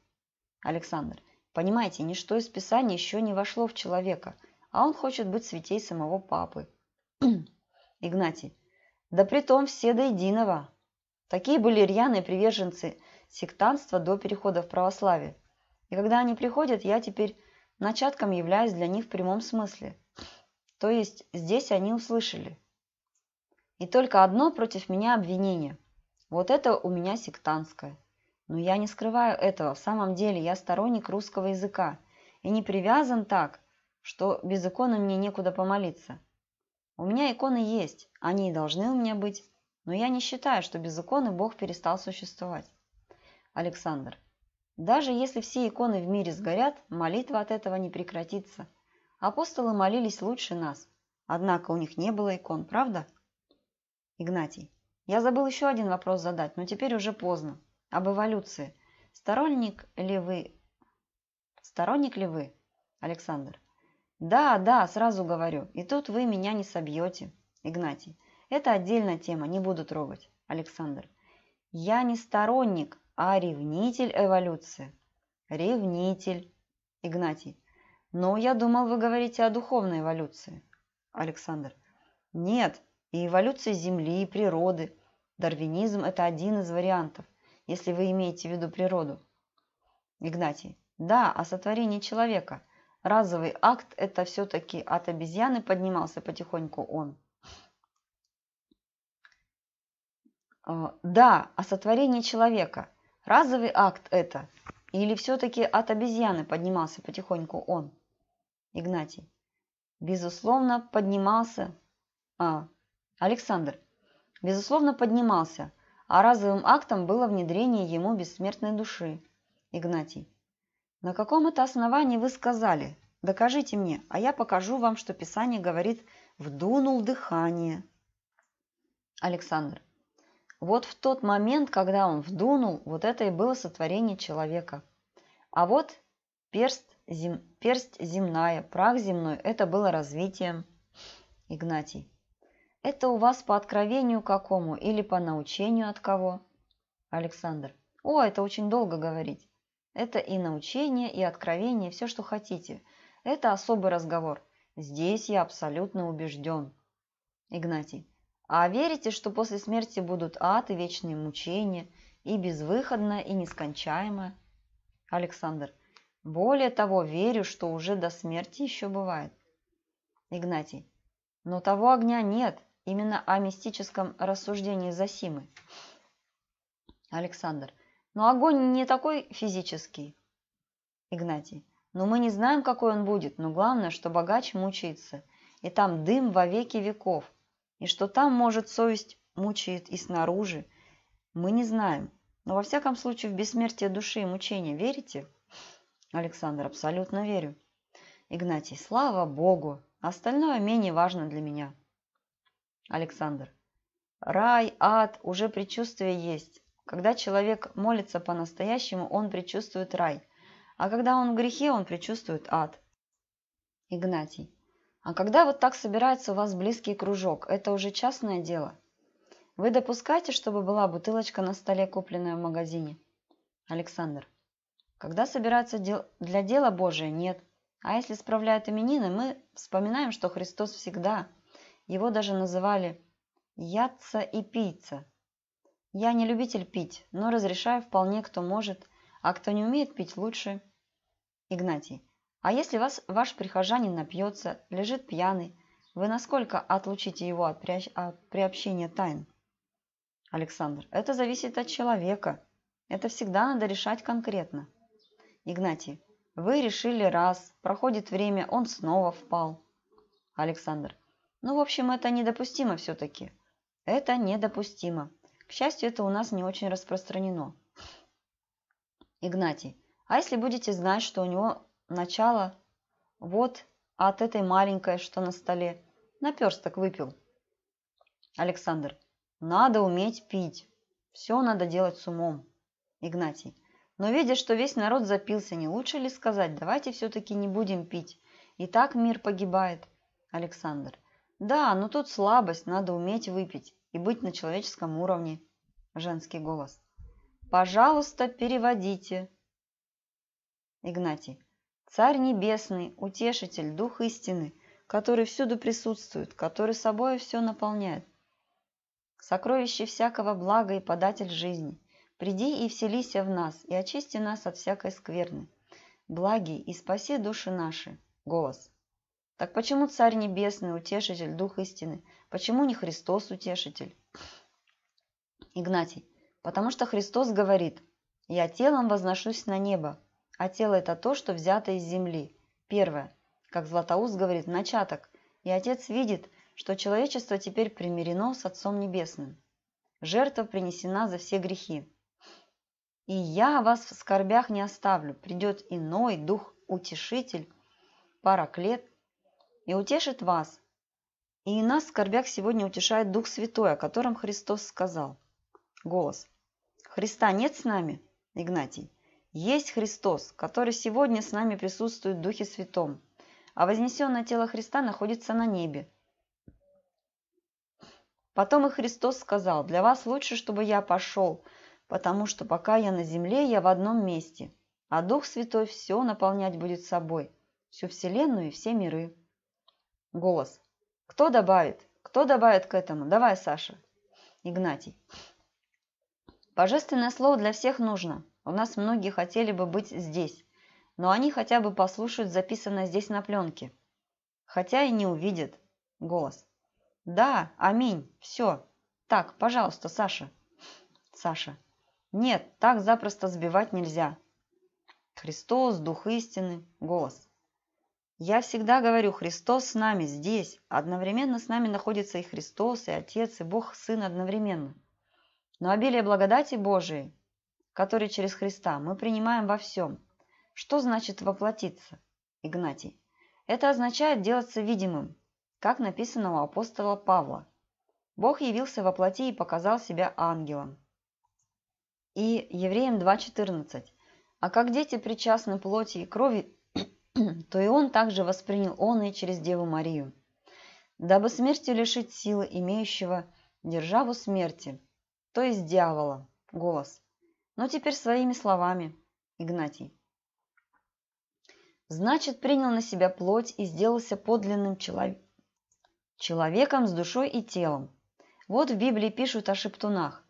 Александр, понимаете, ничто из Писания еще не вошло в человека, а он хочет быть святей самого папы. Игнатий, да притом все до единого. Такие были рьяные приверженцы сектанства до перехода в православие. И когда они приходят, я теперь начатком являюсь для них в прямом смысле. То есть здесь они услышали. И только одно против меня обвинение. Вот это у меня сектантское. Но я не скрываю этого. В самом деле я сторонник русского языка и не привязан так, что без иконы мне некуда помолиться. У меня иконы есть, они и должны у меня быть, но я не считаю, что без иконы Бог перестал существовать. Александр. Даже если все иконы в мире сгорят, молитва от этого не прекратится. Апостолы молились лучше нас, однако у них не было икон, правда? Игнатий. Я забыл еще один вопрос задать, но теперь уже поздно об эволюции. Сторонник ли вы? Сторонник ли вы, Александр? Да, да, сразу говорю. И тут вы меня не собьете, Игнатий. Это отдельная тема, не буду трогать, Александр. Я не сторонник, а ревнитель эволюции. Ревнитель, Игнатий. Но я думал, вы говорите о духовной эволюции, Александр. Нет, и эволюции Земли, и природы. Дарвинизм – это один из вариантов если вы имеете в виду природу. Игнатий. Да, о сотворении человека. Разовый акт – это все-таки от обезьяны поднимался потихоньку он. Э, да, о сотворении человека. Разовый акт это. Или все-таки от обезьяны поднимался потихоньку он? Игнатий. Безусловно, поднимался. А, Александр. Безусловно, поднимался а разовым актом было внедрение ему бессмертной души. Игнатий. На каком это основании вы сказали? Докажите мне, а я покажу вам, что Писание говорит «вдунул дыхание». Александр. Вот в тот момент, когда он вдунул, вот это и было сотворение человека. А вот перст, зем... персть земная, прах земной – это было развитием. Игнатий. Это у вас по откровению какому или по научению от кого? Александр. О, это очень долго говорить. Это и научение, и откровение, все, что хотите. Это особый разговор. Здесь я абсолютно убежден. Игнатий. А верите, что после смерти будут ад и вечные мучения, и безвыходно, и нескончаемо? Александр. Более того, верю, что уже до смерти еще бывает. Игнатий. Но того огня нет, Именно о мистическом рассуждении Зосимы. Александр. Но огонь не такой физический. Игнатий. Но мы не знаем, какой он будет, но главное, что богач мучается, и там дым во веки веков, и что там, может, совесть мучает и снаружи, мы не знаем. Но во всяком случае в бессмертие души и мучения верите? Александр, абсолютно верю. Игнатий, слава богу, остальное менее важно для меня. Александр. Рай, ад, уже предчувствие есть. Когда человек молится по-настоящему, он предчувствует рай. А когда он в грехе, он предчувствует ад. Игнатий. А когда вот так собирается у вас близкий кружок, это уже частное дело? Вы допускаете, чтобы была бутылочка на столе, купленная в магазине? Александр. Когда собирается дел... для дела Божия, нет. А если справляют именины, мы вспоминаем, что Христос всегда – его даже называли «ядца и пицца». Я не любитель пить, но разрешаю вполне, кто может, а кто не умеет пить, лучше. Игнатий, а если вас ваш прихожанин напьется, лежит пьяный, вы насколько отлучите его от, приобщ... от приобщения тайн? Александр, это зависит от человека. Это всегда надо решать конкретно. Игнатий, вы решили раз, проходит время, он снова впал. Александр, ну, в общем, это недопустимо все-таки. Это недопустимо. К счастью, это у нас не очень распространено. Игнатий. А если будете знать, что у него начало вот от этой маленькой, что на столе, наперсток выпил. Александр. Надо уметь пить. Все надо делать с умом. Игнатий. Но видя, что весь народ запился, не лучше ли сказать, давайте все-таки не будем пить. И так мир погибает. Александр. Да, но тут слабость, надо уметь выпить и быть на человеческом уровне. Женский голос. Пожалуйста, переводите. Игнатий. Царь Небесный, Утешитель, Дух Истины, который всюду присутствует, который собой все наполняет. Сокровище всякого блага и податель жизни. Приди и вселись в нас, и очисти нас от всякой скверны. Благи и спаси души наши. Голос. Так почему Царь Небесный, Утешитель, Дух Истины? Почему не Христос Утешитель? Игнатий. Потому что Христос говорит, «Я телом возношусь на небо, а тело – это то, что взято из земли». Первое. Как Златоуст говорит, начаток. И Отец видит, что человечество теперь примирено с Отцом Небесным. Жертва принесена за все грехи. «И я вас в скорбях не оставлю, придет иной Дух Утешитель, Параклет, и утешит вас. И нас в скорбях сегодня утешает Дух Святой, о котором Христос сказал. Голос. Христа нет с нами, Игнатий. Есть Христос, который сегодня с нами присутствует в Духе Святом, а вознесенное тело Христа находится на небе. Потом и Христос сказал, для вас лучше, чтобы я пошел, потому что пока я на земле, я в одном месте, а Дух Святой все наполнять будет собой, всю вселенную и все миры. Голос. Кто добавит? Кто добавит к этому? Давай, Саша. Игнатий. Божественное слово для всех нужно. У нас многие хотели бы быть здесь, но они хотя бы послушают записанное здесь на пленке. Хотя и не увидят. Голос. Да, аминь, все. Так, пожалуйста, Саша. Саша. Нет, так запросто сбивать нельзя. Христос, Дух истины, голос. Я всегда говорю, Христос с нами здесь. Одновременно с нами находится и Христос, и Отец, и Бог, Сын одновременно. Но обилие благодати Божией, который через Христа, мы принимаем во всем. Что значит воплотиться, Игнатий? Это означает делаться видимым, как написано у апостола Павла. Бог явился во плоти и показал себя ангелом. И Евреям 2.14. А как дети причастны плоти и крови то и он также воспринял он и через Деву Марию, дабы смертью лишить силы имеющего державу смерти, то есть дьявола, голос. Но теперь своими словами, Игнатий. Значит, принял на себя плоть и сделался подлинным челов... человеком с душой и телом. Вот в Библии пишут о шептунах.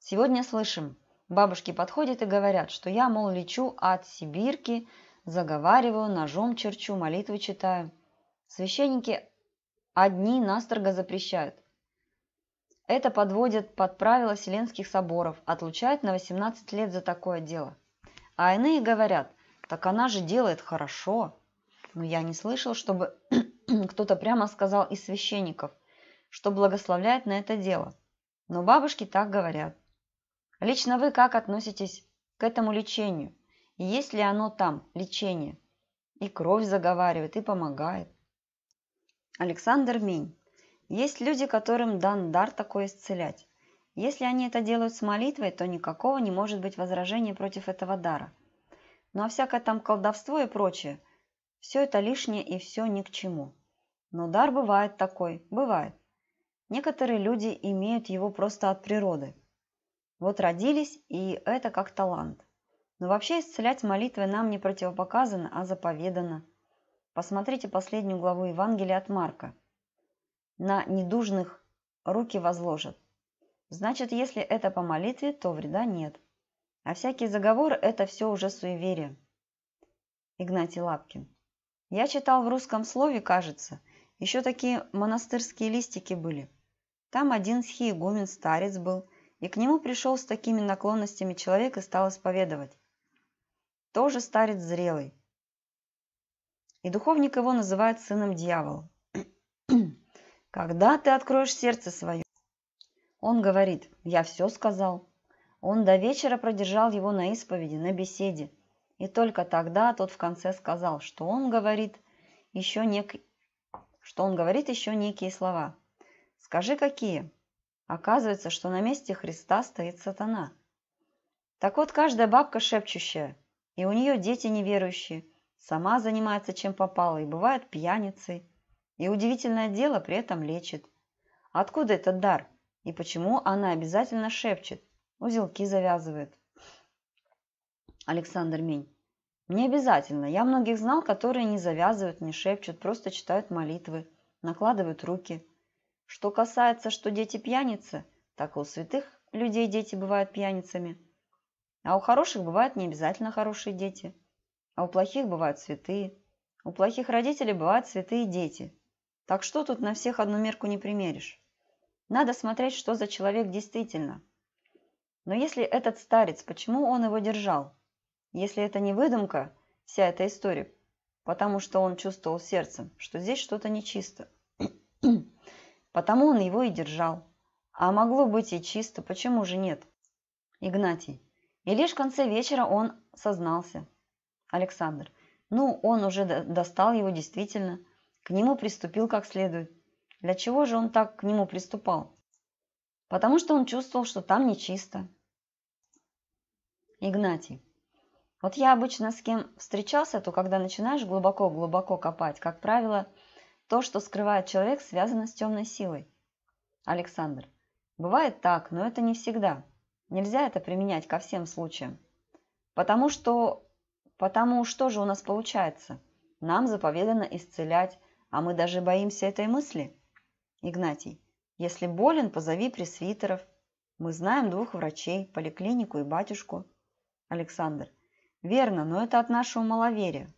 Сегодня слышим, бабушки подходят и говорят, что я, мол, лечу от Сибирки, заговариваю, ножом черчу, молитвы читаю. Священники одни настрого запрещают. Это подводят под правила Вселенских соборов, отлучают на 18 лет за такое дело. А иные говорят, так она же делает хорошо. Но я не слышал, чтобы кто-то прямо сказал из священников, что благословляет на это дело. Но бабушки так говорят. Лично вы как относитесь к этому лечению? Есть ли оно там, лечение? И кровь заговаривает, и помогает. Александр Минь. Есть люди, которым дан дар такое исцелять. Если они это делают с молитвой, то никакого не может быть возражения против этого дара. Ну а всякое там колдовство и прочее, все это лишнее и все ни к чему. Но дар бывает такой, бывает. Некоторые люди имеют его просто от природы. Вот родились, и это как талант. Но вообще исцелять молитвы нам не противопоказано, а заповедано. Посмотрите последнюю главу Евангелия от Марка. На недужных руки возложат. Значит, если это по молитве, то вреда нет. А всякий заговор – это все уже суеверие. Игнатий Лапкин. Я читал в русском слове, кажется, еще такие монастырские листики были. Там один схиегумен старец был, и к нему пришел с такими наклонностями человек и стал исповедовать тоже старец зрелый. И духовник его называет сыном дьявола. Когда ты откроешь сердце свое? Он говорит, я все сказал. Он до вечера продержал его на исповеди, на беседе. И только тогда тот в конце сказал, что он говорит еще нек... что он говорит еще некие слова. Скажи, какие? Оказывается, что на месте Христа стоит сатана. Так вот, каждая бабка шепчущая – и у нее дети неверующие. Сама занимается чем попало и бывает пьяницей. И удивительное дело при этом лечит. Откуда этот дар? И почему она обязательно шепчет? Узелки завязывает. Александр Мень. Не обязательно. Я многих знал, которые не завязывают, не шепчут, просто читают молитвы, накладывают руки. Что касается, что дети пьяницы, так и у святых людей дети бывают пьяницами – а у хороших бывают не обязательно хорошие дети. А у плохих бывают святые. У плохих родителей бывают святые дети. Так что тут на всех одну мерку не примеришь? Надо смотреть, что за человек действительно. Но если этот старец, почему он его держал? Если это не выдумка, вся эта история, потому что он чувствовал сердцем, что здесь что-то нечисто. Потому он его и держал. А могло быть и чисто, почему же нет? Игнатий. И лишь в конце вечера он сознался. Александр. Ну, он уже достал его действительно. К нему приступил как следует. Для чего же он так к нему приступал? Потому что он чувствовал, что там нечисто. Игнатий. Вот я обычно с кем встречался, то когда начинаешь глубоко-глубоко копать, как правило, то, что скрывает человек, связано с темной силой. Александр. Бывает так, но это не всегда. Нельзя это применять ко всем случаям. Потому что... Потому что же у нас получается? Нам заповедано исцелять, а мы даже боимся этой мысли. Игнатий, если болен, позови пресвитеров. Мы знаем двух врачей, поликлинику и батюшку. Александр, верно, но это от нашего маловерия.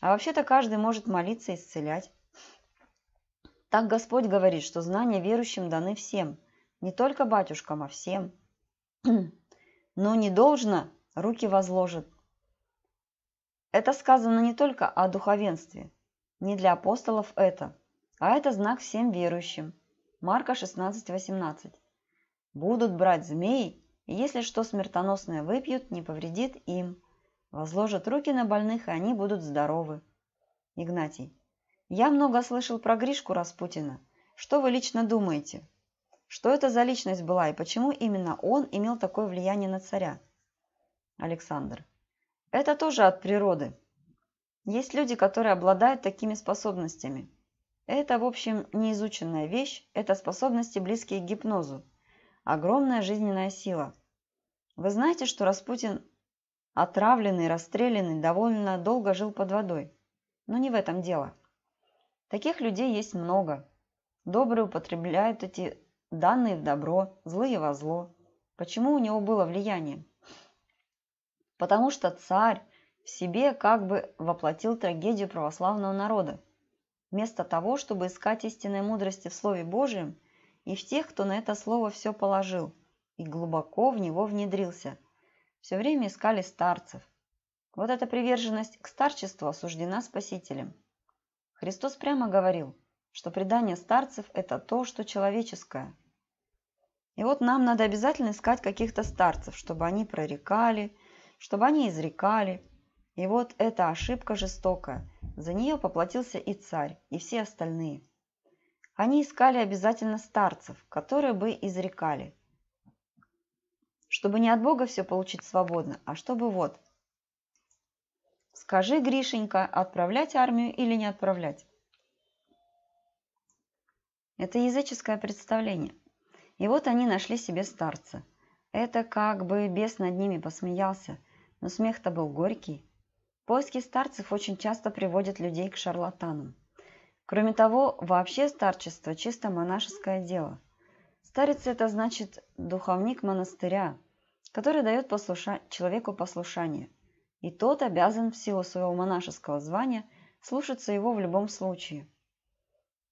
А вообще-то каждый может молиться и исцелять. Так Господь говорит, что знания верующим даны всем, не только батюшкам, а всем но не должно, руки возложит. Это сказано не только о духовенстве, не для апостолов это, а это знак всем верующим. Марка 16:18. Будут брать змей, и если что смертоносное выпьют, не повредит им. Возложат руки на больных, и они будут здоровы. Игнатий. Я много слышал про Гришку Распутина. Что вы лично думаете? Что это за личность была и почему именно он имел такое влияние на царя? Александр. Это тоже от природы. Есть люди, которые обладают такими способностями. Это, в общем, неизученная вещь, это способности, близкие к гипнозу. Огромная жизненная сила. Вы знаете, что Распутин, отравленный, расстрелянный, довольно долго жил под водой. Но не в этом дело. Таких людей есть много. Добрые употребляют эти Данные в добро, злые во зло. Почему у него было влияние? Потому что царь в себе как бы воплотил трагедию православного народа. Вместо того, чтобы искать истинной мудрости в Слове Божьем и в тех, кто на это слово все положил и глубоко в него внедрился, все время искали старцев. Вот эта приверженность к старчеству осуждена Спасителем. Христос прямо говорил, что предание старцев – это то, что человеческое, и вот нам надо обязательно искать каких-то старцев, чтобы они прорекали, чтобы они изрекали. И вот эта ошибка жестокая. За нее поплатился и царь, и все остальные. Они искали обязательно старцев, которые бы изрекали. Чтобы не от Бога все получить свободно, а чтобы вот. Скажи, Гришенька, отправлять армию или не отправлять? Это языческое представление – и вот они нашли себе старца. Это как бы бес над ними посмеялся, но смех-то был горький. Поиски старцев очень часто приводят людей к шарлатанам. Кроме того, вообще старчество – чисто монашеское дело. Старец – это значит духовник монастыря, который дает послуша... человеку послушание, и тот обязан в силу своего монашеского звания слушаться его в любом случае.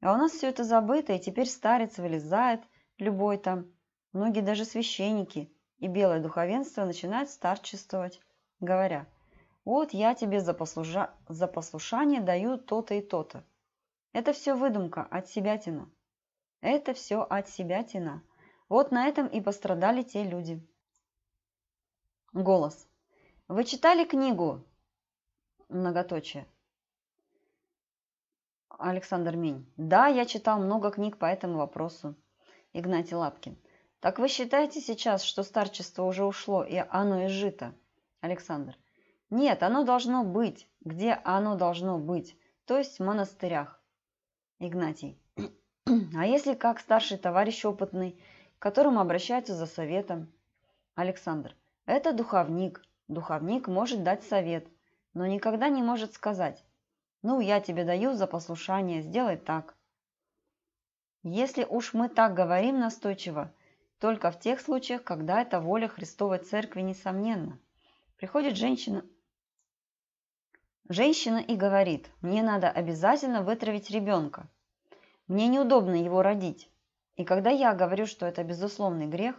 А у нас все это забыто, и теперь старец вылезает – любой там, многие даже священники и белое духовенство начинают старчествовать, говоря, вот я тебе за, послужа... за послушание даю то-то и то-то. Это все выдумка, от себятина. Это все от себятина. Вот на этом и пострадали те люди. Голос. Вы читали книгу? Многоточие. Александр Минь. Да, я читал много книг по этому вопросу. Игнатий Лапкин. Так вы считаете сейчас, что старчество уже ушло и оно изжито? Александр. Нет, оно должно быть. Где оно должно быть? То есть в монастырях. Игнатий. А если как старший товарищ опытный, к которому обращаются за советом? Александр. Это духовник. Духовник может дать совет, но никогда не может сказать. Ну, я тебе даю за послушание, сделай так. Если уж мы так говорим настойчиво, только в тех случаях, когда это воля Христовой Церкви несомненно. Приходит женщина, женщина и говорит, мне надо обязательно вытравить ребенка. Мне неудобно его родить. И когда я говорю, что это безусловный грех,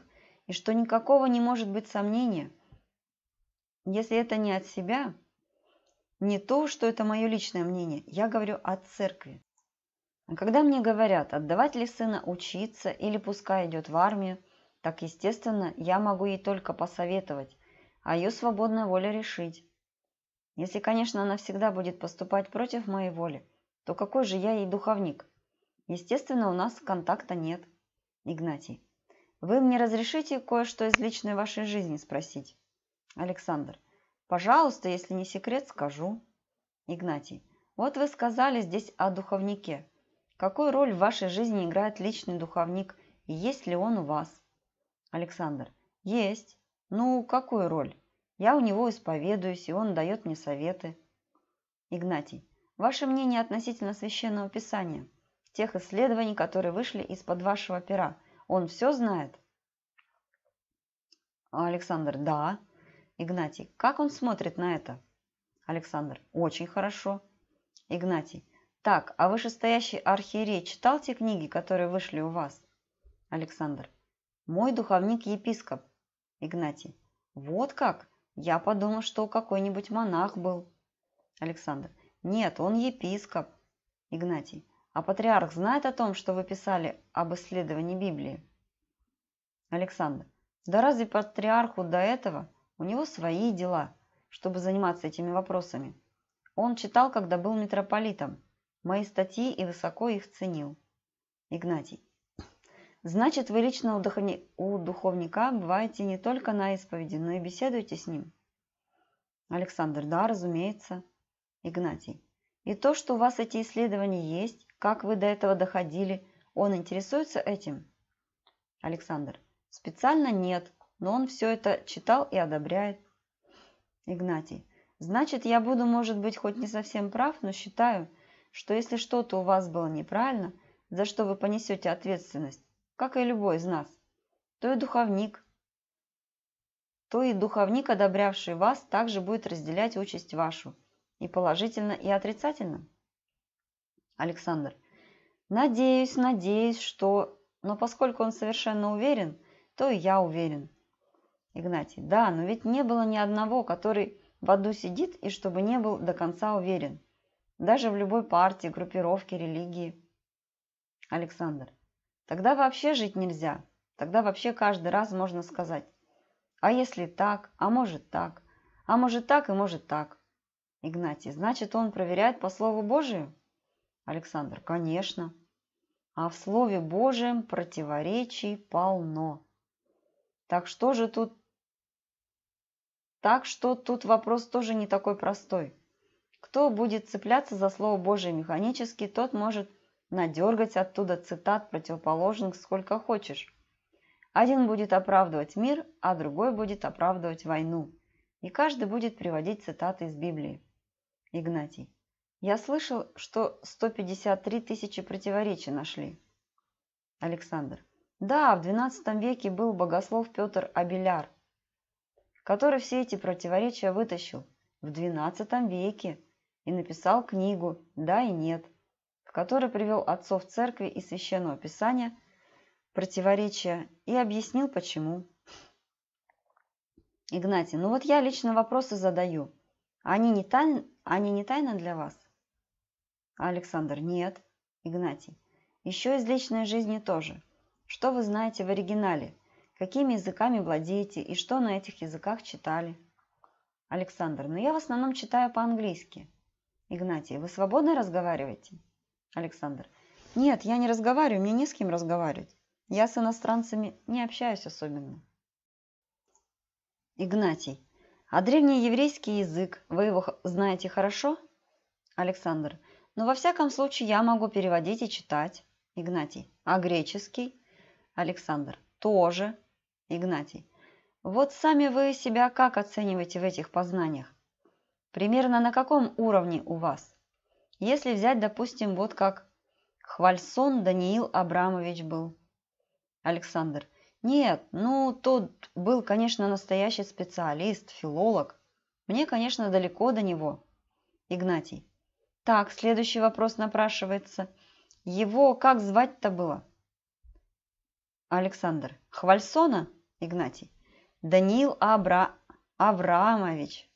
и что никакого не может быть сомнения, если это не от себя, не то, что это мое личное мнение, я говорю от церкви. А когда мне говорят, отдавать ли сына учиться или пускай идет в армию, так, естественно, я могу ей только посоветовать, а ее свободная воля решить. Если, конечно, она всегда будет поступать против моей воли, то какой же я ей духовник? Естественно, у нас контакта нет. Игнатий. Вы мне разрешите кое-что из личной вашей жизни спросить? Александр. Пожалуйста, если не секрет, скажу. Игнатий. Вот вы сказали здесь о духовнике. Какую роль в вашей жизни играет личный духовник и есть ли он у вас? Александр. Есть. Ну, какую роль? Я у него исповедуюсь, и он дает мне советы. Игнатий. Ваше мнение относительно Священного Писания, тех исследований, которые вышли из-под вашего пера. Он все знает? Александр. Да. Игнатий. Как он смотрит на это? Александр. Очень хорошо. Игнатий. Так, а вышестоящий архиерей читал те книги, которые вышли у вас? Александр. Мой духовник-епископ. Игнатий. Вот как? Я подумал, что какой-нибудь монах был. Александр. Нет, он епископ. Игнатий. А патриарх знает о том, что вы писали об исследовании Библии? Александр. Да разве патриарху до этого? У него свои дела, чтобы заниматься этими вопросами. Он читал, когда был митрополитом мои статьи и высоко их ценил. Игнатий. Значит, вы лично у, духовни... у духовника бываете не только на исповеди, но и беседуете с ним? Александр. Да, разумеется. Игнатий. И то, что у вас эти исследования есть, как вы до этого доходили, он интересуется этим? Александр. Специально нет, но он все это читал и одобряет. Игнатий. Значит, я буду, может быть, хоть не совсем прав, но считаю, что если что-то у вас было неправильно, за что вы понесете ответственность, как и любой из нас, то и духовник, то и духовник, одобрявший вас, также будет разделять участь вашу, и положительно, и отрицательно. Александр. Надеюсь, надеюсь, что... Но поскольку он совершенно уверен, то и я уверен. Игнатий. Да, но ведь не было ни одного, который в аду сидит и чтобы не был до конца уверен даже в любой партии, группировке, религии. Александр, тогда вообще жить нельзя. Тогда вообще каждый раз можно сказать, а если так, а может так, а может так и может так. Игнатий, значит он проверяет по Слову Божию? Александр, конечно. А в Слове Божьем противоречий полно. Так что же тут... Так что тут вопрос тоже не такой простой. Кто будет цепляться за Слово Божие механически, тот может надергать оттуда цитат противоположных сколько хочешь. Один будет оправдывать мир, а другой будет оправдывать войну. И каждый будет приводить цитаты из Библии. Игнатий. Я слышал, что 153 тысячи противоречий нашли. Александр. Да, в XII веке был богослов Петр Абеляр, который все эти противоречия вытащил. В XII веке и написал книгу «Да и нет», в которой привел отцов церкви и священного писания противоречия и объяснил, почему. Игнатий, ну вот я лично вопросы задаю. Они не, тай они не тайна для вас? А Александр, нет. Игнатий, еще из личной жизни тоже. Что вы знаете в оригинале? Какими языками владеете и что на этих языках читали? Александр, ну я в основном читаю по-английски. Игнатий, вы свободно разговариваете? Александр. Нет, я не разговариваю, мне не с кем разговаривать. Я с иностранцами не общаюсь особенно. Игнатий. А древний еврейский язык, вы его знаете хорошо? Александр. Ну, во всяком случае, я могу переводить и читать. Игнатий. А греческий? Александр. Тоже. Игнатий. Вот сами вы себя как оцениваете в этих познаниях? примерно на каком уровне у вас? Если взять, допустим, вот как Хвальсон Даниил Абрамович был. Александр. Нет, ну тот был, конечно, настоящий специалист, филолог. Мне, конечно, далеко до него. Игнатий. Так, следующий вопрос напрашивается. Его как звать-то было? Александр. Хвальсона? Игнатий. Даниил Абра... Авраамович.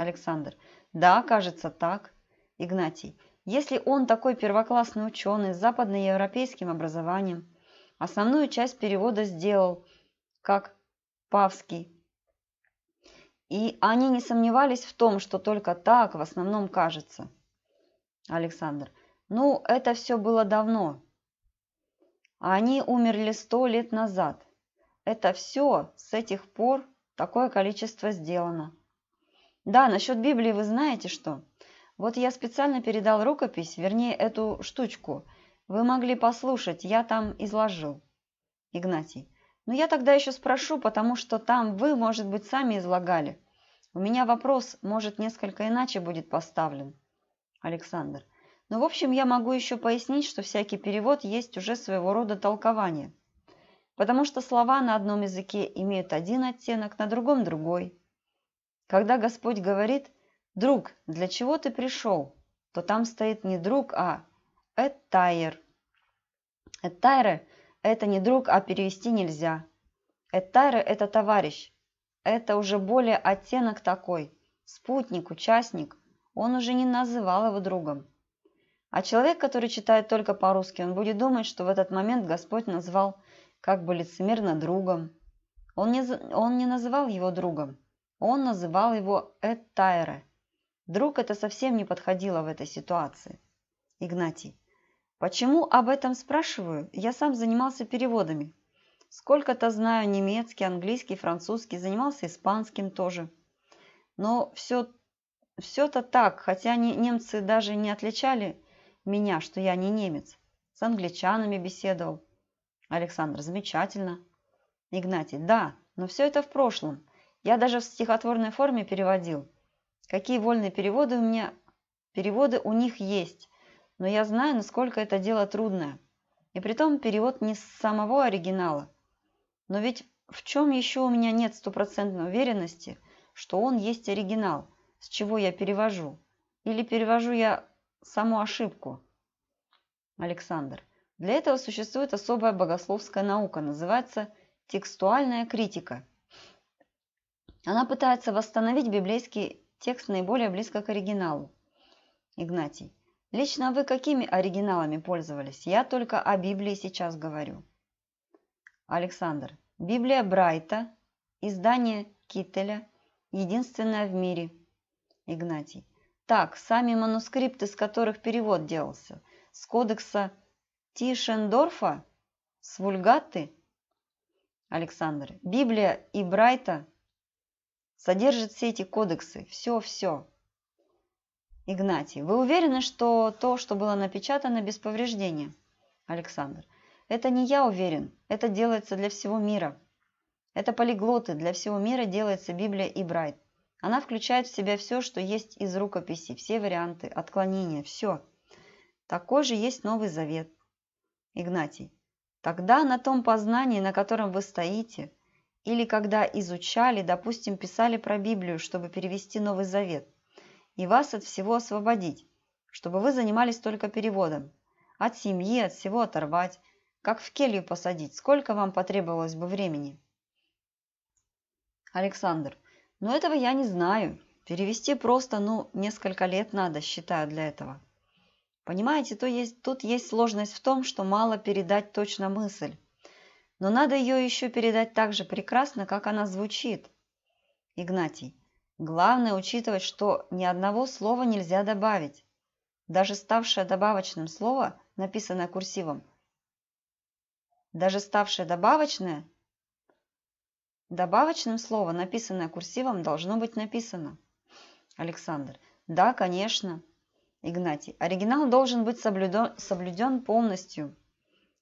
Александр. Да, кажется так. Игнатий. Если он такой первоклассный ученый с западноевропейским образованием, основную часть перевода сделал, как Павский. И они не сомневались в том, что только так в основном кажется. Александр. Ну, это все было давно. Они умерли сто лет назад. Это все с этих пор такое количество сделано. Да, насчет Библии вы знаете что? Вот я специально передал рукопись, вернее, эту штучку. Вы могли послушать, я там изложил. Игнатий. Но я тогда еще спрошу, потому что там вы, может быть, сами излагали. У меня вопрос, может, несколько иначе будет поставлен. Александр. Ну, в общем, я могу еще пояснить, что всякий перевод есть уже своего рода толкование. Потому что слова на одном языке имеют один оттенок, на другом – другой. Когда Господь говорит «Друг, для чего ты пришел?», то там стоит не друг, а «эттайр». «Эттайры» – это не друг, а перевести нельзя. «Эттайры» – это товарищ. Это уже более оттенок такой. Спутник, участник. Он уже не называл его другом. А человек, который читает только по-русски, он будет думать, что в этот момент Господь назвал как бы лицемерно другом. Он не, он не называл его другом. Он называл его Эд Тайре. Друг это совсем не подходило в этой ситуации. Игнатий. Почему об этом спрашиваю? Я сам занимался переводами. Сколько-то знаю немецкий, английский, французский, занимался испанским тоже. Но все все-то так, хотя не, немцы даже не отличали меня, что я не немец. С англичанами беседовал. Александр, замечательно. Игнатий, да, но все это в прошлом. Я даже в стихотворной форме переводил. Какие вольные переводы у меня... Переводы у них есть, но я знаю, насколько это дело трудное. И притом перевод не с самого оригинала. Но ведь в чем еще у меня нет стопроцентной уверенности, что он есть оригинал, с чего я перевожу? Или перевожу я саму ошибку? Александр. Для этого существует особая богословская наука, называется текстуальная критика – она пытается восстановить библейский текст наиболее близко к оригиналу. Игнатий. Лично вы какими оригиналами пользовались? Я только о Библии сейчас говорю. Александр. Библия Брайта, издание Киттеля, единственное в мире. Игнатий. Так, сами манускрипты, с которых перевод делался, с кодекса Тишендорфа, с вульгаты? Александр. Библия и Брайта содержит все эти кодексы, все-все. Игнатий, вы уверены, что то, что было напечатано, без повреждения? Александр, это не я уверен, это делается для всего мира. Это полиглоты, для всего мира делается Библия и Брайт. Она включает в себя все, что есть из рукописи, все варианты, отклонения, все. Такой же есть Новый Завет. Игнатий. Тогда на том познании, на котором вы стоите, или когда изучали, допустим, писали про Библию, чтобы перевести Новый Завет, и вас от всего освободить, чтобы вы занимались только переводом. От семьи, от всего оторвать, как в келью посадить, сколько вам потребовалось бы времени? Александр, но «Ну, этого я не знаю. Перевести просто, ну, несколько лет надо, считаю, для этого. Понимаете, то есть, тут есть сложность в том, что мало передать точно мысль но надо ее еще передать так же прекрасно, как она звучит. Игнатий. Главное учитывать, что ни одного слова нельзя добавить. Даже ставшее добавочным слово, написанное курсивом, даже ставшее добавочное, добавочным слово, написанное курсивом, должно быть написано. Александр. Да, конечно. Игнатий. Оригинал должен быть соблюден, соблюден полностью.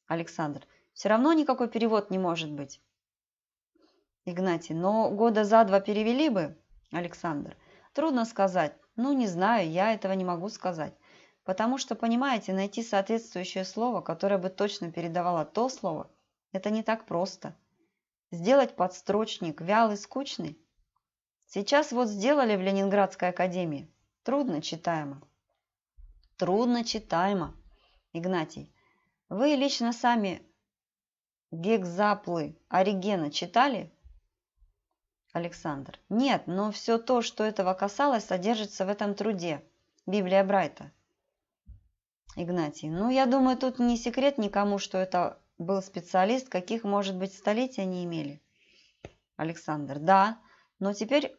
Александр. Все равно никакой перевод не может быть. Игнатий, но года за два перевели бы? Александр, трудно сказать. Ну, не знаю, я этого не могу сказать. Потому что, понимаете, найти соответствующее слово, которое бы точно передавало то слово, это не так просто. Сделать подстрочник вялый, скучный? Сейчас вот сделали в Ленинградской академии. Трудно читаемо. Трудно читаемо. Игнатий, вы лично сами Гекзаплы Оригена читали? Александр. Нет, но все то, что этого касалось, содержится в этом труде. Библия Брайта. Игнатий. Ну, я думаю, тут не секрет никому, что это был специалист, каких, может быть, столетия не имели. Александр. Да, но теперь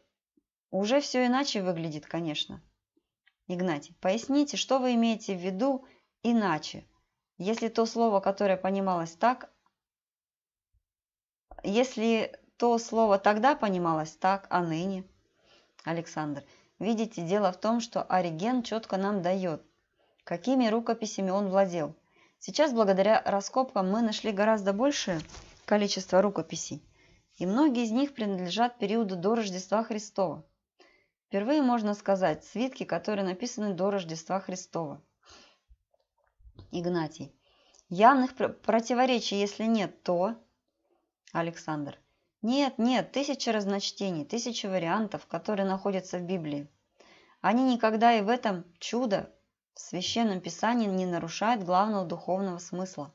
уже все иначе выглядит, конечно. Игнатий. Поясните, что вы имеете в виду «иначе», если то слово, которое понималось так, если то слово тогда понималось так, а ныне? Александр. Видите, дело в том, что Ориген четко нам дает, какими рукописями он владел. Сейчас, благодаря раскопкам, мы нашли гораздо большее количество рукописей, и многие из них принадлежат периоду до Рождества Христова. Впервые можно сказать свитки, которые написаны до Рождества Христова. Игнатий. Явных противоречий, если нет, то... Александр. Нет, нет, тысячи разночтений, тысячи вариантов, которые находятся в Библии. Они никогда и в этом чудо в Священном Писании не нарушают главного духовного смысла.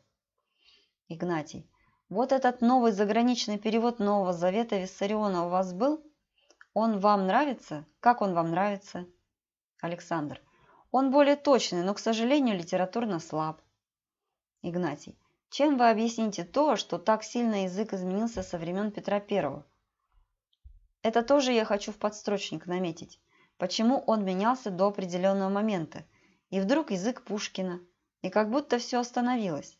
Игнатий. Вот этот новый заграничный перевод Нового Завета Виссариона у вас был? Он вам нравится? Как он вам нравится? Александр. Он более точный, но, к сожалению, литературно слаб. Игнатий. Чем вы объясните то, что так сильно язык изменился со времен Петра I? Это тоже я хочу в подстрочник наметить. Почему он менялся до определенного момента? И вдруг язык Пушкина. И как будто все остановилось.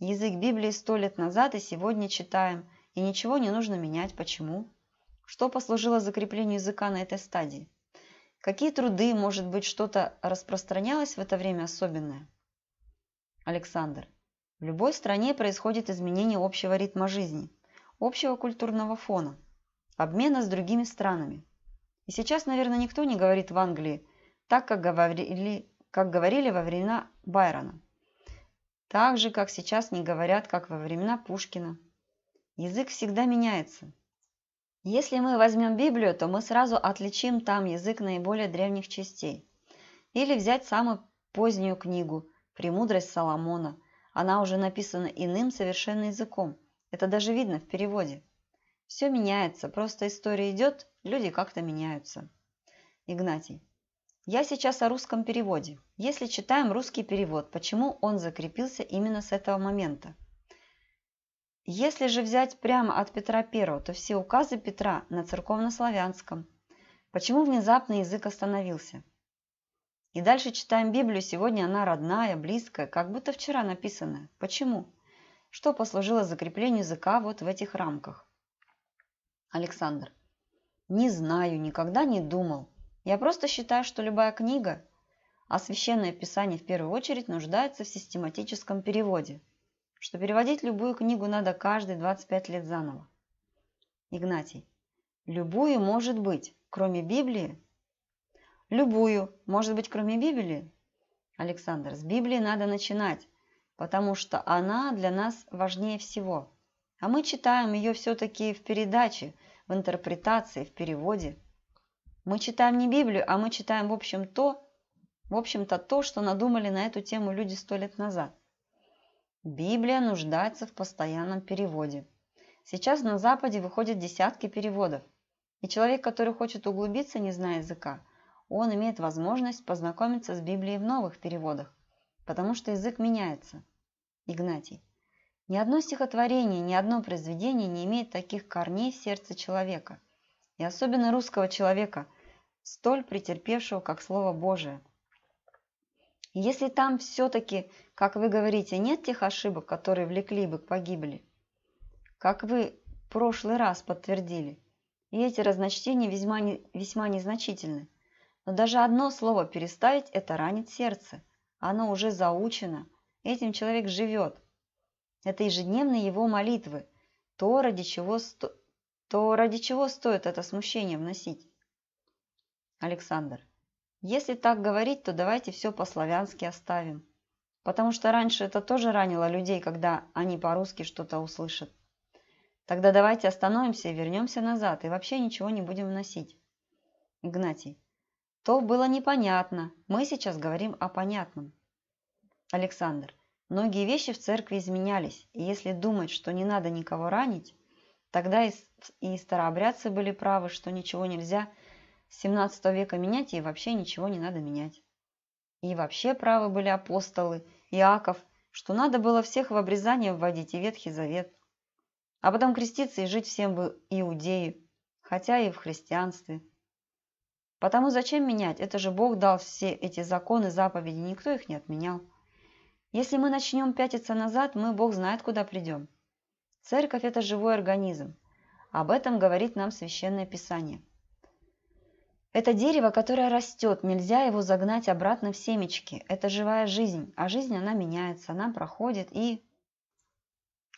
Язык Библии сто лет назад и сегодня читаем, и ничего не нужно менять. Почему? Что послужило закреплению языка на этой стадии? Какие труды, может быть, что-то распространялось в это время особенное? Александр. В любой стране происходит изменение общего ритма жизни, общего культурного фона, обмена с другими странами. И сейчас, наверное, никто не говорит в Англии так, как говорили, как говорили во времена Байрона. Так же, как сейчас не говорят, как во времена Пушкина. Язык всегда меняется. Если мы возьмем Библию, то мы сразу отличим там язык наиболее древних частей. Или взять самую позднюю книгу «Премудрость Соломона», она уже написана иным совершенно языком. Это даже видно в переводе. Все меняется, просто история идет, люди как-то меняются. Игнатий. Я сейчас о русском переводе. Если читаем русский перевод, почему он закрепился именно с этого момента? Если же взять прямо от Петра I, то все указы Петра на церковнославянском. Почему внезапно язык остановился? И дальше читаем Библию, сегодня она родная, близкая, как будто вчера написанная. Почему? Что послужило закреплению языка вот в этих рамках? Александр. Не знаю, никогда не думал. Я просто считаю, что любая книга, а священное писание в первую очередь нуждается в систематическом переводе, что переводить любую книгу надо каждые 25 лет заново. Игнатий. Любую может быть, кроме Библии, Любую, может быть, кроме Библии? Александр, с Библии надо начинать, потому что она для нас важнее всего. А мы читаем ее все-таки в передаче, в интерпретации, в переводе. Мы читаем не Библию, а мы читаем, в общем, то, в общем-то, то, что надумали на эту тему люди сто лет назад. Библия нуждается в постоянном переводе. Сейчас на Западе выходят десятки переводов. И человек, который хочет углубиться, не зная языка, он имеет возможность познакомиться с Библией в новых переводах, потому что язык меняется. Игнатий. Ни одно стихотворение, ни одно произведение не имеет таких корней в сердце человека, и особенно русского человека, столь претерпевшего, как Слово Божие. если там все-таки, как вы говорите, нет тех ошибок, которые влекли бы к погибели, как вы в прошлый раз подтвердили, и эти разночтения весьма, не, весьма незначительны, но даже одно слово переставить – это ранит сердце. Оно уже заучено. Этим человек живет. Это ежедневные его молитвы. То, ради чего, сто... то ради чего стоит это смущение вносить. Александр. Если так говорить, то давайте все по-славянски оставим. Потому что раньше это тоже ранило людей, когда они по-русски что-то услышат. Тогда давайте остановимся и вернемся назад, и вообще ничего не будем вносить. Игнатий. То было непонятно. Мы сейчас говорим о понятном. Александр. Многие вещи в церкви изменялись, и если думать, что не надо никого ранить, тогда и, и старообрядцы были правы, что ничего нельзя с 17 века менять, и вообще ничего не надо менять. И вообще правы были апостолы, Иаков, что надо было всех в обрезание вводить и Ветхий Завет, а потом креститься и жить всем бы иудею, хотя и в христианстве. Потому зачем менять? Это же Бог дал все эти законы, заповеди, никто их не отменял. Если мы начнем пятиться назад, мы, Бог знает, куда придем. Церковь – это живой организм. Об этом говорит нам Священное Писание. Это дерево, которое растет, нельзя его загнать обратно в семечки. Это живая жизнь, а жизнь, она меняется, она проходит и...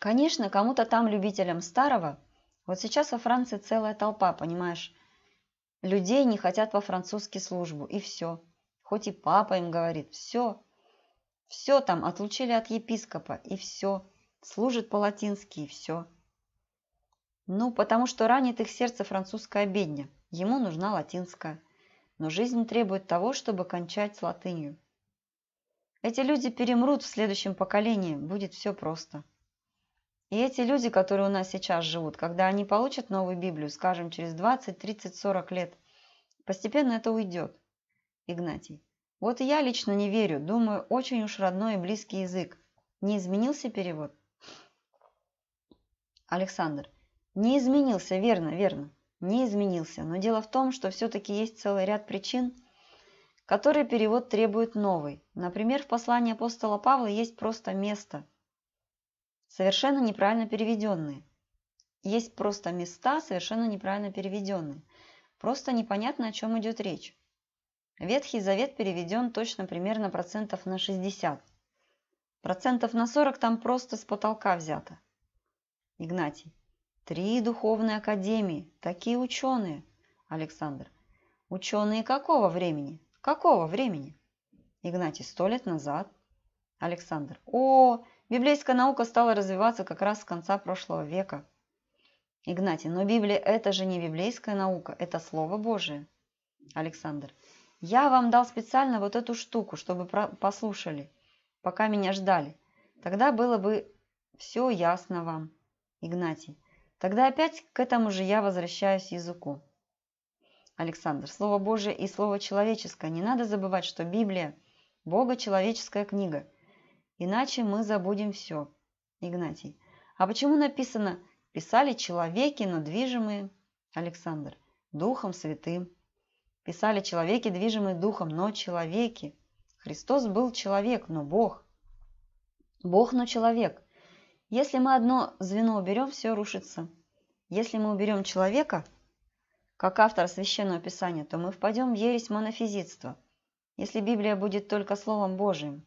Конечно, кому-то там любителям старого, вот сейчас во Франции целая толпа, понимаешь, Людей не хотят во французский службу, и все. Хоть и папа им говорит, все. Все там отлучили от епископа, и все. Служит по-латински, и все. Ну, потому что ранит их сердце французская бедня. Ему нужна латинская. Но жизнь требует того, чтобы кончать с латынью. Эти люди перемрут в следующем поколении, будет все просто. И эти люди, которые у нас сейчас живут, когда они получат новую Библию, скажем, через 20, 30, 40 лет, постепенно это уйдет, Игнатий. Вот и я лично не верю, думаю, очень уж родной и близкий язык. Не изменился перевод? Александр. Не изменился, верно, верно. Не изменился. Но дело в том, что все-таки есть целый ряд причин, которые перевод требует новый. Например, в послании апостола Павла есть просто место – совершенно неправильно переведенные. Есть просто места, совершенно неправильно переведенные. Просто непонятно, о чем идет речь. Ветхий Завет переведен точно примерно процентов на 60. Процентов на 40 там просто с потолка взято. Игнатий. Три духовные академии, такие ученые. Александр. Ученые какого времени? Какого времени? Игнатий. Сто лет назад. Александр. О, Библейская наука стала развиваться как раз с конца прошлого века. Игнатий, но Библия – это же не библейская наука, это Слово Божие. Александр, я вам дал специально вот эту штуку, чтобы послушали, пока меня ждали. Тогда было бы все ясно вам. Игнатий, тогда опять к этому же я возвращаюсь языку. Александр, Слово Божие и Слово человеческое. Не надо забывать, что Библия – Бога человеческая книга – Иначе мы забудем все. Игнатий. А почему написано «писали человеки, но движимые»? Александр. Духом святым. Писали человеки, движимые духом, но человеки. Христос был человек, но Бог. Бог, но человек. Если мы одно звено уберем, все рушится. Если мы уберем человека, как автор Священного Писания, то мы впадем в ересь монофизитства, если Библия будет только Словом Божиим.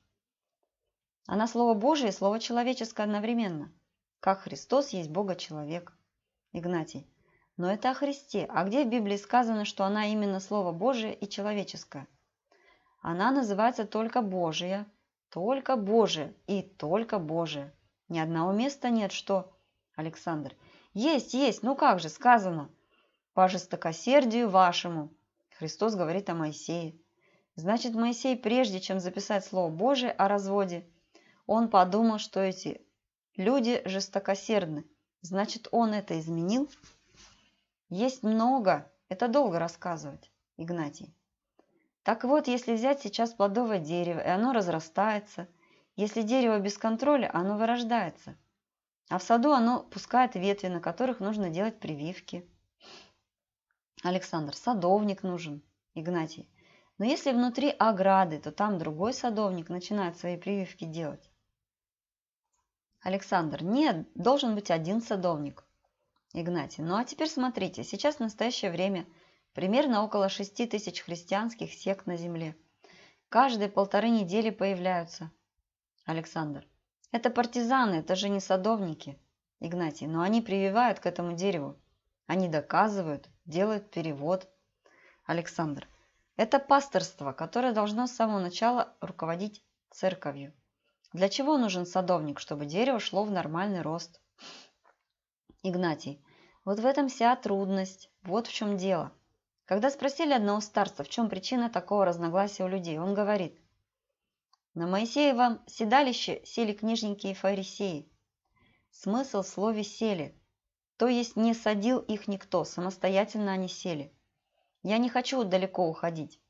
Она Слово Божие и Слово человеческое одновременно, как Христос есть Бога-человек. Игнатий. Но это о Христе. А где в Библии сказано, что она именно Слово Божие и человеческое? Она называется только Божия, только Божия и только Божия. Ни одного места нет, что... Александр. Есть, есть, ну как же, сказано. По жестокосердию вашему. Христос говорит о Моисее. Значит, Моисей, прежде чем записать Слово Божие о разводе, он подумал, что эти люди жестокосердны. Значит, он это изменил? Есть много. Это долго рассказывать, Игнатий. Так вот, если взять сейчас плодовое дерево, и оно разрастается. Если дерево без контроля, оно вырождается. А в саду оно пускает ветви, на которых нужно делать прививки. Александр, садовник нужен, Игнатий. Но если внутри ограды, то там другой садовник начинает свои прививки делать. Александр. Нет, должен быть один садовник. Игнатий. Ну а теперь смотрите, сейчас в настоящее время примерно около шести тысяч христианских сект на земле. Каждые полторы недели появляются. Александр. Это партизаны, это же не садовники. Игнатий. Но ну, они прививают к этому дереву. Они доказывают, делают перевод. Александр. Это пасторство, которое должно с самого начала руководить церковью. Для чего нужен садовник, чтобы дерево шло в нормальный рост? Игнатий. Вот в этом вся трудность. Вот в чем дело. Когда спросили одного старца, в чем причина такого разногласия у людей, он говорит. На Моисеевом седалище сели книжники и фарисеи. Смысл в слове «сели». То есть не садил их никто, самостоятельно они сели. Я не хочу далеко уходить.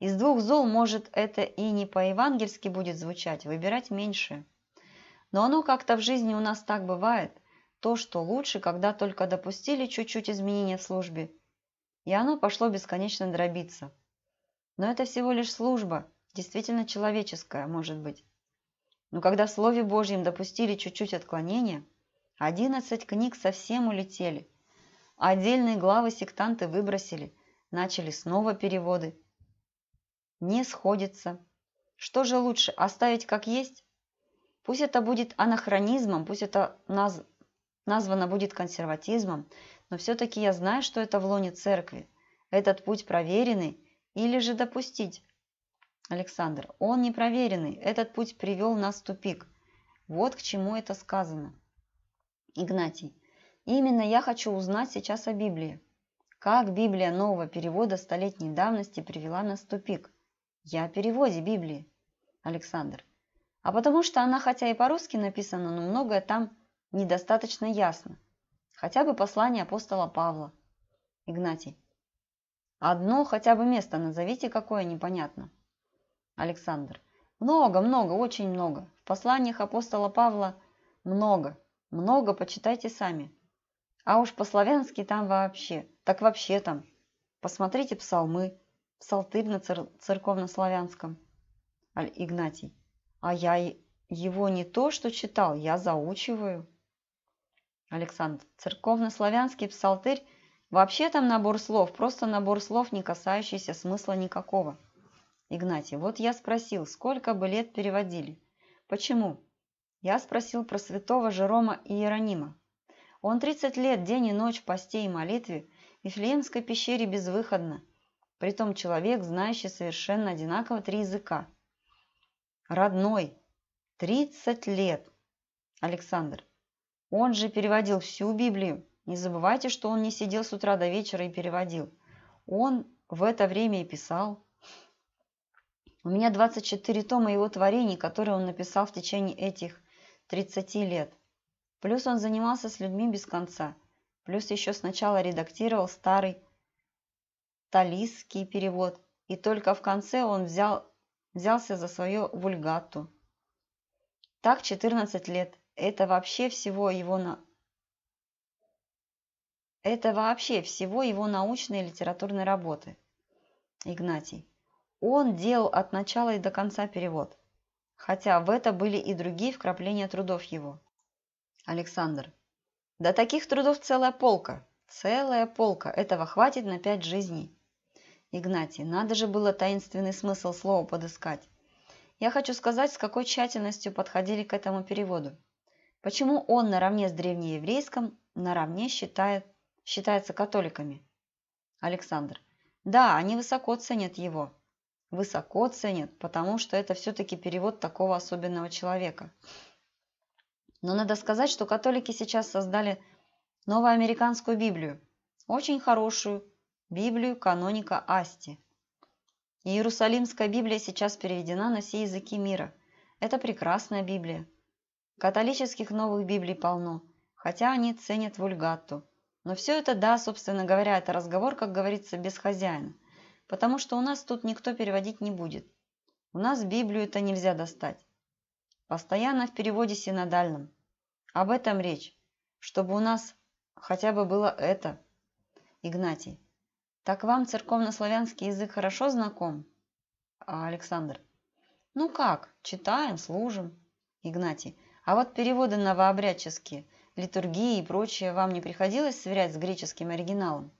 Из двух зол, может, это и не по-евангельски будет звучать, выбирать меньше. Но оно как-то в жизни у нас так бывает. То, что лучше, когда только допустили чуть-чуть изменения в службе, и оно пошло бесконечно дробиться. Но это всего лишь служба, действительно человеческая, может быть. Но когда в Слове Божьем допустили чуть-чуть отклонения, 11 книг совсем улетели, отдельные главы сектанты выбросили, начали снова переводы – не сходится. Что же лучше, оставить как есть? Пусть это будет анахронизмом, пусть это наз... названо будет консерватизмом, но все-таки я знаю, что это в лоне церкви. Этот путь проверенный или же допустить? Александр, он не проверенный, этот путь привел нас в тупик. Вот к чему это сказано. Игнатий, именно я хочу узнать сейчас о Библии. Как Библия нового перевода столетней давности привела нас в тупик? Я о переводе Библии. Александр. А потому что она хотя и по-русски написана, но многое там недостаточно ясно. Хотя бы послание апостола Павла. Игнатий. Одно хотя бы место назовите, какое непонятно. Александр. Много, много, очень много. В посланиях апостола Павла много. Много, почитайте сами. А уж по-славянски там вообще. Так вообще там. Посмотрите псалмы в Салтыбно-Церковнославянском, Игнатий. А я его не то что читал, я заучиваю. Александр, церковнославянский псалтырь Вообще там набор слов, просто набор слов, не касающийся смысла никакого. Игнатий, вот я спросил, сколько бы лет переводили? Почему? Я спросил про святого Жерома и Иеронима. Он 30 лет день и ночь в посте и молитве в Вифлеемской пещере безвыходно, Притом человек, знающий совершенно одинаково три языка. Родной. 30 лет. Александр. Он же переводил всю Библию. Не забывайте, что он не сидел с утра до вечера и переводил. Он в это время и писал. У меня 24 тома его творений, которые он написал в течение этих 30 лет. Плюс он занимался с людьми без конца. Плюс еще сначала редактировал старый талисский перевод, и только в конце он взял, взялся за свою вульгату. Так 14 лет. Это вообще всего его на... Это вообще всего его научной и литературной работы. Игнатий. Он делал от начала и до конца перевод, хотя в это были и другие вкрапления трудов его. Александр. Да таких трудов целая полка. Целая полка. Этого хватит на пять жизней. Игнатий, надо же было таинственный смысл слова подыскать. Я хочу сказать, с какой тщательностью подходили к этому переводу. Почему он наравне с древнееврейским наравне считает, считается католиками? Александр. Да, они высоко ценят его. Высоко ценят, потому что это все-таки перевод такого особенного человека. Но надо сказать, что католики сейчас создали новоамериканскую Библию. Очень хорошую, Библию каноника Асти. Иерусалимская Библия сейчас переведена на все языки мира. Это прекрасная Библия. Католических новых Библий полно, хотя они ценят вульгату. Но все это, да, собственно говоря, это разговор, как говорится, без хозяина, потому что у нас тут никто переводить не будет. У нас Библию это нельзя достать. Постоянно в переводе синодальном. Об этом речь, чтобы у нас хотя бы было это. Игнатий. Так вам церковнославянский язык хорошо знаком? А, Александр. Ну как, читаем, служим. Игнатий. А вот переводы новообрядческие, литургии и прочее вам не приходилось сверять с греческим оригиналом?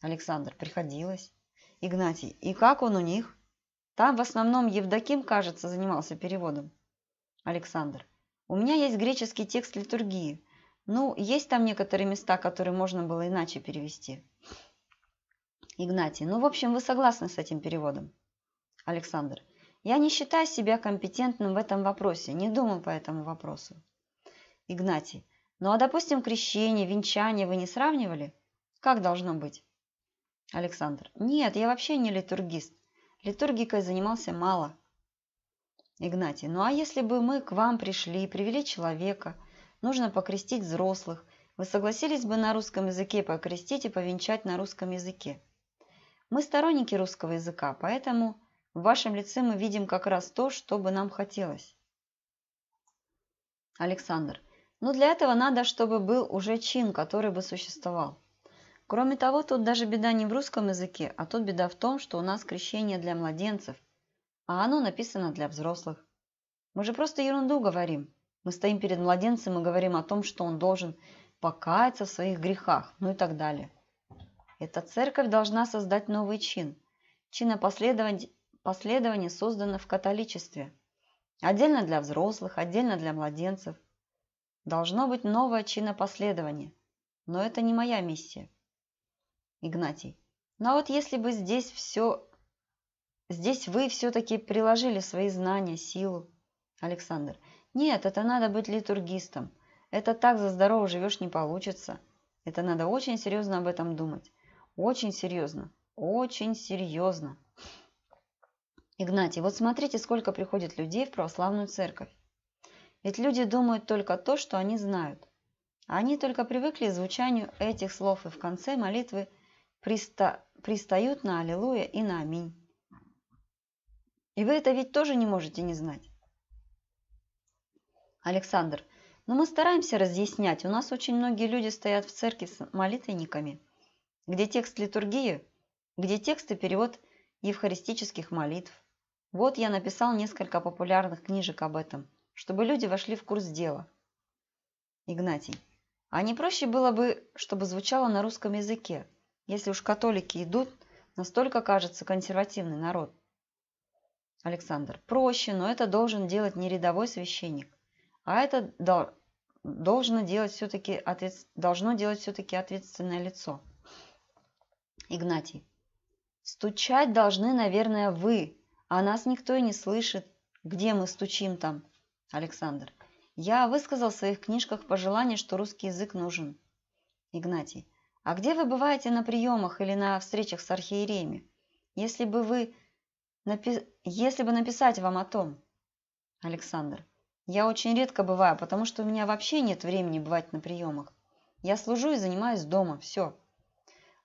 Александр. Приходилось. Игнатий. И как он у них? Там в основном Евдоким, кажется, занимался переводом. Александр. У меня есть греческий текст литургии. Ну, есть там некоторые места, которые можно было иначе перевести. Игнатий, ну, в общем, вы согласны с этим переводом? Александр, я не считаю себя компетентным в этом вопросе, не думаю по этому вопросу. Игнатий, ну а допустим, крещение, венчание вы не сравнивали? Как должно быть? Александр, нет, я вообще не литургист. Литургикой занимался мало. Игнатий, ну а если бы мы к вам пришли и привели человека, нужно покрестить взрослых, вы согласились бы на русском языке покрестить и повенчать на русском языке? Мы сторонники русского языка, поэтому в вашем лице мы видим как раз то, что бы нам хотелось. Александр. Но ну для этого надо, чтобы был уже чин, который бы существовал. Кроме того, тут даже беда не в русском языке, а тут беда в том, что у нас крещение для младенцев, а оно написано для взрослых. Мы же просто ерунду говорим. Мы стоим перед младенцем и говорим о том, что он должен покаяться в своих грехах, ну и так далее. Эта церковь должна создать новый чин. Чинопоследование создано в католичестве. Отдельно для взрослых, отдельно для младенцев. Должно быть новое чинопоследование. Но это не моя миссия. Игнатий. Но ну а вот если бы здесь все... Здесь вы все-таки приложили свои знания, силу. Александр. Нет, это надо быть литургистом. Это так за здорово живешь не получится. Это надо очень серьезно об этом думать. Очень серьезно. Очень серьезно. Игнатий, вот смотрите, сколько приходит людей в православную церковь. Ведь люди думают только то, что они знают. они только привыкли к звучанию этих слов и в конце молитвы приста... пристают на Аллилуйя и на Аминь. И вы это ведь тоже не можете не знать. Александр, но ну мы стараемся разъяснять. У нас очень многие люди стоят в церкви с молитвенниками – где текст литургии, где текст и перевод евхаристических молитв. Вот я написал несколько популярных книжек об этом, чтобы люди вошли в курс дела. Игнатий. А не проще было бы, чтобы звучало на русском языке, если уж католики идут, настолько кажется консервативный народ. Александр. Проще, но это должен делать не рядовой священник, а это должно делать все-таки должно делать все-таки ответственное лицо. Игнатий. Стучать должны, наверное, вы, а нас никто и не слышит. Где мы стучим там? Александр. Я высказал в своих книжках пожелание, что русский язык нужен. Игнатий. А где вы бываете на приемах или на встречах с архиереями? Если бы вы... Напи... Если бы написать вам о том. Александр. Я очень редко бываю, потому что у меня вообще нет времени бывать на приемах. Я служу и занимаюсь дома. Все.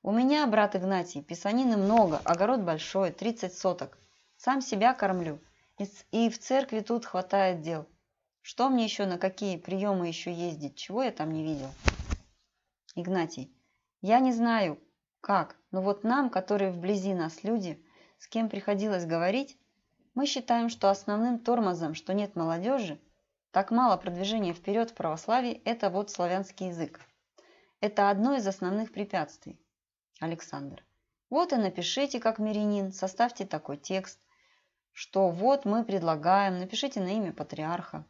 У меня, брат Игнатий, писанины много, огород большой, 30 соток. Сам себя кормлю. И в церкви тут хватает дел. Что мне еще, на какие приемы еще ездить? Чего я там не видел? Игнатий. Я не знаю, как, но вот нам, которые вблизи нас люди, с кем приходилось говорить, мы считаем, что основным тормозом, что нет молодежи, так мало продвижения вперед в православии, это вот славянский язык. Это одно из основных препятствий. Александр. Вот и напишите, как мирянин, составьте такой текст, что вот мы предлагаем, напишите на имя патриарха.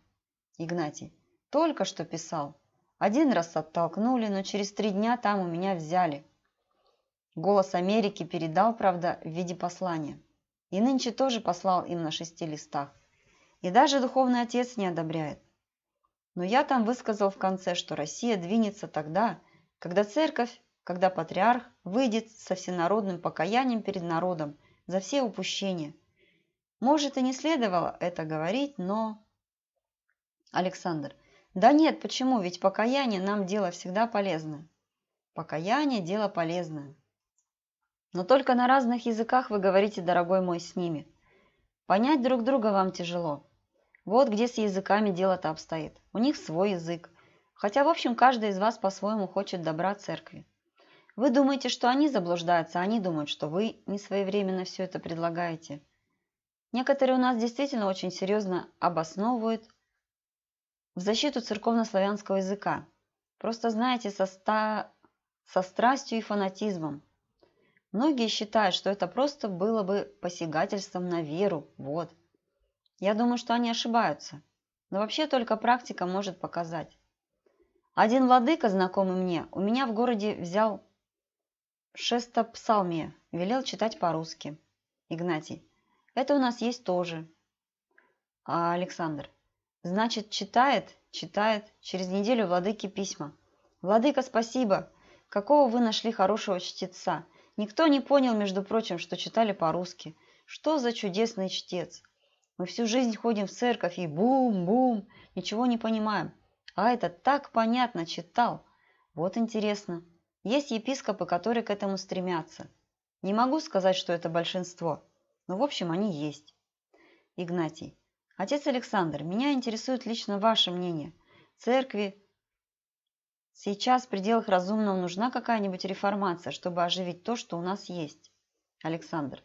Игнатий. Только что писал. Один раз оттолкнули, но через три дня там у меня взяли. Голос Америки передал, правда, в виде послания. И нынче тоже послал им на шести листах. И даже духовный отец не одобряет. Но я там высказал в конце, что Россия двинется тогда, когда церковь когда патриарх выйдет со всенародным покаянием перед народом за все упущения. Может, и не следовало это говорить, но... Александр. Да нет, почему? Ведь покаяние нам дело всегда полезное. Покаяние – дело полезное. Но только на разных языках вы говорите, дорогой мой, с ними. Понять друг друга вам тяжело. Вот где с языками дело-то обстоит. У них свой язык. Хотя, в общем, каждый из вас по-своему хочет добра церкви. Вы думаете, что они заблуждаются, а они думают, что вы не своевременно все это предлагаете. Некоторые у нас действительно очень серьезно обосновывают в защиту церковно-славянского языка. Просто знаете, со, ста... со страстью и фанатизмом. Многие считают, что это просто было бы посягательством на веру. Вот. Я думаю, что они ошибаются. Но вообще только практика может показать. Один владыка, знакомый мне, у меня в городе взял Шестопсалмия велел читать по-русски. Игнатий. Это у нас есть тоже. А Александр. Значит, читает, читает. Через неделю владыке письма. Владыка, спасибо. Какого вы нашли хорошего чтеца? Никто не понял, между прочим, что читали по-русски. Что за чудесный чтец? Мы всю жизнь ходим в церковь и бум-бум, ничего не понимаем. А этот так понятно читал. Вот интересно. Есть епископы, которые к этому стремятся. Не могу сказать, что это большинство, но в общем они есть. Игнатий. Отец Александр, меня интересует лично ваше мнение. Церкви сейчас в пределах разумного нужна какая-нибудь реформация, чтобы оживить то, что у нас есть. Александр.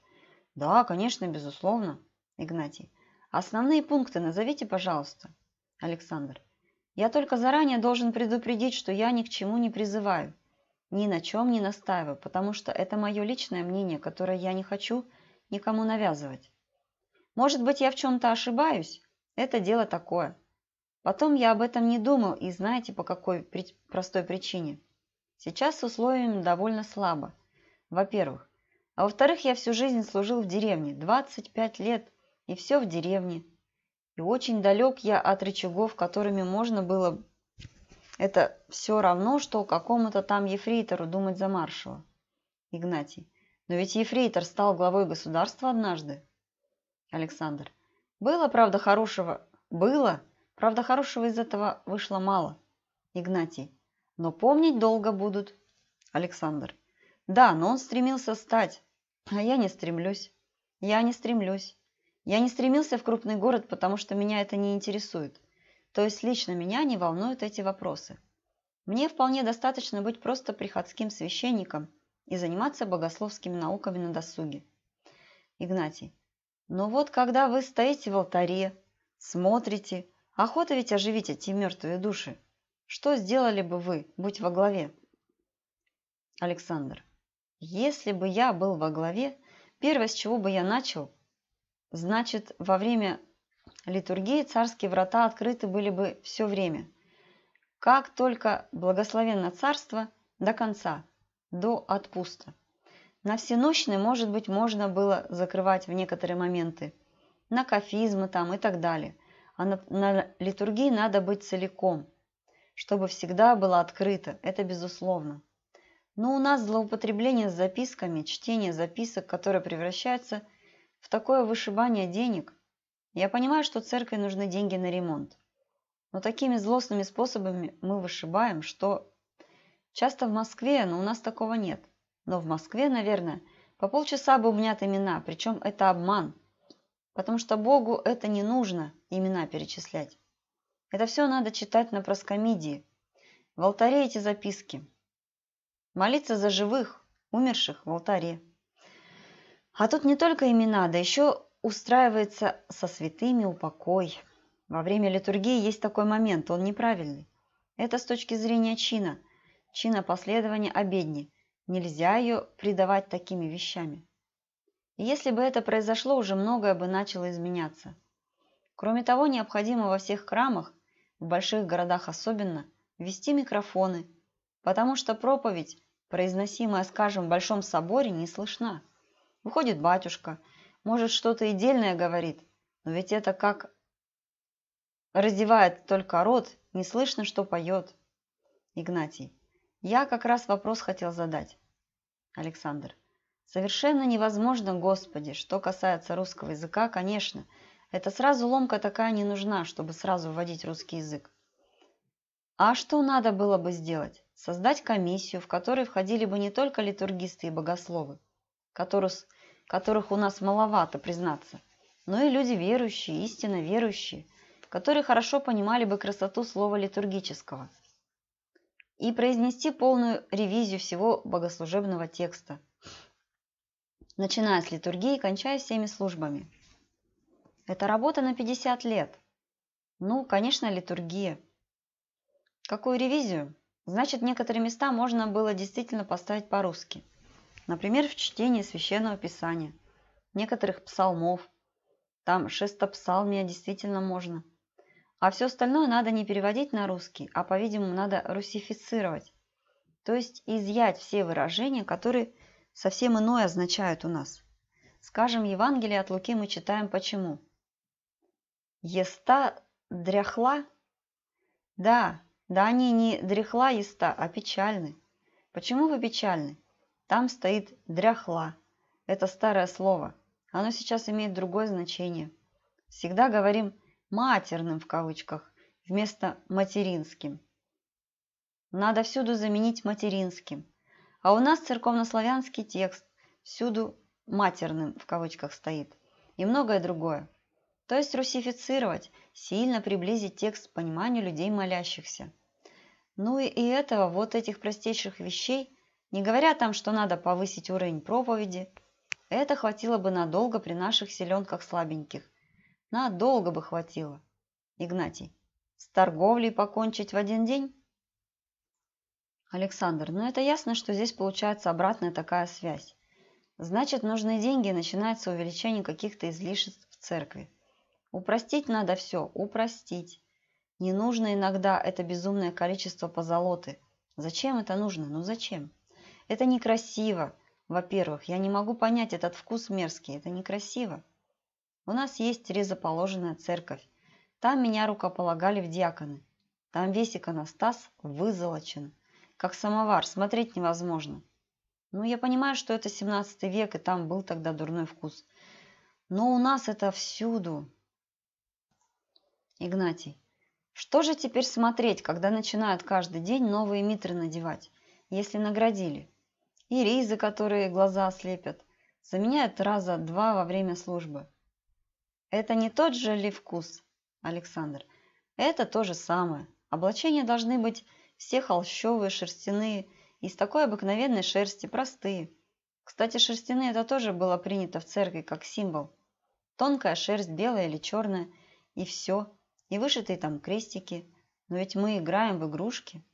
Да, конечно, безусловно. Игнатий. Основные пункты назовите, пожалуйста. Александр. Я только заранее должен предупредить, что я ни к чему не призываю ни на чем не настаиваю, потому что это мое личное мнение, которое я не хочу никому навязывать. Может быть, я в чем-то ошибаюсь? Это дело такое. Потом я об этом не думал, и знаете, по какой при... простой причине. Сейчас с условиями довольно слабо, во-первых. А во-вторых, я всю жизнь служил в деревне, 25 лет, и все в деревне. И очень далек я от рычагов, которыми можно было это все равно, что какому-то там ефрейтору думать за маршала. Игнатий. Но ведь ефрейтор стал главой государства однажды. Александр. Было, правда, хорошего... Было. Правда, хорошего из этого вышло мало. Игнатий. Но помнить долго будут. Александр. Да, но он стремился стать. А я не стремлюсь. Я не стремлюсь. Я не стремился в крупный город, потому что меня это не интересует. То есть лично меня не волнуют эти вопросы. Мне вполне достаточно быть просто приходским священником и заниматься богословскими науками на досуге. Игнатий. Но «Ну вот когда вы стоите в алтаре, смотрите, охота ведь оживить эти мертвые души. Что сделали бы вы, будь во главе? Александр. Если бы я был во главе, первое, с чего бы я начал, значит, во время литургии царские врата открыты были бы все время. Как только благословенно царство до конца, до отпуста. На всеночный, может быть, можно было закрывать в некоторые моменты, на кафизмы там и так далее. А на, на литургии надо быть целиком, чтобы всегда было открыто, это безусловно. Но у нас злоупотребление с записками, чтение записок, которое превращается в такое вышибание денег, я понимаю, что церкви нужны деньги на ремонт. Но такими злостными способами мы вышибаем, что... Часто в Москве, но у нас такого нет. Но в Москве, наверное, по полчаса бы умнят имена, причем это обман. Потому что Богу это не нужно, имена перечислять. Это все надо читать на проскомидии. В алтаре эти записки. Молиться за живых, умерших в алтаре. А тут не только имена, да еще устраивается со святыми упокой. Во время литургии есть такой момент, он неправильный. Это с точки зрения чина, чина последования обедни. Нельзя ее придавать такими вещами. И если бы это произошло, уже многое бы начало изменяться. Кроме того, необходимо во всех храмах, в больших городах особенно, вести микрофоны, потому что проповедь, произносимая, скажем, в Большом соборе, не слышна. Выходит батюшка – может, что-то и дельное говорит, но ведь это как раздевает только рот, не слышно, что поет. Игнатий. Я как раз вопрос хотел задать. Александр. Совершенно невозможно, Господи, что касается русского языка, конечно. Это сразу ломка такая не нужна, чтобы сразу вводить русский язык. А что надо было бы сделать? Создать комиссию, в которой входили бы не только литургисты и богословы, которую которых у нас маловато, признаться, но ну и люди верующие, истинно верующие, которые хорошо понимали бы красоту слова литургического и произнести полную ревизию всего богослужебного текста, начиная с литургии и кончая всеми службами. Это работа на 50 лет. Ну, конечно, литургия. Какую ревизию? Значит, некоторые места можно было действительно поставить по-русски – Например, в чтении Священного Писания, некоторых псалмов. Там шестопсалмия действительно можно. А все остальное надо не переводить на русский, а, по-видимому, надо русифицировать. То есть изъять все выражения, которые совсем иное означают у нас. Скажем, Евангелие от Луки мы читаем почему? Еста дряхла? Да, да они не дряхла еста, а печальны. Почему вы печальны? Там стоит «дряхла». Это старое слово. Оно сейчас имеет другое значение. Всегда говорим «матерным» в кавычках вместо «материнским». Надо всюду заменить «материнским». А у нас церковнославянский текст всюду «матерным» в кавычках стоит. И многое другое. То есть русифицировать, сильно приблизить текст к пониманию людей молящихся. Ну и, и этого, вот этих простейших вещей не говоря там, что надо повысить уровень проповеди. Это хватило бы надолго при наших селенках слабеньких. Надолго бы хватило. Игнатий, с торговлей покончить в один день? Александр, ну это ясно, что здесь получается обратная такая связь. Значит, нужны деньги и начинается увеличение каких-то излишеств в церкви. Упростить надо все, упростить. Не нужно иногда это безумное количество позолоты. Зачем это нужно? Ну зачем? Это некрасиво. Во-первых, я не могу понять этот вкус мерзкий. Это некрасиво. У нас есть резоположенная церковь. Там меня рукополагали в диаконы. Там весь иконостас вызолочен. Как самовар, смотреть невозможно. Ну, я понимаю, что это 17 век, и там был тогда дурной вкус. Но у нас это всюду. Игнатий. Что же теперь смотреть, когда начинают каждый день новые митры надевать, если наградили? и рейзы, которые глаза ослепят. Заменяют раза два во время службы. Это не тот же ли вкус, Александр? Это то же самое. Облачения должны быть все холщовые, шерстяные, из такой обыкновенной шерсти, простые. Кстати, шерстяные это тоже было принято в церкви как символ. Тонкая шерсть, белая или черная, и все. И вышитые там крестики. Но ведь мы играем в игрушки.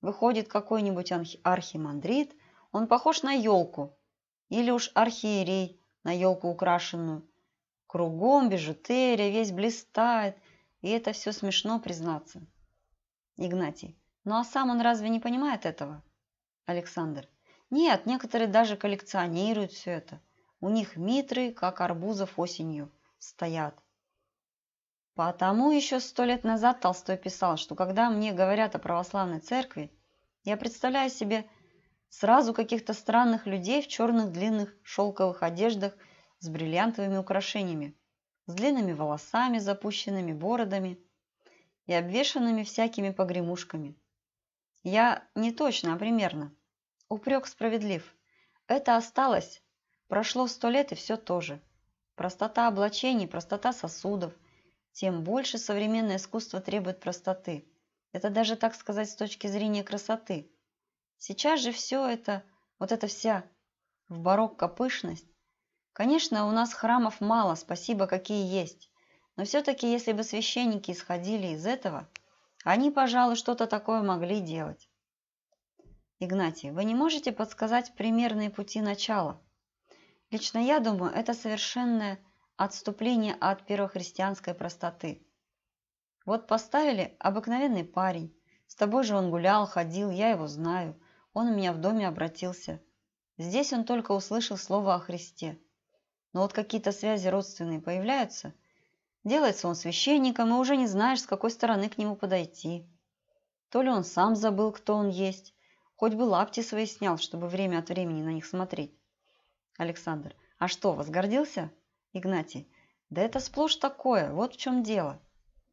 Выходит какой-нибудь архимандрит – он похож на елку, или уж архиерей на елку украшенную. Кругом бижутерия, весь блистает, и это все смешно признаться. Игнатий. Ну а сам он разве не понимает этого? Александр. Нет, некоторые даже коллекционируют все это. У них митры, как арбузов осенью, стоят. Потому еще сто лет назад Толстой писал, что когда мне говорят о православной церкви, я представляю себе Сразу каких-то странных людей в черных длинных шелковых одеждах с бриллиантовыми украшениями, с длинными волосами, запущенными бородами и обвешанными всякими погремушками. Я не точно, а примерно. Упрек справедлив. Это осталось. Прошло сто лет и все то же. Простота облачений, простота сосудов. Тем больше современное искусство требует простоты. Это даже, так сказать, с точки зрения красоты. Сейчас же все это, вот эта вся в барокко пышность. Конечно, у нас храмов мало, спасибо, какие есть. Но все-таки, если бы священники исходили из этого, они, пожалуй, что-то такое могли делать. Игнатий, вы не можете подсказать примерные пути начала? Лично я думаю, это совершенное отступление от первохристианской простоты. Вот поставили обыкновенный парень. С тобой же он гулял, ходил, я его знаю он у меня в доме обратился. Здесь он только услышал слово о Христе. Но вот какие-то связи родственные появляются. Делается он священником, и уже не знаешь, с какой стороны к нему подойти. То ли он сам забыл, кто он есть, хоть бы лапти свои снял, чтобы время от времени на них смотреть. Александр, а что, возгордился? Игнатий, да это сплошь такое, вот в чем дело.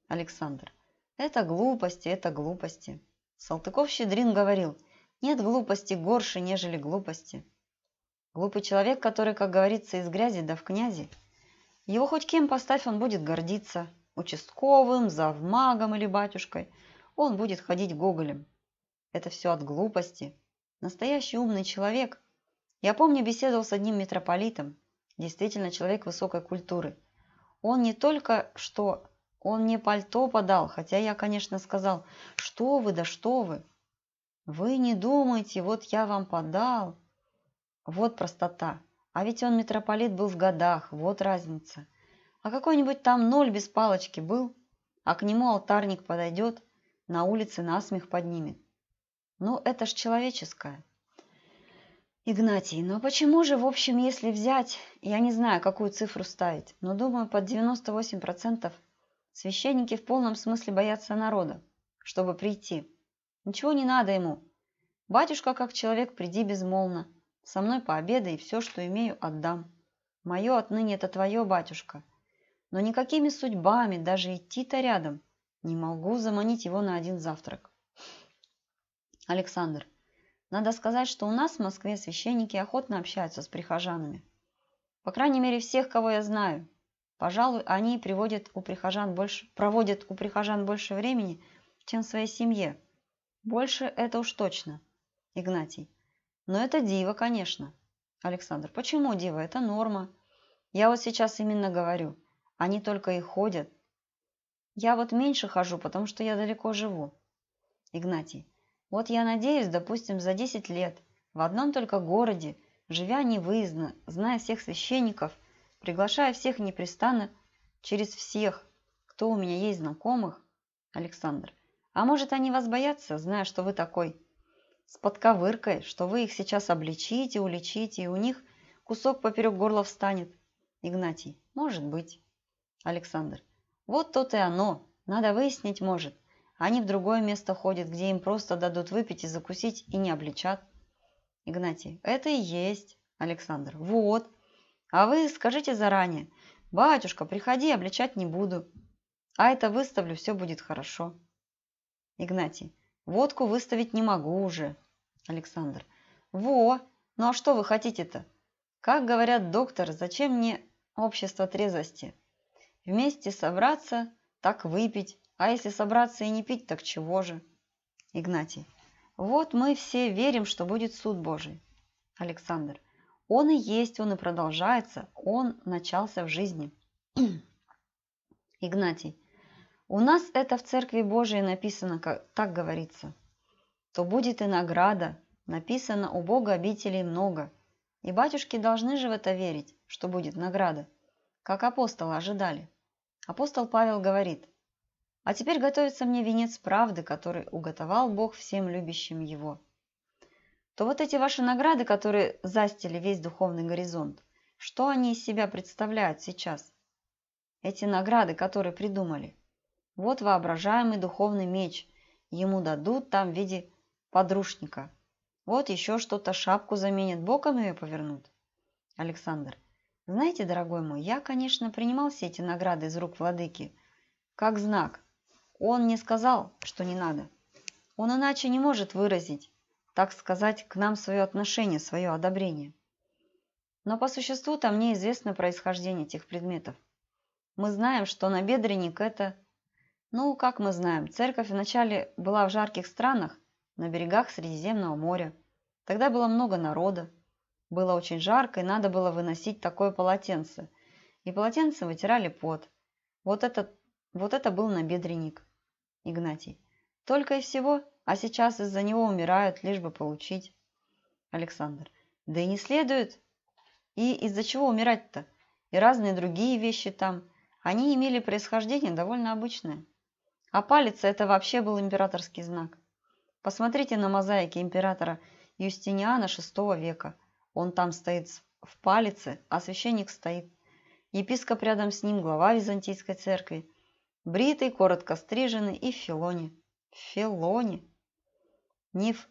Александр, это глупости, это глупости. Салтыков-Щедрин говорил – нет глупости горше, нежели глупости. Глупый человек, который, как говорится, из грязи да в князи, его хоть кем поставь, он будет гордиться. Участковым, завмагом или батюшкой. Он будет ходить гоголем. Это все от глупости. Настоящий умный человек. Я помню, беседовал с одним митрополитом. Действительно, человек высокой культуры. Он не только что... Он мне пальто подал, хотя я, конечно, сказал, что вы, да что вы. Вы не думайте, вот я вам подал. Вот простота. А ведь он митрополит был в годах, вот разница. А какой-нибудь там ноль без палочки был, а к нему алтарник подойдет, на улице насмех поднимет. Ну, это ж человеческое. Игнатий, ну а почему же, в общем, если взять, я не знаю, какую цифру ставить, но думаю, под 98% священники в полном смысле боятся народа, чтобы прийти. Ничего не надо ему. Батюшка, как человек, приди безмолвно. Со мной пообедай, и все, что имею, отдам. Мое отныне это твое, батюшка. Но никакими судьбами, даже идти-то рядом, не могу заманить его на один завтрак. Александр, надо сказать, что у нас в Москве священники охотно общаются с прихожанами. По крайней мере, всех, кого я знаю. Пожалуй, они приводят у прихожан больше, проводят у прихожан больше времени, чем в своей семье, больше это уж точно. Игнатий. Но это диво, конечно. Александр. Почему диво? Это норма. Я вот сейчас именно говорю. Они только и ходят. Я вот меньше хожу, потому что я далеко живу. Игнатий. Вот я надеюсь, допустим, за 10 лет в одном только городе, живя невыездно, зная всех священников, приглашая всех непрестанно через всех, кто у меня есть знакомых, Александр, а может, они вас боятся, зная, что вы такой? С подковыркой, что вы их сейчас обличите, уличите, и у них кусок поперек горла встанет. Игнатий. Может быть. Александр. Вот тут и оно. Надо выяснить, может. Они в другое место ходят, где им просто дадут выпить и закусить, и не обличат. Игнатий. Это и есть. Александр. Вот. А вы скажите заранее. Батюшка, приходи, обличать не буду. А это выставлю, все будет хорошо. Игнатий. Водку выставить не могу уже. Александр. Во! Ну а что вы хотите-то? Как говорят доктор, зачем мне общество трезвости? Вместе собраться, так выпить. А если собраться и не пить, так чего же? Игнатий. Вот мы все верим, что будет суд Божий. Александр. Он и есть, он и продолжается, он начался в жизни. Игнатий. У нас это в Церкви Божией написано, как, так говорится. То будет и награда, написано у Бога обителей много. И батюшки должны же в это верить, что будет награда, как апостолы ожидали. Апостол Павел говорит, «А теперь готовится мне венец правды, который уготовал Бог всем любящим его» то вот эти ваши награды, которые застили весь духовный горизонт, что они из себя представляют сейчас? Эти награды, которые придумали. Вот воображаемый духовный меч. Ему дадут там в виде подружника. Вот еще что-то шапку заменит боком ее повернут. Александр. Знаете, дорогой мой, я, конечно, принимал все эти награды из рук владыки. Как знак. Он не сказал, что не надо. Он иначе не может выразить, так сказать, к нам свое отношение, свое одобрение. Но по существу-то мне известно происхождение этих предметов. Мы знаем, что набедренник – это ну, как мы знаем, церковь вначале была в жарких странах, на берегах Средиземного моря. Тогда было много народа. Было очень жарко, и надо было выносить такое полотенце. И полотенце вытирали пот. Вот это, вот это был набедренник. Игнатий. Только и всего, а сейчас из-за него умирают, лишь бы получить. Александр. Да и не следует. И из-за чего умирать-то? И разные другие вещи там. Они имели происхождение довольно обычное. А палец – это вообще был императорский знак. Посмотрите на мозаики императора Юстиниана VI века. Он там стоит в палице, а священник стоит. Епископ рядом с ним, глава Византийской церкви. Бритый, коротко стриженный и в филоне. В филоне. Не в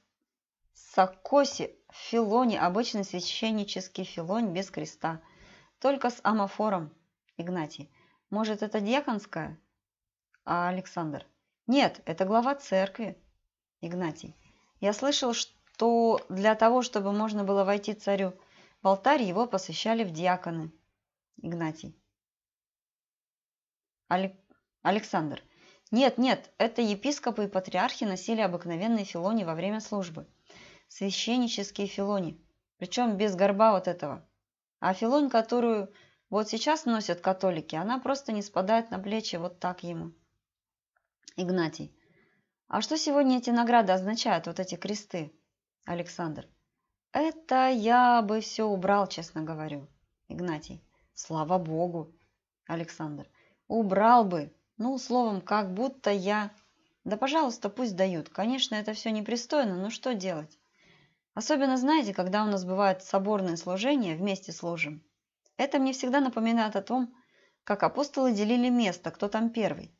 сакосе, в филоне, обычный священнический филонь без креста. Только с амофором, Игнатий. Может, это дьяконская? А Александр. Нет, это глава церкви. Игнатий. Я слышал, что для того, чтобы можно было войти царю в алтарь, его посвящали в диаконы. Игнатий. Александр. Нет, нет, это епископы и патриархи носили обыкновенные филони во время службы. Священнические филони. Причем без горба вот этого. А филонь, которую вот сейчас носят католики, она просто не спадает на плечи вот так ему. Игнатий. А что сегодня эти награды означают, вот эти кресты? Александр. Это я бы все убрал, честно говорю. Игнатий. Слава богу. Александр. Убрал бы. Ну, словом, как будто я... Да, пожалуйста, пусть дают. Конечно, это все непристойно, но что делать? Особенно, знаете, когда у нас бывают соборные служения, вместе служим. Это мне всегда напоминает о том, как апостолы делили место, кто там первый.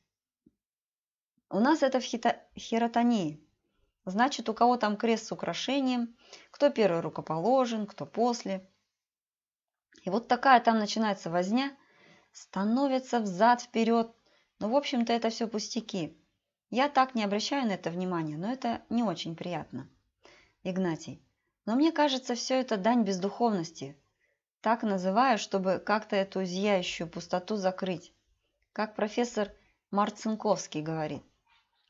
У нас это в хита... хиротонии. Значит, у кого там крест с украшением, кто первый рукоположен, кто после. И вот такая там начинается возня, становится взад-вперед. Но, ну, в общем-то, это все пустяки. Я так не обращаю на это внимания, но это не очень приятно. Игнатий. Но мне кажется, все это дань бездуховности. Так называю, чтобы как-то эту зияющую пустоту закрыть. Как профессор Марцинковский говорит.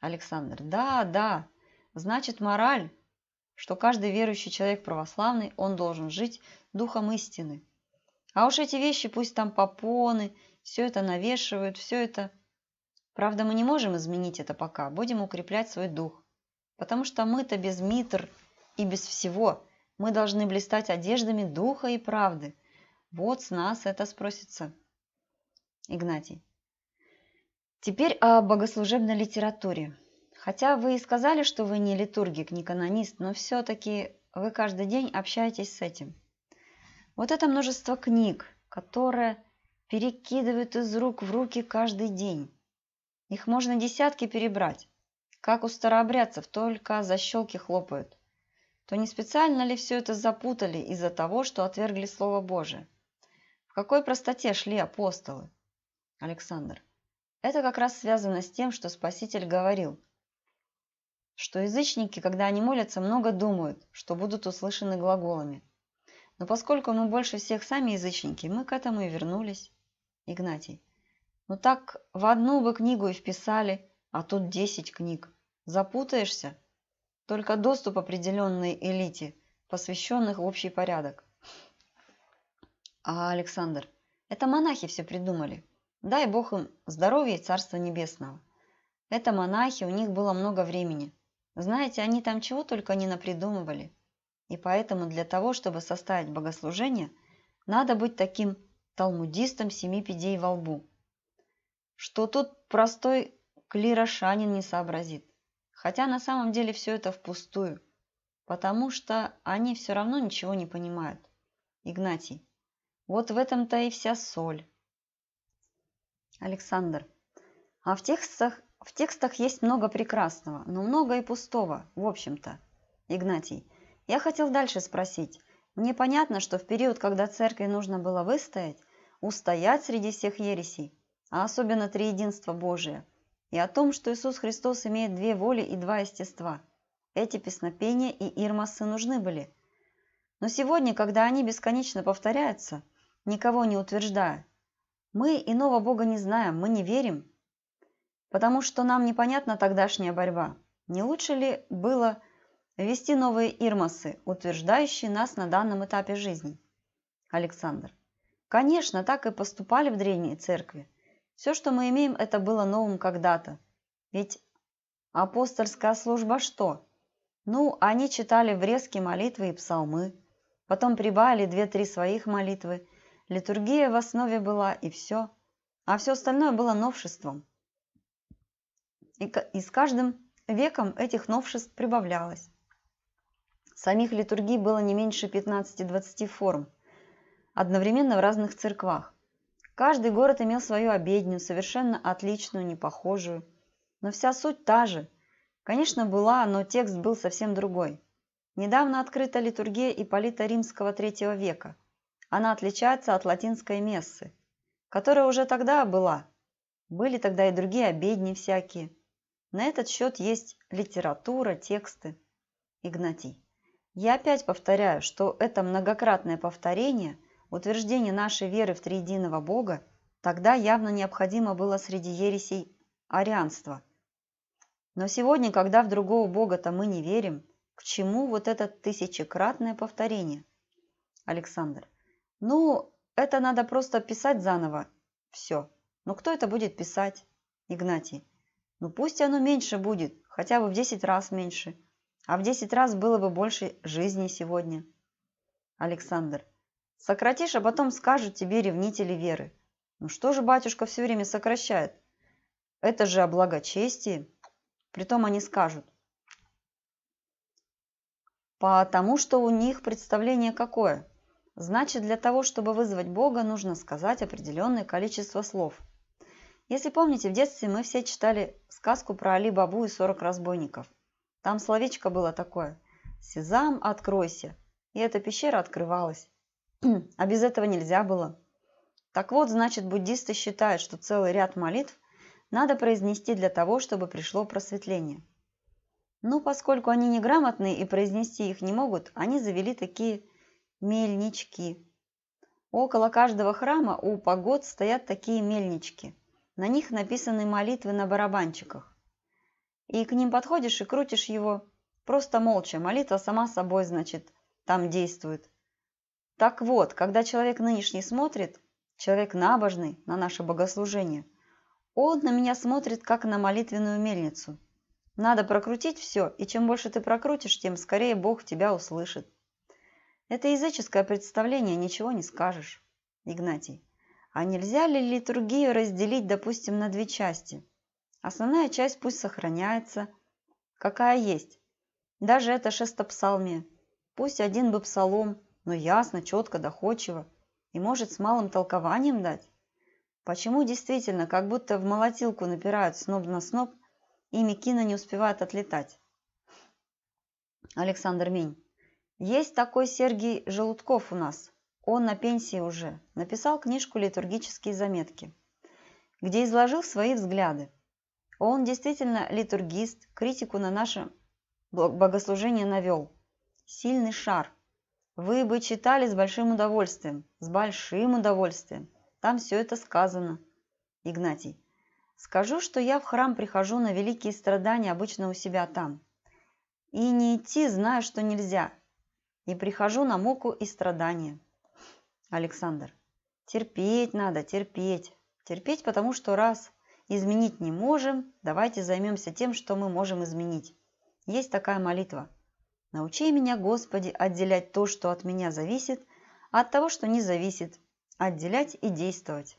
Александр. Да, да. Значит, мораль, что каждый верующий человек православный, он должен жить духом истины. А уж эти вещи, пусть там попоны, все это навешивают, все это... Правда, мы не можем изменить это пока, будем укреплять свой дух. Потому что мы-то без митр и без всего. Мы должны блистать одеждами духа и правды. Вот с нас это спросится. Игнатий. Теперь о богослужебной литературе. Хотя вы и сказали, что вы не литургик, не канонист, но все-таки вы каждый день общаетесь с этим. Вот это множество книг, которые перекидывают из рук в руки каждый день. Их можно десятки перебрать. Как у старообрядцев, только за щелки хлопают. То не специально ли все это запутали из-за того, что отвергли Слово Божие? В какой простоте шли апостолы? Александр. Это как раз связано с тем, что Спаситель говорил, что язычники, когда они молятся, много думают, что будут услышаны глаголами. Но поскольку мы больше всех сами язычники, мы к этому и вернулись. Игнатий. Ну так в одну бы книгу и вписали, а тут десять книг. Запутаешься? Только доступ определенной элите, посвященных в общий порядок. А Александр, это монахи все придумали. Дай Бог им здоровья и царства небесного. Это монахи, у них было много времени. Знаете, они там чего только не напридумывали. И поэтому для того, чтобы составить богослужение, надо быть таким талмудистом семи педей во лбу. Что тут простой клирошанин не сообразит. Хотя на самом деле все это впустую, потому что они все равно ничего не понимают. Игнатий, вот в этом-то и вся соль. Александр. А в текстах, в текстах есть много прекрасного, но много и пустого, в общем-то. Игнатий. Я хотел дальше спросить. Мне понятно, что в период, когда церкви нужно было выстоять, устоять среди всех ересей, а особенно триединство Божие, и о том, что Иисус Христос имеет две воли и два естества. Эти песнопения и ирмасы нужны были. Но сегодня, когда они бесконечно повторяются, никого не утверждая, мы иного Бога не знаем, мы не верим, потому что нам непонятна тогдашняя борьба. Не лучше ли было вести новые ирмасы, утверждающие нас на данном этапе жизни? Александр. Конечно, так и поступали в древней церкви. Все, что мы имеем, это было новым когда-то. Ведь апостольская служба что? Ну, они читали врезки молитвы и псалмы, потом прибавили две-три своих молитвы – Литургия в основе была и все, а все остальное было новшеством. И, и с каждым веком этих новшеств прибавлялось. Самих литургий было не меньше 15-20 форм, одновременно в разных церквах. Каждый город имел свою обедню, совершенно отличную, непохожую. Но вся суть та же. Конечно, была, но текст был совсем другой. Недавно открыта литургия Ипполита Римского III века – она отличается от латинской мессы, которая уже тогда была. Были тогда и другие обедни всякие. На этот счет есть литература, тексты. Игнатий. Я опять повторяю, что это многократное повторение, утверждение нашей веры в триединого Бога, тогда явно необходимо было среди ересей арианства. Но сегодня, когда в другого Бога-то мы не верим, к чему вот это тысячекратное повторение? Александр. Ну, это надо просто писать заново. Все. Но ну, кто это будет писать? Игнатий. Ну пусть оно меньше будет, хотя бы в 10 раз меньше. А в 10 раз было бы больше жизни сегодня. Александр. Сократишь, а потом скажут тебе ревнители веры. Ну что же батюшка все время сокращает? Это же о благочестии. Притом они скажут. Потому что у них представление какое? Значит, для того, чтобы вызвать Бога, нужно сказать определенное количество слов. Если помните, в детстве мы все читали сказку про Али Бабу и 40 разбойников. Там словечко было такое «Сезам, откройся!» И эта пещера открывалась. а без этого нельзя было. Так вот, значит, буддисты считают, что целый ряд молитв надо произнести для того, чтобы пришло просветление. Но поскольку они неграмотные и произнести их не могут, они завели такие Мельнички. Около каждого храма у погод стоят такие мельнички. На них написаны молитвы на барабанчиках. И к ним подходишь и крутишь его. Просто молча. Молитва сама собой, значит, там действует. Так вот, когда человек нынешний смотрит, человек набожный на наше богослужение, он на меня смотрит, как на молитвенную мельницу. Надо прокрутить все, и чем больше ты прокрутишь, тем скорее Бог тебя услышит. Это языческое представление, ничего не скажешь. Игнатий. А нельзя ли литургию разделить, допустим, на две части? Основная часть пусть сохраняется, какая есть. Даже это шестопсалмия. Пусть один бы псалом, но ясно, четко, доходчиво. И может с малым толкованием дать? Почему действительно, как будто в молотилку напирают сноб на сноб, и Микина не успевает отлетать? Александр Мень. Есть такой Сергей Желудков у нас. Он на пенсии уже. Написал книжку «Литургические заметки», где изложил свои взгляды. Он действительно литургист, критику на наше богослужение навел. Сильный шар. Вы бы читали с большим удовольствием. С большим удовольствием. Там все это сказано. Игнатий. Скажу, что я в храм прихожу на великие страдания обычно у себя там. И не идти зная, что нельзя и прихожу на муку и страдания. Александр. Терпеть надо, терпеть. Терпеть, потому что раз изменить не можем, давайте займемся тем, что мы можем изменить. Есть такая молитва. Научи меня, Господи, отделять то, что от меня зависит, от того, что не зависит. Отделять и действовать.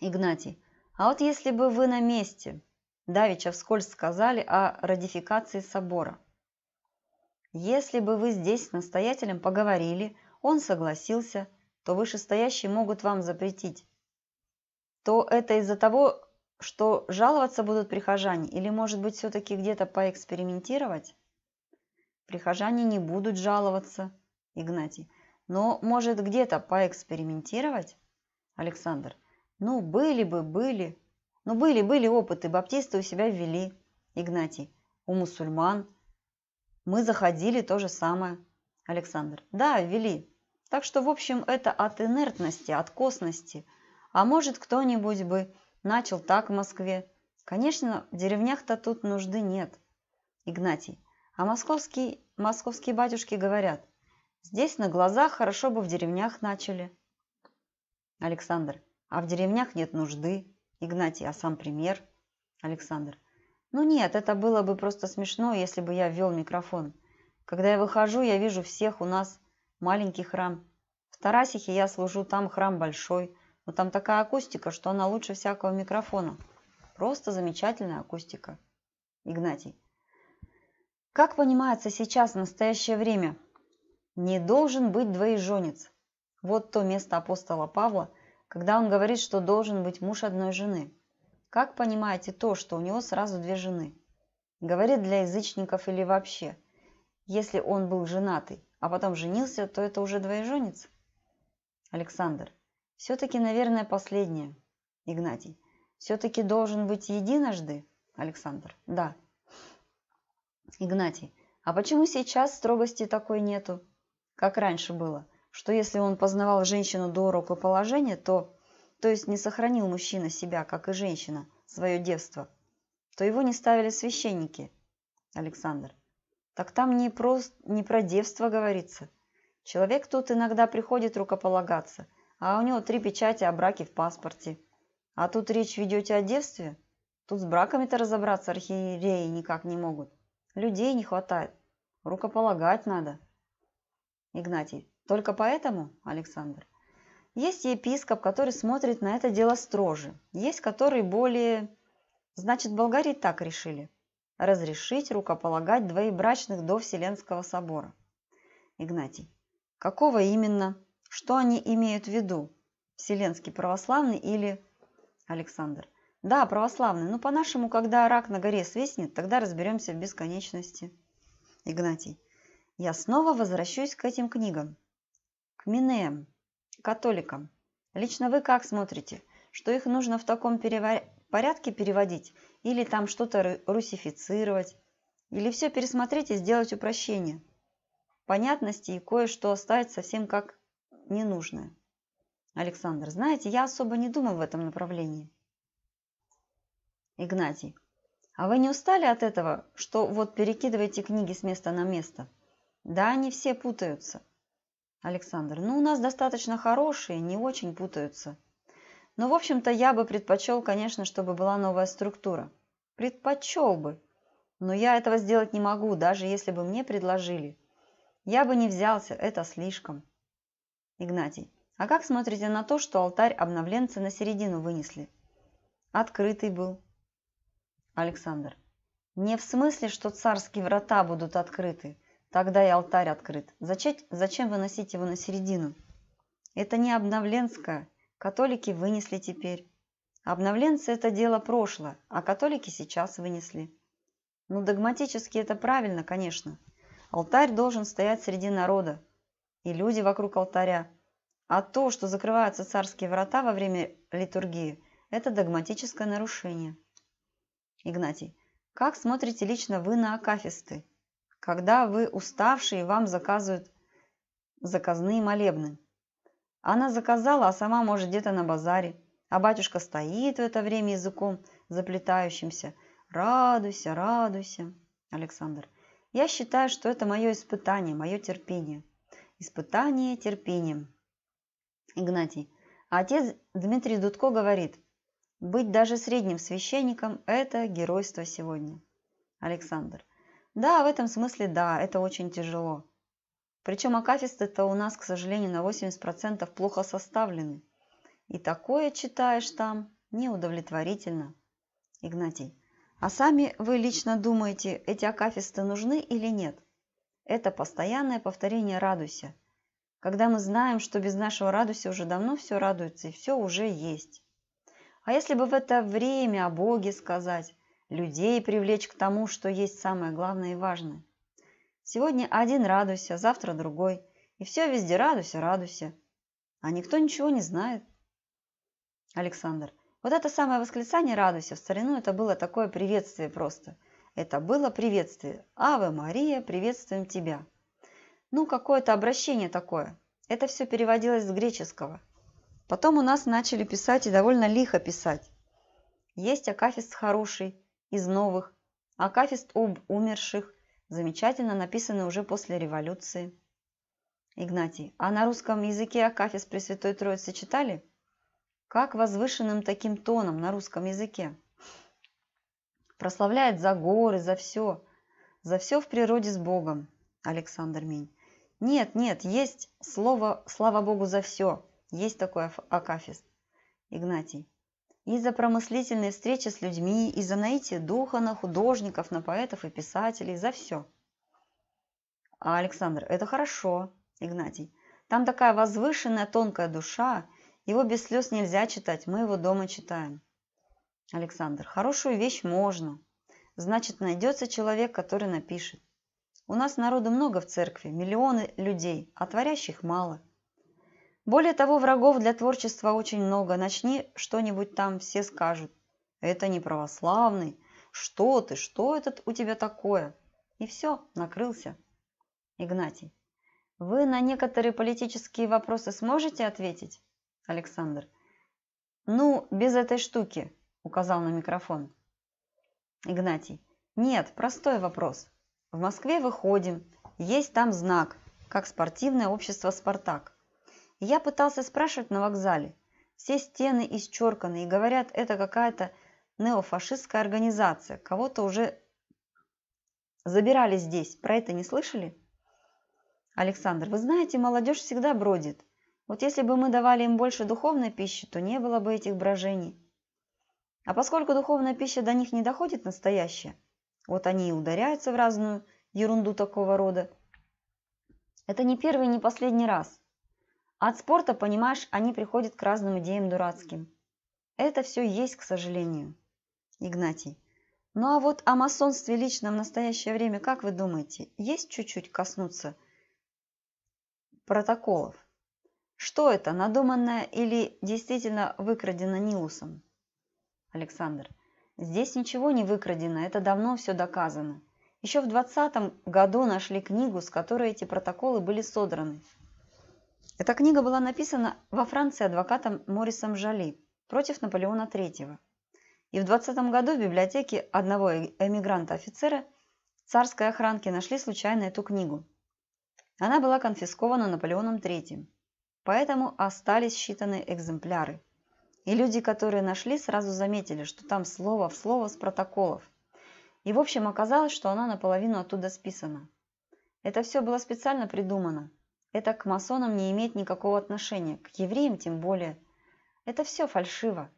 Игнатий. А вот если бы вы на месте, Давича вскользь сказали о радификации собора – если бы вы здесь с настоятелем поговорили, он согласился, то вышестоящие могут вам запретить. То это из-за того, что жаловаться будут прихожане, или, может быть, все-таки где-то поэкспериментировать? Прихожане не будут жаловаться, Игнатий. Но, может, где-то поэкспериментировать? Александр. Ну, были бы, были. Ну, были-были опыты, баптисты у себя ввели. Игнатий. У мусульман – мы заходили то же самое. Александр. Да, ввели. Так что, в общем, это от инертности, от косности. А может, кто-нибудь бы начал так в Москве. Конечно, в деревнях-то тут нужды нет. Игнатий. А московские, московские батюшки говорят, здесь на глазах хорошо бы в деревнях начали. Александр. А в деревнях нет нужды. Игнатий, а сам пример? Александр. Ну нет, это было бы просто смешно, если бы я ввел микрофон. Когда я выхожу, я вижу всех у нас маленький храм. В Тарасихе я служу, там храм большой. Но там такая акустика, что она лучше всякого микрофона. Просто замечательная акустика. Игнатий. Как понимается сейчас, в настоящее время, не должен быть двоеженец. Вот то место апостола Павла, когда он говорит, что должен быть муж одной жены. Как понимаете то, что у него сразу две жены? Говорит для язычников или вообще? Если он был женатый, а потом женился, то это уже двоеженец? Александр. Все-таки, наверное, последнее. Игнатий. Все-таки должен быть единожды? Александр. Да. Игнатий. А почему сейчас строгости такой нету? Как раньше было, что если он познавал женщину до рукоположения, то то есть не сохранил мужчина себя, как и женщина, свое девство, то его не ставили священники. Александр. Так там не про, не про девство говорится. Человек тут иногда приходит рукополагаться, а у него три печати о браке в паспорте. А тут речь ведете о девстве? Тут с браками-то разобраться архиереи никак не могут. Людей не хватает. Рукополагать надо. Игнатий. Только поэтому, Александр? Есть епископ, который смотрит на это дело строже. Есть, который более... Значит, болгарии так решили. Разрешить рукополагать двоебрачных до Вселенского собора. Игнатий. Какого именно? Что они имеют в виду? Вселенский православный или... Александр. Да, православный, но ну, по-нашему, когда рак на горе свистнет, тогда разберемся в бесконечности. Игнатий. Я снова возвращусь к этим книгам. К Минеям католикам. Лично вы как смотрите, что их нужно в таком перевар... порядке переводить или там что-то русифицировать, или все пересмотреть и сделать упрощение? Понятности и кое-что оставить совсем как ненужное. Александр, знаете, я особо не думаю в этом направлении. Игнатий, а вы не устали от этого, что вот перекидываете книги с места на место? Да, они все путаются. Александр, ну у нас достаточно хорошие, не очень путаются. Но, ну, в общем-то, я бы предпочел, конечно, чтобы была новая структура. Предпочел бы. Но я этого сделать не могу, даже если бы мне предложили. Я бы не взялся, это слишком. Игнатий, а как смотрите на то, что алтарь обновленца на середину вынесли? Открытый был. Александр, не в смысле, что царские врата будут открыты, Тогда и алтарь открыт. Зачем, зачем выносить его на середину? Это не обновленское. Католики вынесли теперь. Обновленцы – это дело прошлое, а католики сейчас вынесли. Ну, догматически это правильно, конечно. Алтарь должен стоять среди народа. И люди вокруг алтаря. А то, что закрываются царские врата во время литургии, это догматическое нарушение. Игнатий, как смотрите лично вы на акафисты? когда вы уставшие, вам заказывают заказные молебны. Она заказала, а сама, может, где-то на базаре. А батюшка стоит в это время языком заплетающимся. Радуйся, радуйся. Александр. Я считаю, что это мое испытание, мое терпение. Испытание терпением. Игнатий. Отец Дмитрий Дудко говорит, быть даже средним священником – это геройство сегодня. Александр. Да, в этом смысле да, это очень тяжело. Причем акафисты-то у нас, к сожалению, на 80% плохо составлены. И такое читаешь там неудовлетворительно. Игнатий, а сами вы лично думаете, эти акафисты нужны или нет? Это постоянное повторение радуся, Когда мы знаем, что без нашего радуся уже давно все радуется и все уже есть. А если бы в это время о Боге сказать, людей привлечь к тому, что есть самое главное и важное. Сегодня один радуйся, завтра другой, и все везде радуйся, радуйся. А никто ничего не знает. Александр, вот это самое восклицание «радуйся» в старину это было такое приветствие просто. Это было приветствие. «Аве Мария, приветствуем тебя». Ну, какое-то обращение такое. Это все переводилось с греческого. Потом у нас начали писать и довольно лихо писать. Есть акафист хороший, из новых, акафист об умерших, замечательно написаны уже после революции. Игнатий, а на русском языке акафист Пресвятой Троицы читали? Как возвышенным таким тоном на русском языке? Прославляет за горы, за все, за все в природе с Богом, Александр Минь. Нет, нет, есть слово «Слава Богу за все», есть такой акафист. Игнатий. Из-за промыслительной встречи с людьми, из-за наития духа на художников, на поэтов и писателей, за все. А Александр, это хорошо, Игнатий. Там такая возвышенная тонкая душа, его без слез нельзя читать, мы его дома читаем. Александр, хорошую вещь можно. Значит, найдется человек, который напишет. У нас народу много в церкви, миллионы людей, а творящих мало – более того, врагов для творчества очень много. Начни что-нибудь там, все скажут. Это не православный. Что ты, что это у тебя такое? И все, накрылся. Игнатий. Вы на некоторые политические вопросы сможете ответить? Александр. Ну, без этой штуки, указал на микрофон. Игнатий. Нет, простой вопрос. В Москве выходим, есть там знак, как спортивное общество «Спартак». Я пытался спрашивать на вокзале. Все стены исчерканы, и говорят, это какая-то неофашистская организация. Кого-то уже забирали здесь. Про это не слышали? Александр, вы знаете, молодежь всегда бродит. Вот если бы мы давали им больше духовной пищи, то не было бы этих брожений. А поскольку духовная пища до них не доходит настоящая, вот они и ударяются в разную ерунду такого рода. Это не первый не последний раз. От спорта, понимаешь, они приходят к разным идеям дурацким. Это все есть, к сожалению. Игнатий. Ну а вот о масонстве личном в настоящее время, как вы думаете, есть чуть-чуть коснуться протоколов? Что это, надуманное или действительно выкрадено Нилусом? Александр. Здесь ничего не выкрадено, это давно все доказано. Еще в 20 году нашли книгу, с которой эти протоколы были содраны. Эта книга была написана во Франции адвокатом Морисом Жали против Наполеона III. И в 20 году в библиотеке одного э-, эмигранта-офицера царской охранки нашли случайно эту книгу. Она была конфискована Наполеоном III, поэтому остались считанные экземпляры. И люди, которые нашли, сразу заметили, что там слово в слово с протоколов. И в общем оказалось, что она наполовину оттуда списана. Это все было специально придумано – это к масонам не имеет никакого отношения, к евреям тем более. Это все фальшиво.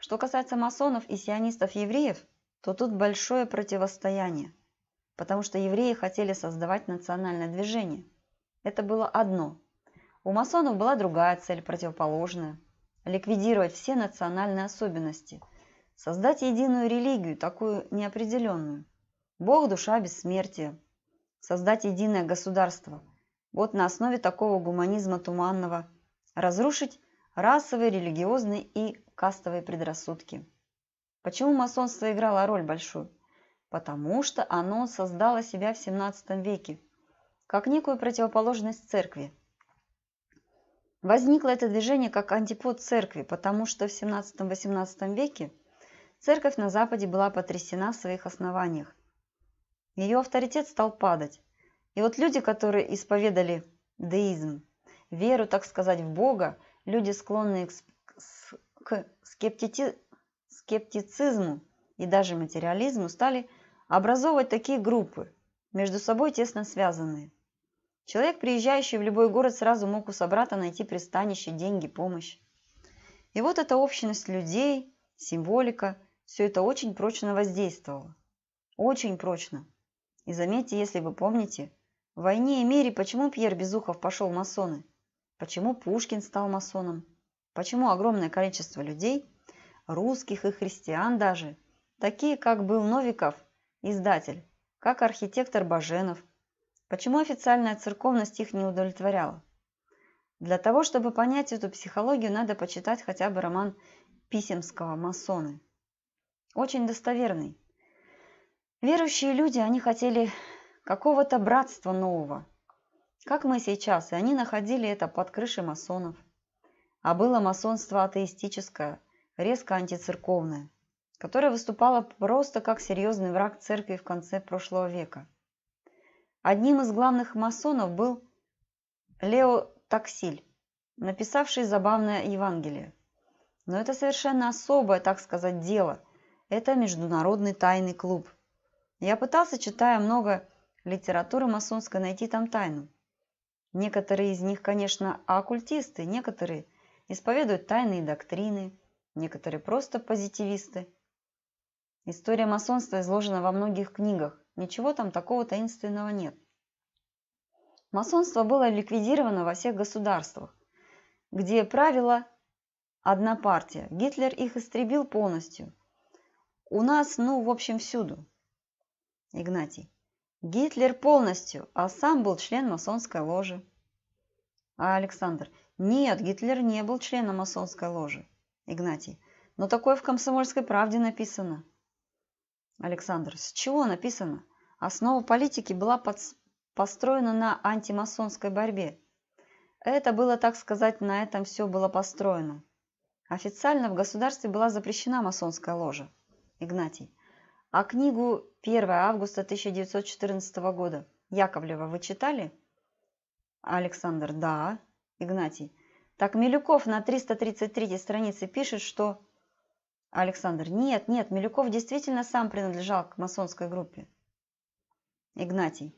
Что касается масонов и сионистов-евреев, то тут большое противостояние, потому что евреи хотели создавать национальное движение. Это было одно. У масонов была другая цель, противоположная – ликвидировать все национальные особенности, создать единую религию, такую неопределенную. Бог – душа бессмертия. Создать единое государство – вот на основе такого гуманизма туманного разрушить расовые, религиозные и кастовые предрассудки. Почему масонство играло роль большую? Потому что оно создало себя в 17 веке, как некую противоположность церкви. Возникло это движение как антипод церкви, потому что в 17-18 веке церковь на Западе была потрясена в своих основаниях. Ее авторитет стал падать. И вот люди, которые исповедали деизм, веру, так сказать, в Бога, люди, склонные к скептицизму, скептицизму и даже материализму стали образовывать такие группы, между собой тесно связанные. Человек, приезжающий в любой город, сразу мог у собрата найти пристанище, деньги, помощь. И вот эта общность людей, символика, все это очень прочно воздействовало. Очень прочно. И заметьте, если вы помните, в «Войне и мире» почему Пьер Безухов пошел в масоны? Почему Пушкин стал масоном? Почему огромное количество людей, русских и христиан даже, такие как был Новиков, издатель, как архитектор Баженов, почему официальная церковность их не удовлетворяла? Для того, чтобы понять эту психологию, надо почитать хотя бы роман Писемского «Масоны». Очень достоверный. Верующие люди, они хотели какого-то братства нового. Как мы сейчас, и они находили это под крышей масонов. А было масонство атеистическое, резко антицерковное, которое выступало просто как серьезный враг церкви в конце прошлого века. Одним из главных масонов был Лео Таксиль, написавший забавное Евангелие. Но это совершенно особое, так сказать, дело. Это международный тайный клуб. Я пытался, читая много литературы масонской найти там тайну. Некоторые из них, конечно, оккультисты, некоторые исповедуют тайные доктрины, некоторые просто позитивисты. История масонства изложена во многих книгах, ничего там такого таинственного нет. Масонство было ликвидировано во всех государствах, где правила одна партия. Гитлер их истребил полностью. У нас, ну, в общем, всюду. Игнатий. Гитлер полностью, а сам был член масонской ложи. А Александр, нет, Гитлер не был членом масонской ложи. Игнатий, но такое в «Комсомольской правде» написано. Александр, с чего написано? Основа политики была под... построена на антимасонской борьбе. Это было, так сказать, на этом все было построено. Официально в государстве была запрещена масонская ложа. Игнатий. А книгу 1 августа 1914 года Яковлева вы читали? Александр, да. Игнатий. Так Милюков на 333 странице пишет, что... Александр, нет, нет, Милюков действительно сам принадлежал к масонской группе. Игнатий.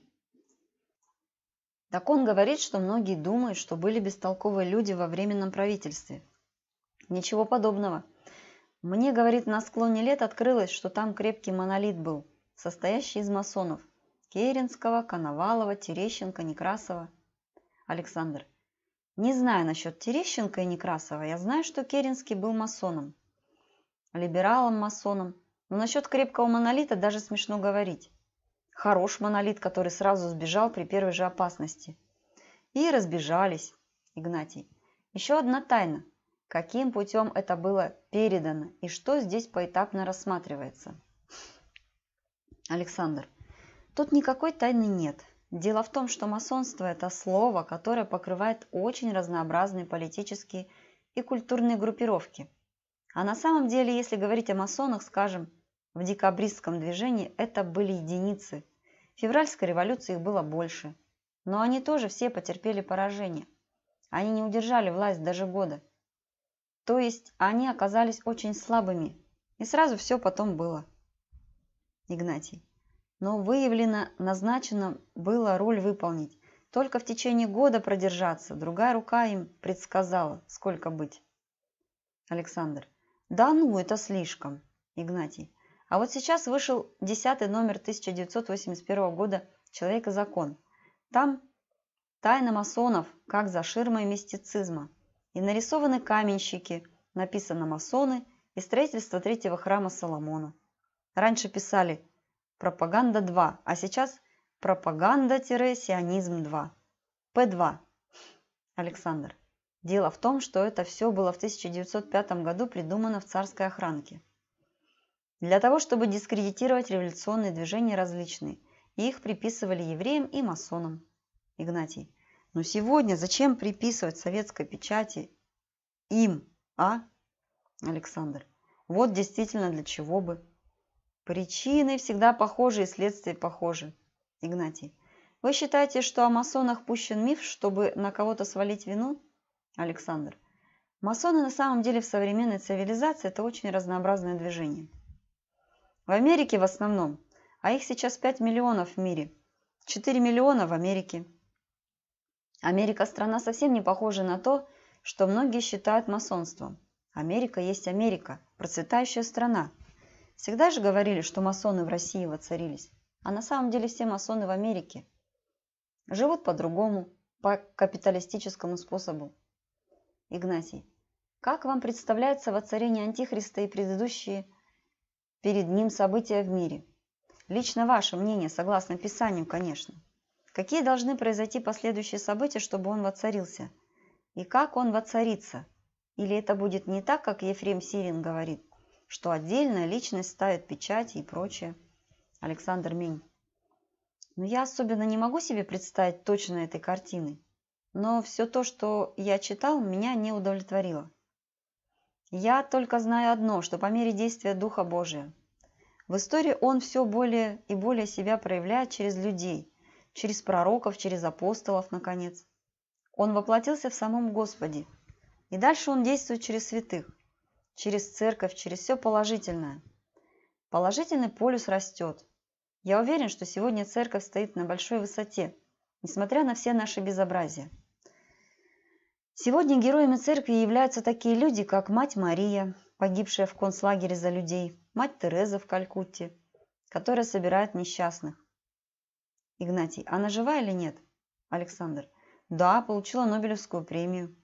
Так он говорит, что многие думают, что были бестолковые люди во временном правительстве. Ничего подобного. Мне, говорит, на склоне лет открылось, что там крепкий монолит был, состоящий из масонов. Керенского, Коновалова, Терещенко, Некрасова. Александр. Не знаю насчет Терещенко и Некрасова. Я знаю, что Керенский был масоном. Либералом-масоном. Но насчет крепкого монолита даже смешно говорить. Хорош монолит, который сразу сбежал при первой же опасности. И разбежались. Игнатий. Еще одна тайна каким путем это было передано и что здесь поэтапно рассматривается. Александр, тут никакой тайны нет. Дело в том, что масонство – это слово, которое покрывает очень разнообразные политические и культурные группировки. А на самом деле, если говорить о масонах, скажем, в декабристском движении это были единицы. В февральской революции их было больше. Но они тоже все потерпели поражение. Они не удержали власть даже года – то есть они оказались очень слабыми, и сразу все потом было. Игнатий. Но выявлено, назначено было роль выполнить. Только в течение года продержаться, другая рука им предсказала, сколько быть. Александр. Да ну, это слишком. Игнатий. А вот сейчас вышел десятый номер 1981 года «Человек и закон». Там тайна масонов, как за ширмой мистицизма и нарисованы каменщики, написано масоны и строительство третьего храма Соломона. Раньше писали «Пропаганда 2», а сейчас «Пропаганда-сионизм 2». П2. Александр. Дело в том, что это все было в 1905 году придумано в царской охранке. Для того, чтобы дискредитировать революционные движения различные, и их приписывали евреям и масонам. Игнатий. Но сегодня зачем приписывать советской печати им, а, Александр? Вот действительно для чего бы. Причины всегда похожи и следствия похожи. Игнатий. Вы считаете, что о масонах пущен миф, чтобы на кого-то свалить вину? Александр. Масоны на самом деле в современной цивилизации это очень разнообразное движение. В Америке в основном, а их сейчас 5 миллионов в мире, 4 миллиона в Америке, Америка – страна совсем не похожа на то, что многие считают масонством. Америка есть Америка, процветающая страна. Всегда же говорили, что масоны в России воцарились, а на самом деле все масоны в Америке. Живут по-другому, по капиталистическому способу. Игнатий, как вам представляется воцарение Антихриста и предыдущие перед ним события в мире? Лично ваше мнение, согласно Писанию, конечно. Какие должны произойти последующие события, чтобы он воцарился? И как он воцарится? Или это будет не так, как Ефрем Сирин говорит, что отдельная личность ставит печать и прочее? Александр Минь. Но ну, я особенно не могу себе представить точно этой картины. Но все то, что я читал, меня не удовлетворило. Я только знаю одно, что по мере действия Духа Божия. В истории он все более и более себя проявляет через людей, через пророков, через апостолов, наконец. Он воплотился в самом Господе. И дальше он действует через святых, через церковь, через все положительное. Положительный полюс растет. Я уверен, что сегодня церковь стоит на большой высоте, несмотря на все наши безобразия. Сегодня героями церкви являются такие люди, как мать Мария, погибшая в концлагере за людей, мать Тереза в Калькутте, которая собирает несчастных, Игнатий. Она жива или нет? Александр. Да, получила Нобелевскую премию.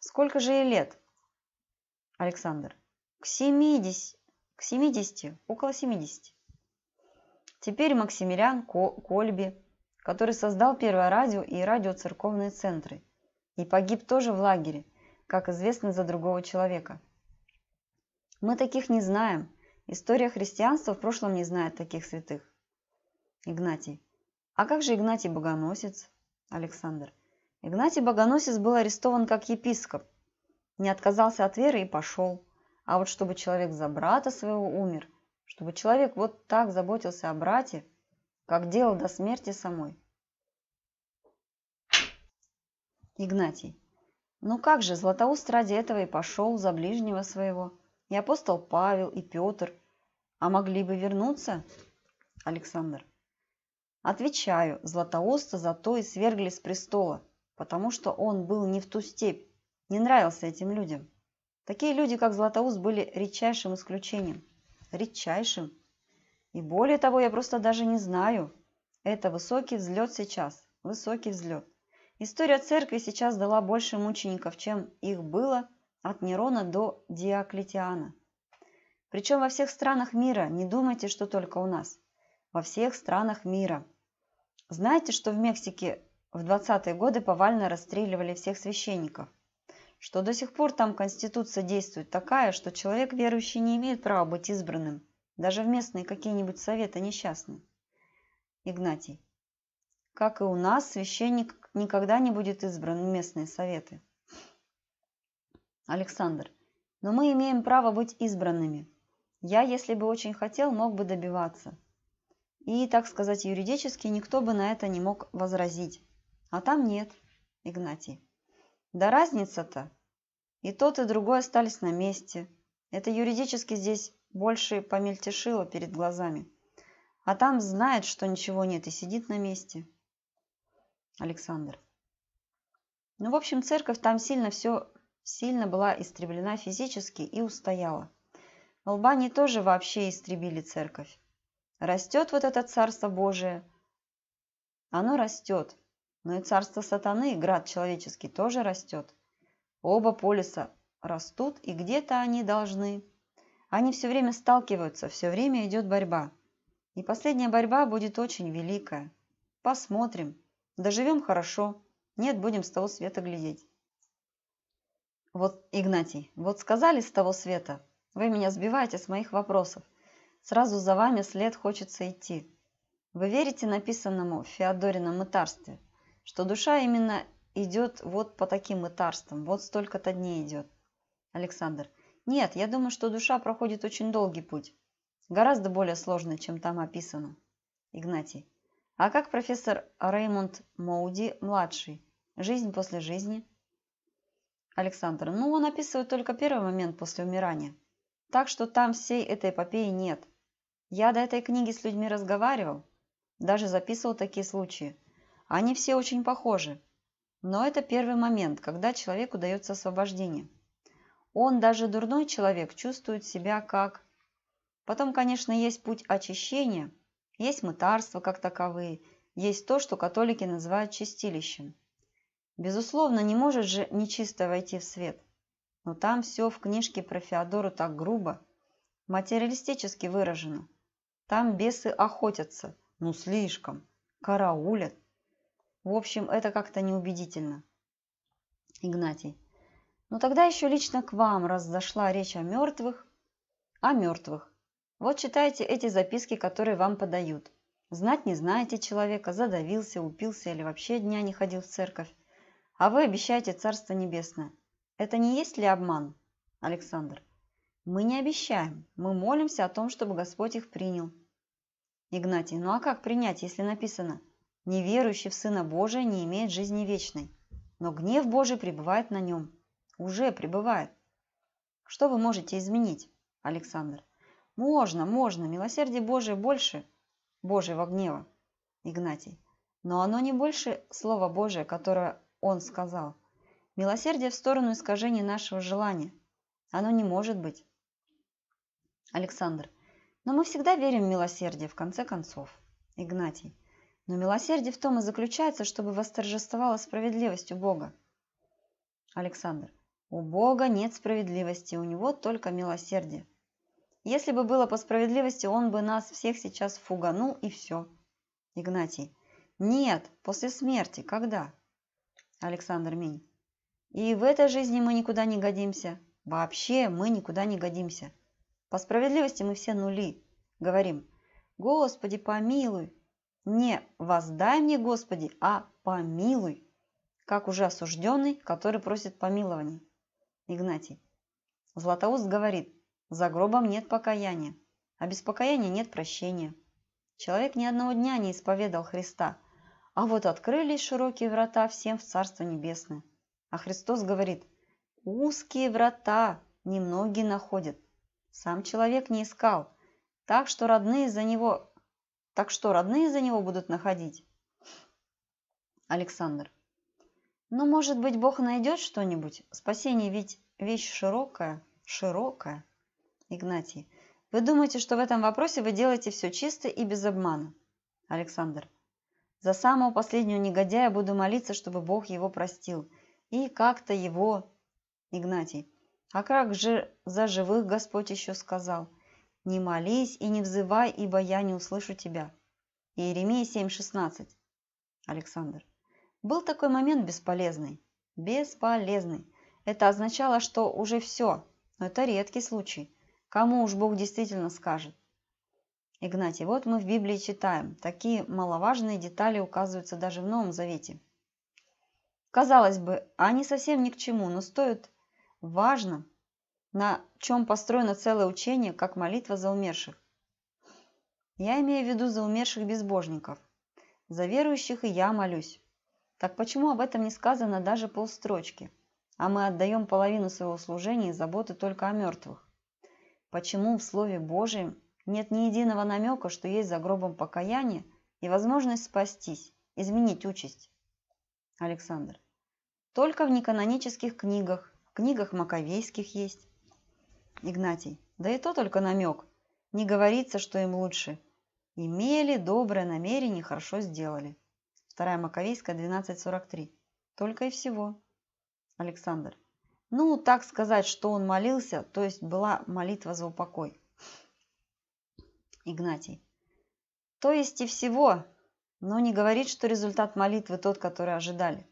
Сколько же ей лет? Александр. К 70. К 70. Около 70. Теперь Максимилиан Кольби, который создал первое радио и радиоцерковные центры, и погиб тоже в лагере, как известно за другого человека. Мы таких не знаем. История христианства в прошлом не знает таких святых. Игнатий. А как же Игнатий Богоносец? Александр. Игнатий Богоносец был арестован как епископ. Не отказался от веры и пошел. А вот чтобы человек за брата своего умер, чтобы человек вот так заботился о брате, как делал до смерти самой. Игнатий. Ну как же, Златоуст ради этого и пошел за ближнего своего. И апостол Павел, и Петр. А могли бы вернуться? Александр. Отвечаю, Златоуста зато и свергли с престола, потому что он был не в ту степь, не нравился этим людям. Такие люди, как Златоуст, были редчайшим исключением. Редчайшим. И более того, я просто даже не знаю. Это высокий взлет сейчас. Высокий взлет. История церкви сейчас дала больше мучеников, чем их было от Нерона до Диоклетиана. Причем во всех странах мира, не думайте, что только у нас. Во всех странах мира – знаете, что в Мексике в 20-е годы повально расстреливали всех священников? Что до сих пор там конституция действует такая, что человек верующий не имеет права быть избранным, даже в местные какие-нибудь советы несчастные. Игнатий. Как и у нас, священник никогда не будет избран в местные советы. Александр. Но мы имеем право быть избранными. Я, если бы очень хотел, мог бы добиваться. И, так сказать, юридически никто бы на это не мог возразить. А там нет, Игнатий. Да разница-то. И тот, и другой остались на месте. Это юридически здесь больше помельтешило перед глазами. А там знает, что ничего нет и сидит на месте. Александр. Ну, в общем, церковь там сильно все, сильно была истреблена физически и устояла. В Албании тоже вообще истребили церковь. Растет вот это Царство Божие. Оно растет. Но и Царство Сатаны, и град человеческий тоже растет. Оба полиса растут, и где-то они должны. Они все время сталкиваются, все время идет борьба. И последняя борьба будет очень великая. Посмотрим. Доживем хорошо. Нет, будем с того света глядеть. Вот, Игнатий, вот сказали с того света. Вы меня сбиваете с моих вопросов сразу за вами след хочется идти. Вы верите написанному в Феодорином мытарстве, что душа именно идет вот по таким мытарствам, вот столько-то дней идет? Александр. Нет, я думаю, что душа проходит очень долгий путь, гораздо более сложный, чем там описано. Игнатий. А как профессор Реймонд Моуди-младший? Жизнь после жизни? Александр. Ну, он описывает только первый момент после умирания. Так что там всей этой эпопеи нет. Я до этой книги с людьми разговаривал, даже записывал такие случаи. Они все очень похожи. Но это первый момент, когда человеку дается освобождение. Он, даже дурной человек, чувствует себя как... Потом, конечно, есть путь очищения, есть мытарства как таковые, есть то, что католики называют чистилищем. Безусловно, не может же нечисто войти в свет но там все в книжке про Феодору так грубо, материалистически выражено. Там бесы охотятся, ну слишком, караулят. В общем, это как-то неубедительно. Игнатий. Но ну, тогда еще лично к вам, раз зашла речь о мертвых. О мертвых. Вот читайте эти записки, которые вам подают. Знать не знаете человека, задавился, упился или вообще дня не ходил в церковь. А вы обещаете Царство Небесное. Это не есть ли обман, Александр? Мы не обещаем, мы молимся о том, чтобы Господь их принял. Игнатий, ну а как принять, если написано «Неверующий в Сына Божия не имеет жизни вечной, но гнев Божий пребывает на нем». Уже пребывает. Что вы можете изменить, Александр? Можно, можно, милосердие Божие больше Божьего гнева, Игнатий. Но оно не больше Слова Божия, которое он сказал. Милосердие в сторону искажения нашего желания. Оно не может быть. Александр. Но мы всегда верим в милосердие, в конце концов. Игнатий. Но милосердие в том и заключается, чтобы восторжествовала справедливость у Бога. Александр. У Бога нет справедливости, у него только милосердие. Если бы было по справедливости, он бы нас всех сейчас фуганул и все. Игнатий. Нет, после смерти, когда? Александр Минь. И в этой жизни мы никуда не годимся. Вообще мы никуда не годимся. По справедливости мы все нули. Говорим, Господи, помилуй. Не воздай мне, Господи, а помилуй. Как уже осужденный, который просит помилования. Игнатий. Златоуст говорит, за гробом нет покаяния, а без покаяния нет прощения. Человек ни одного дня не исповедал Христа, а вот открылись широкие врата всем в Царство Небесное. А Христос говорит, узкие врата немногие находят. Сам человек не искал, так что родные за него, так что родные за него будут находить. Александр. Ну, может быть, Бог найдет что-нибудь? Спасение ведь вещь широкая, широкая. Игнатий. Вы думаете, что в этом вопросе вы делаете все чисто и без обмана? Александр. За самого последнего негодяя буду молиться, чтобы Бог его простил и как-то его... Игнатий. А как же за живых Господь еще сказал? Не молись и не взывай, ибо я не услышу тебя. Иеремия 7.16. Александр. Был такой момент бесполезный. Бесполезный. Это означало, что уже все. Но это редкий случай. Кому уж Бог действительно скажет? Игнатий, вот мы в Библии читаем. Такие маловажные детали указываются даже в Новом Завете. Казалось бы, они совсем ни к чему, но стоят важно, на чем построено целое учение, как молитва за умерших. Я имею в виду за умерших безбожников. За верующих и я молюсь. Так почему об этом не сказано даже полстрочки, а мы отдаем половину своего служения и заботы только о мертвых? Почему в Слове Божьем нет ни единого намека, что есть за гробом покаяние и возможность спастись, изменить участь? Александр. Только в неканонических книгах, в книгах маковейских есть. Игнатий. Да и то только намек. Не говорится, что им лучше. Имели доброе намерение, хорошо сделали. Вторая Маковейская, 12.43. Только и всего. Александр. Ну, так сказать, что он молился, то есть была молитва за упокой. Игнатий. То есть и всего, но не говорит, что результат молитвы тот, который ожидали.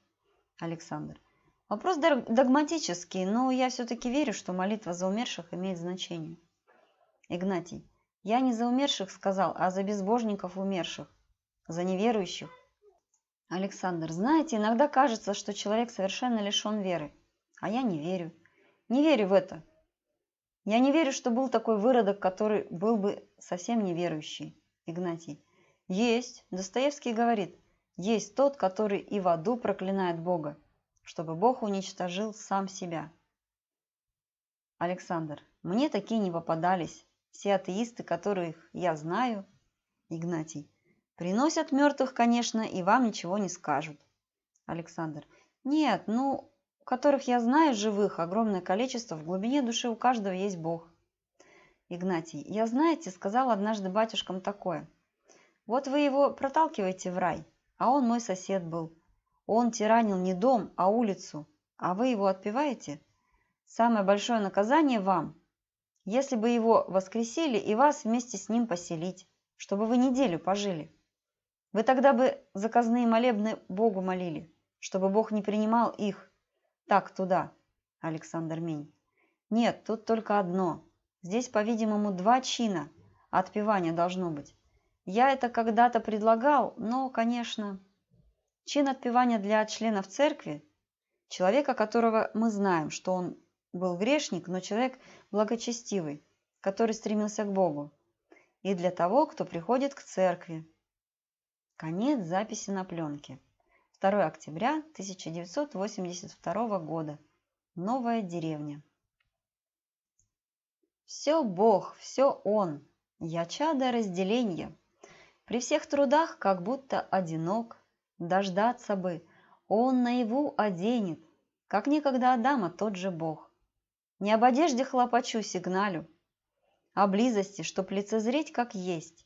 Александр. Вопрос догматический, но я все-таки верю, что молитва за умерших имеет значение. Игнатий. Я не за умерших сказал, а за безбожников умерших, за неверующих. Александр. Знаете, иногда кажется, что человек совершенно лишен веры, а я не верю. Не верю в это. Я не верю, что был такой выродок, который был бы совсем неверующий. Игнатий. Есть. Достоевский говорит – есть тот, который и в аду проклинает Бога, чтобы Бог уничтожил сам себя. Александр, мне такие не попадались. Все атеисты, которых я знаю, Игнатий, приносят мертвых, конечно, и вам ничего не скажут. Александр, нет, ну, которых я знаю живых, огромное количество, в глубине души у каждого есть Бог. Игнатий, я, знаете, сказал однажды батюшкам такое. Вот вы его проталкиваете в рай – а он мой сосед был. Он тиранил не дом, а улицу. А вы его отпеваете? Самое большое наказание вам, если бы его воскресили и вас вместе с ним поселить, чтобы вы неделю пожили. Вы тогда бы заказные молебны Богу молили, чтобы Бог не принимал их. Так, туда, Александр Мень. Нет, тут только одно. Здесь, по-видимому, два чина отпевания должно быть. Я это когда-то предлагал, но, конечно, чин отпевания для членов церкви, человека, которого мы знаем, что он был грешник, но человек благочестивый, который стремился к Богу, и для того, кто приходит к церкви. Конец записи на пленке. 2 октября 1982 года. Новая деревня. Все Бог, все Он. Я чадо разделения. При всех трудах как будто одинок, дождаться бы, он наяву оденет, как некогда Адама тот же Бог. Не об одежде хлопочу сигналю, о близости, чтоб лицезреть как есть,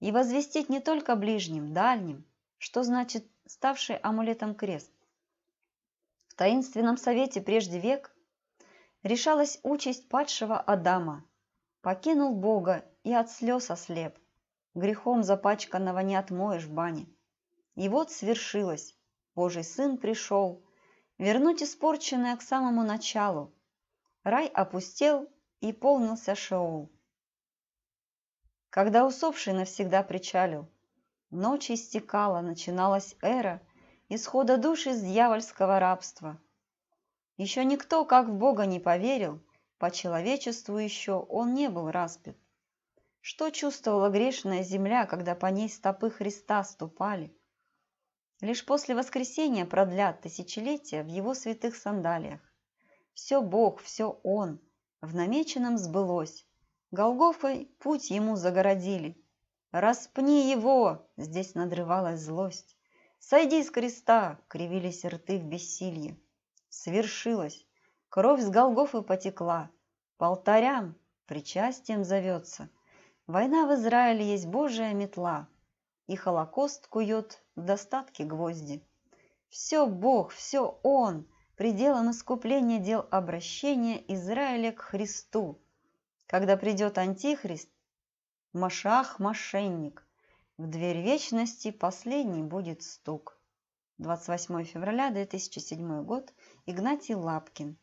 и возвестить не только ближним, дальним, что значит ставший амулетом крест. В таинственном совете прежде век решалась участь падшего Адама, покинул Бога и от слез ослеп. Грехом запачканного не отмоешь в бане. И вот свершилось. Божий Сын пришел. Вернуть испорченное к самому началу. Рай опустел и полнился Шеол. Когда усопший навсегда причалил, Ночь истекала, начиналась эра Исхода душ из дьявольского рабства. Еще никто, как в Бога, не поверил, По человечеству еще он не был распят. Что чувствовала грешная земля, когда по ней стопы Христа ступали? Лишь после воскресения продлят тысячелетия в его святых сандалиях. Все Бог, все Он, в намеченном сбылось. Голгофой путь ему загородили. «Распни его!» – здесь надрывалась злость. «Сойди с креста!» – кривились рты в бессилье. Свершилось! Кровь с Голгофы потекла. По причастием зовется – Война в Израиле есть божья метла, и Холокост кует в достатке гвозди. Все Бог, все Он, пределом искупления дел обращения Израиля к Христу. Когда придет Антихрист, Машах – мошенник, в дверь вечности последний будет стук. 28 февраля 2007 год, Игнатий Лапкин.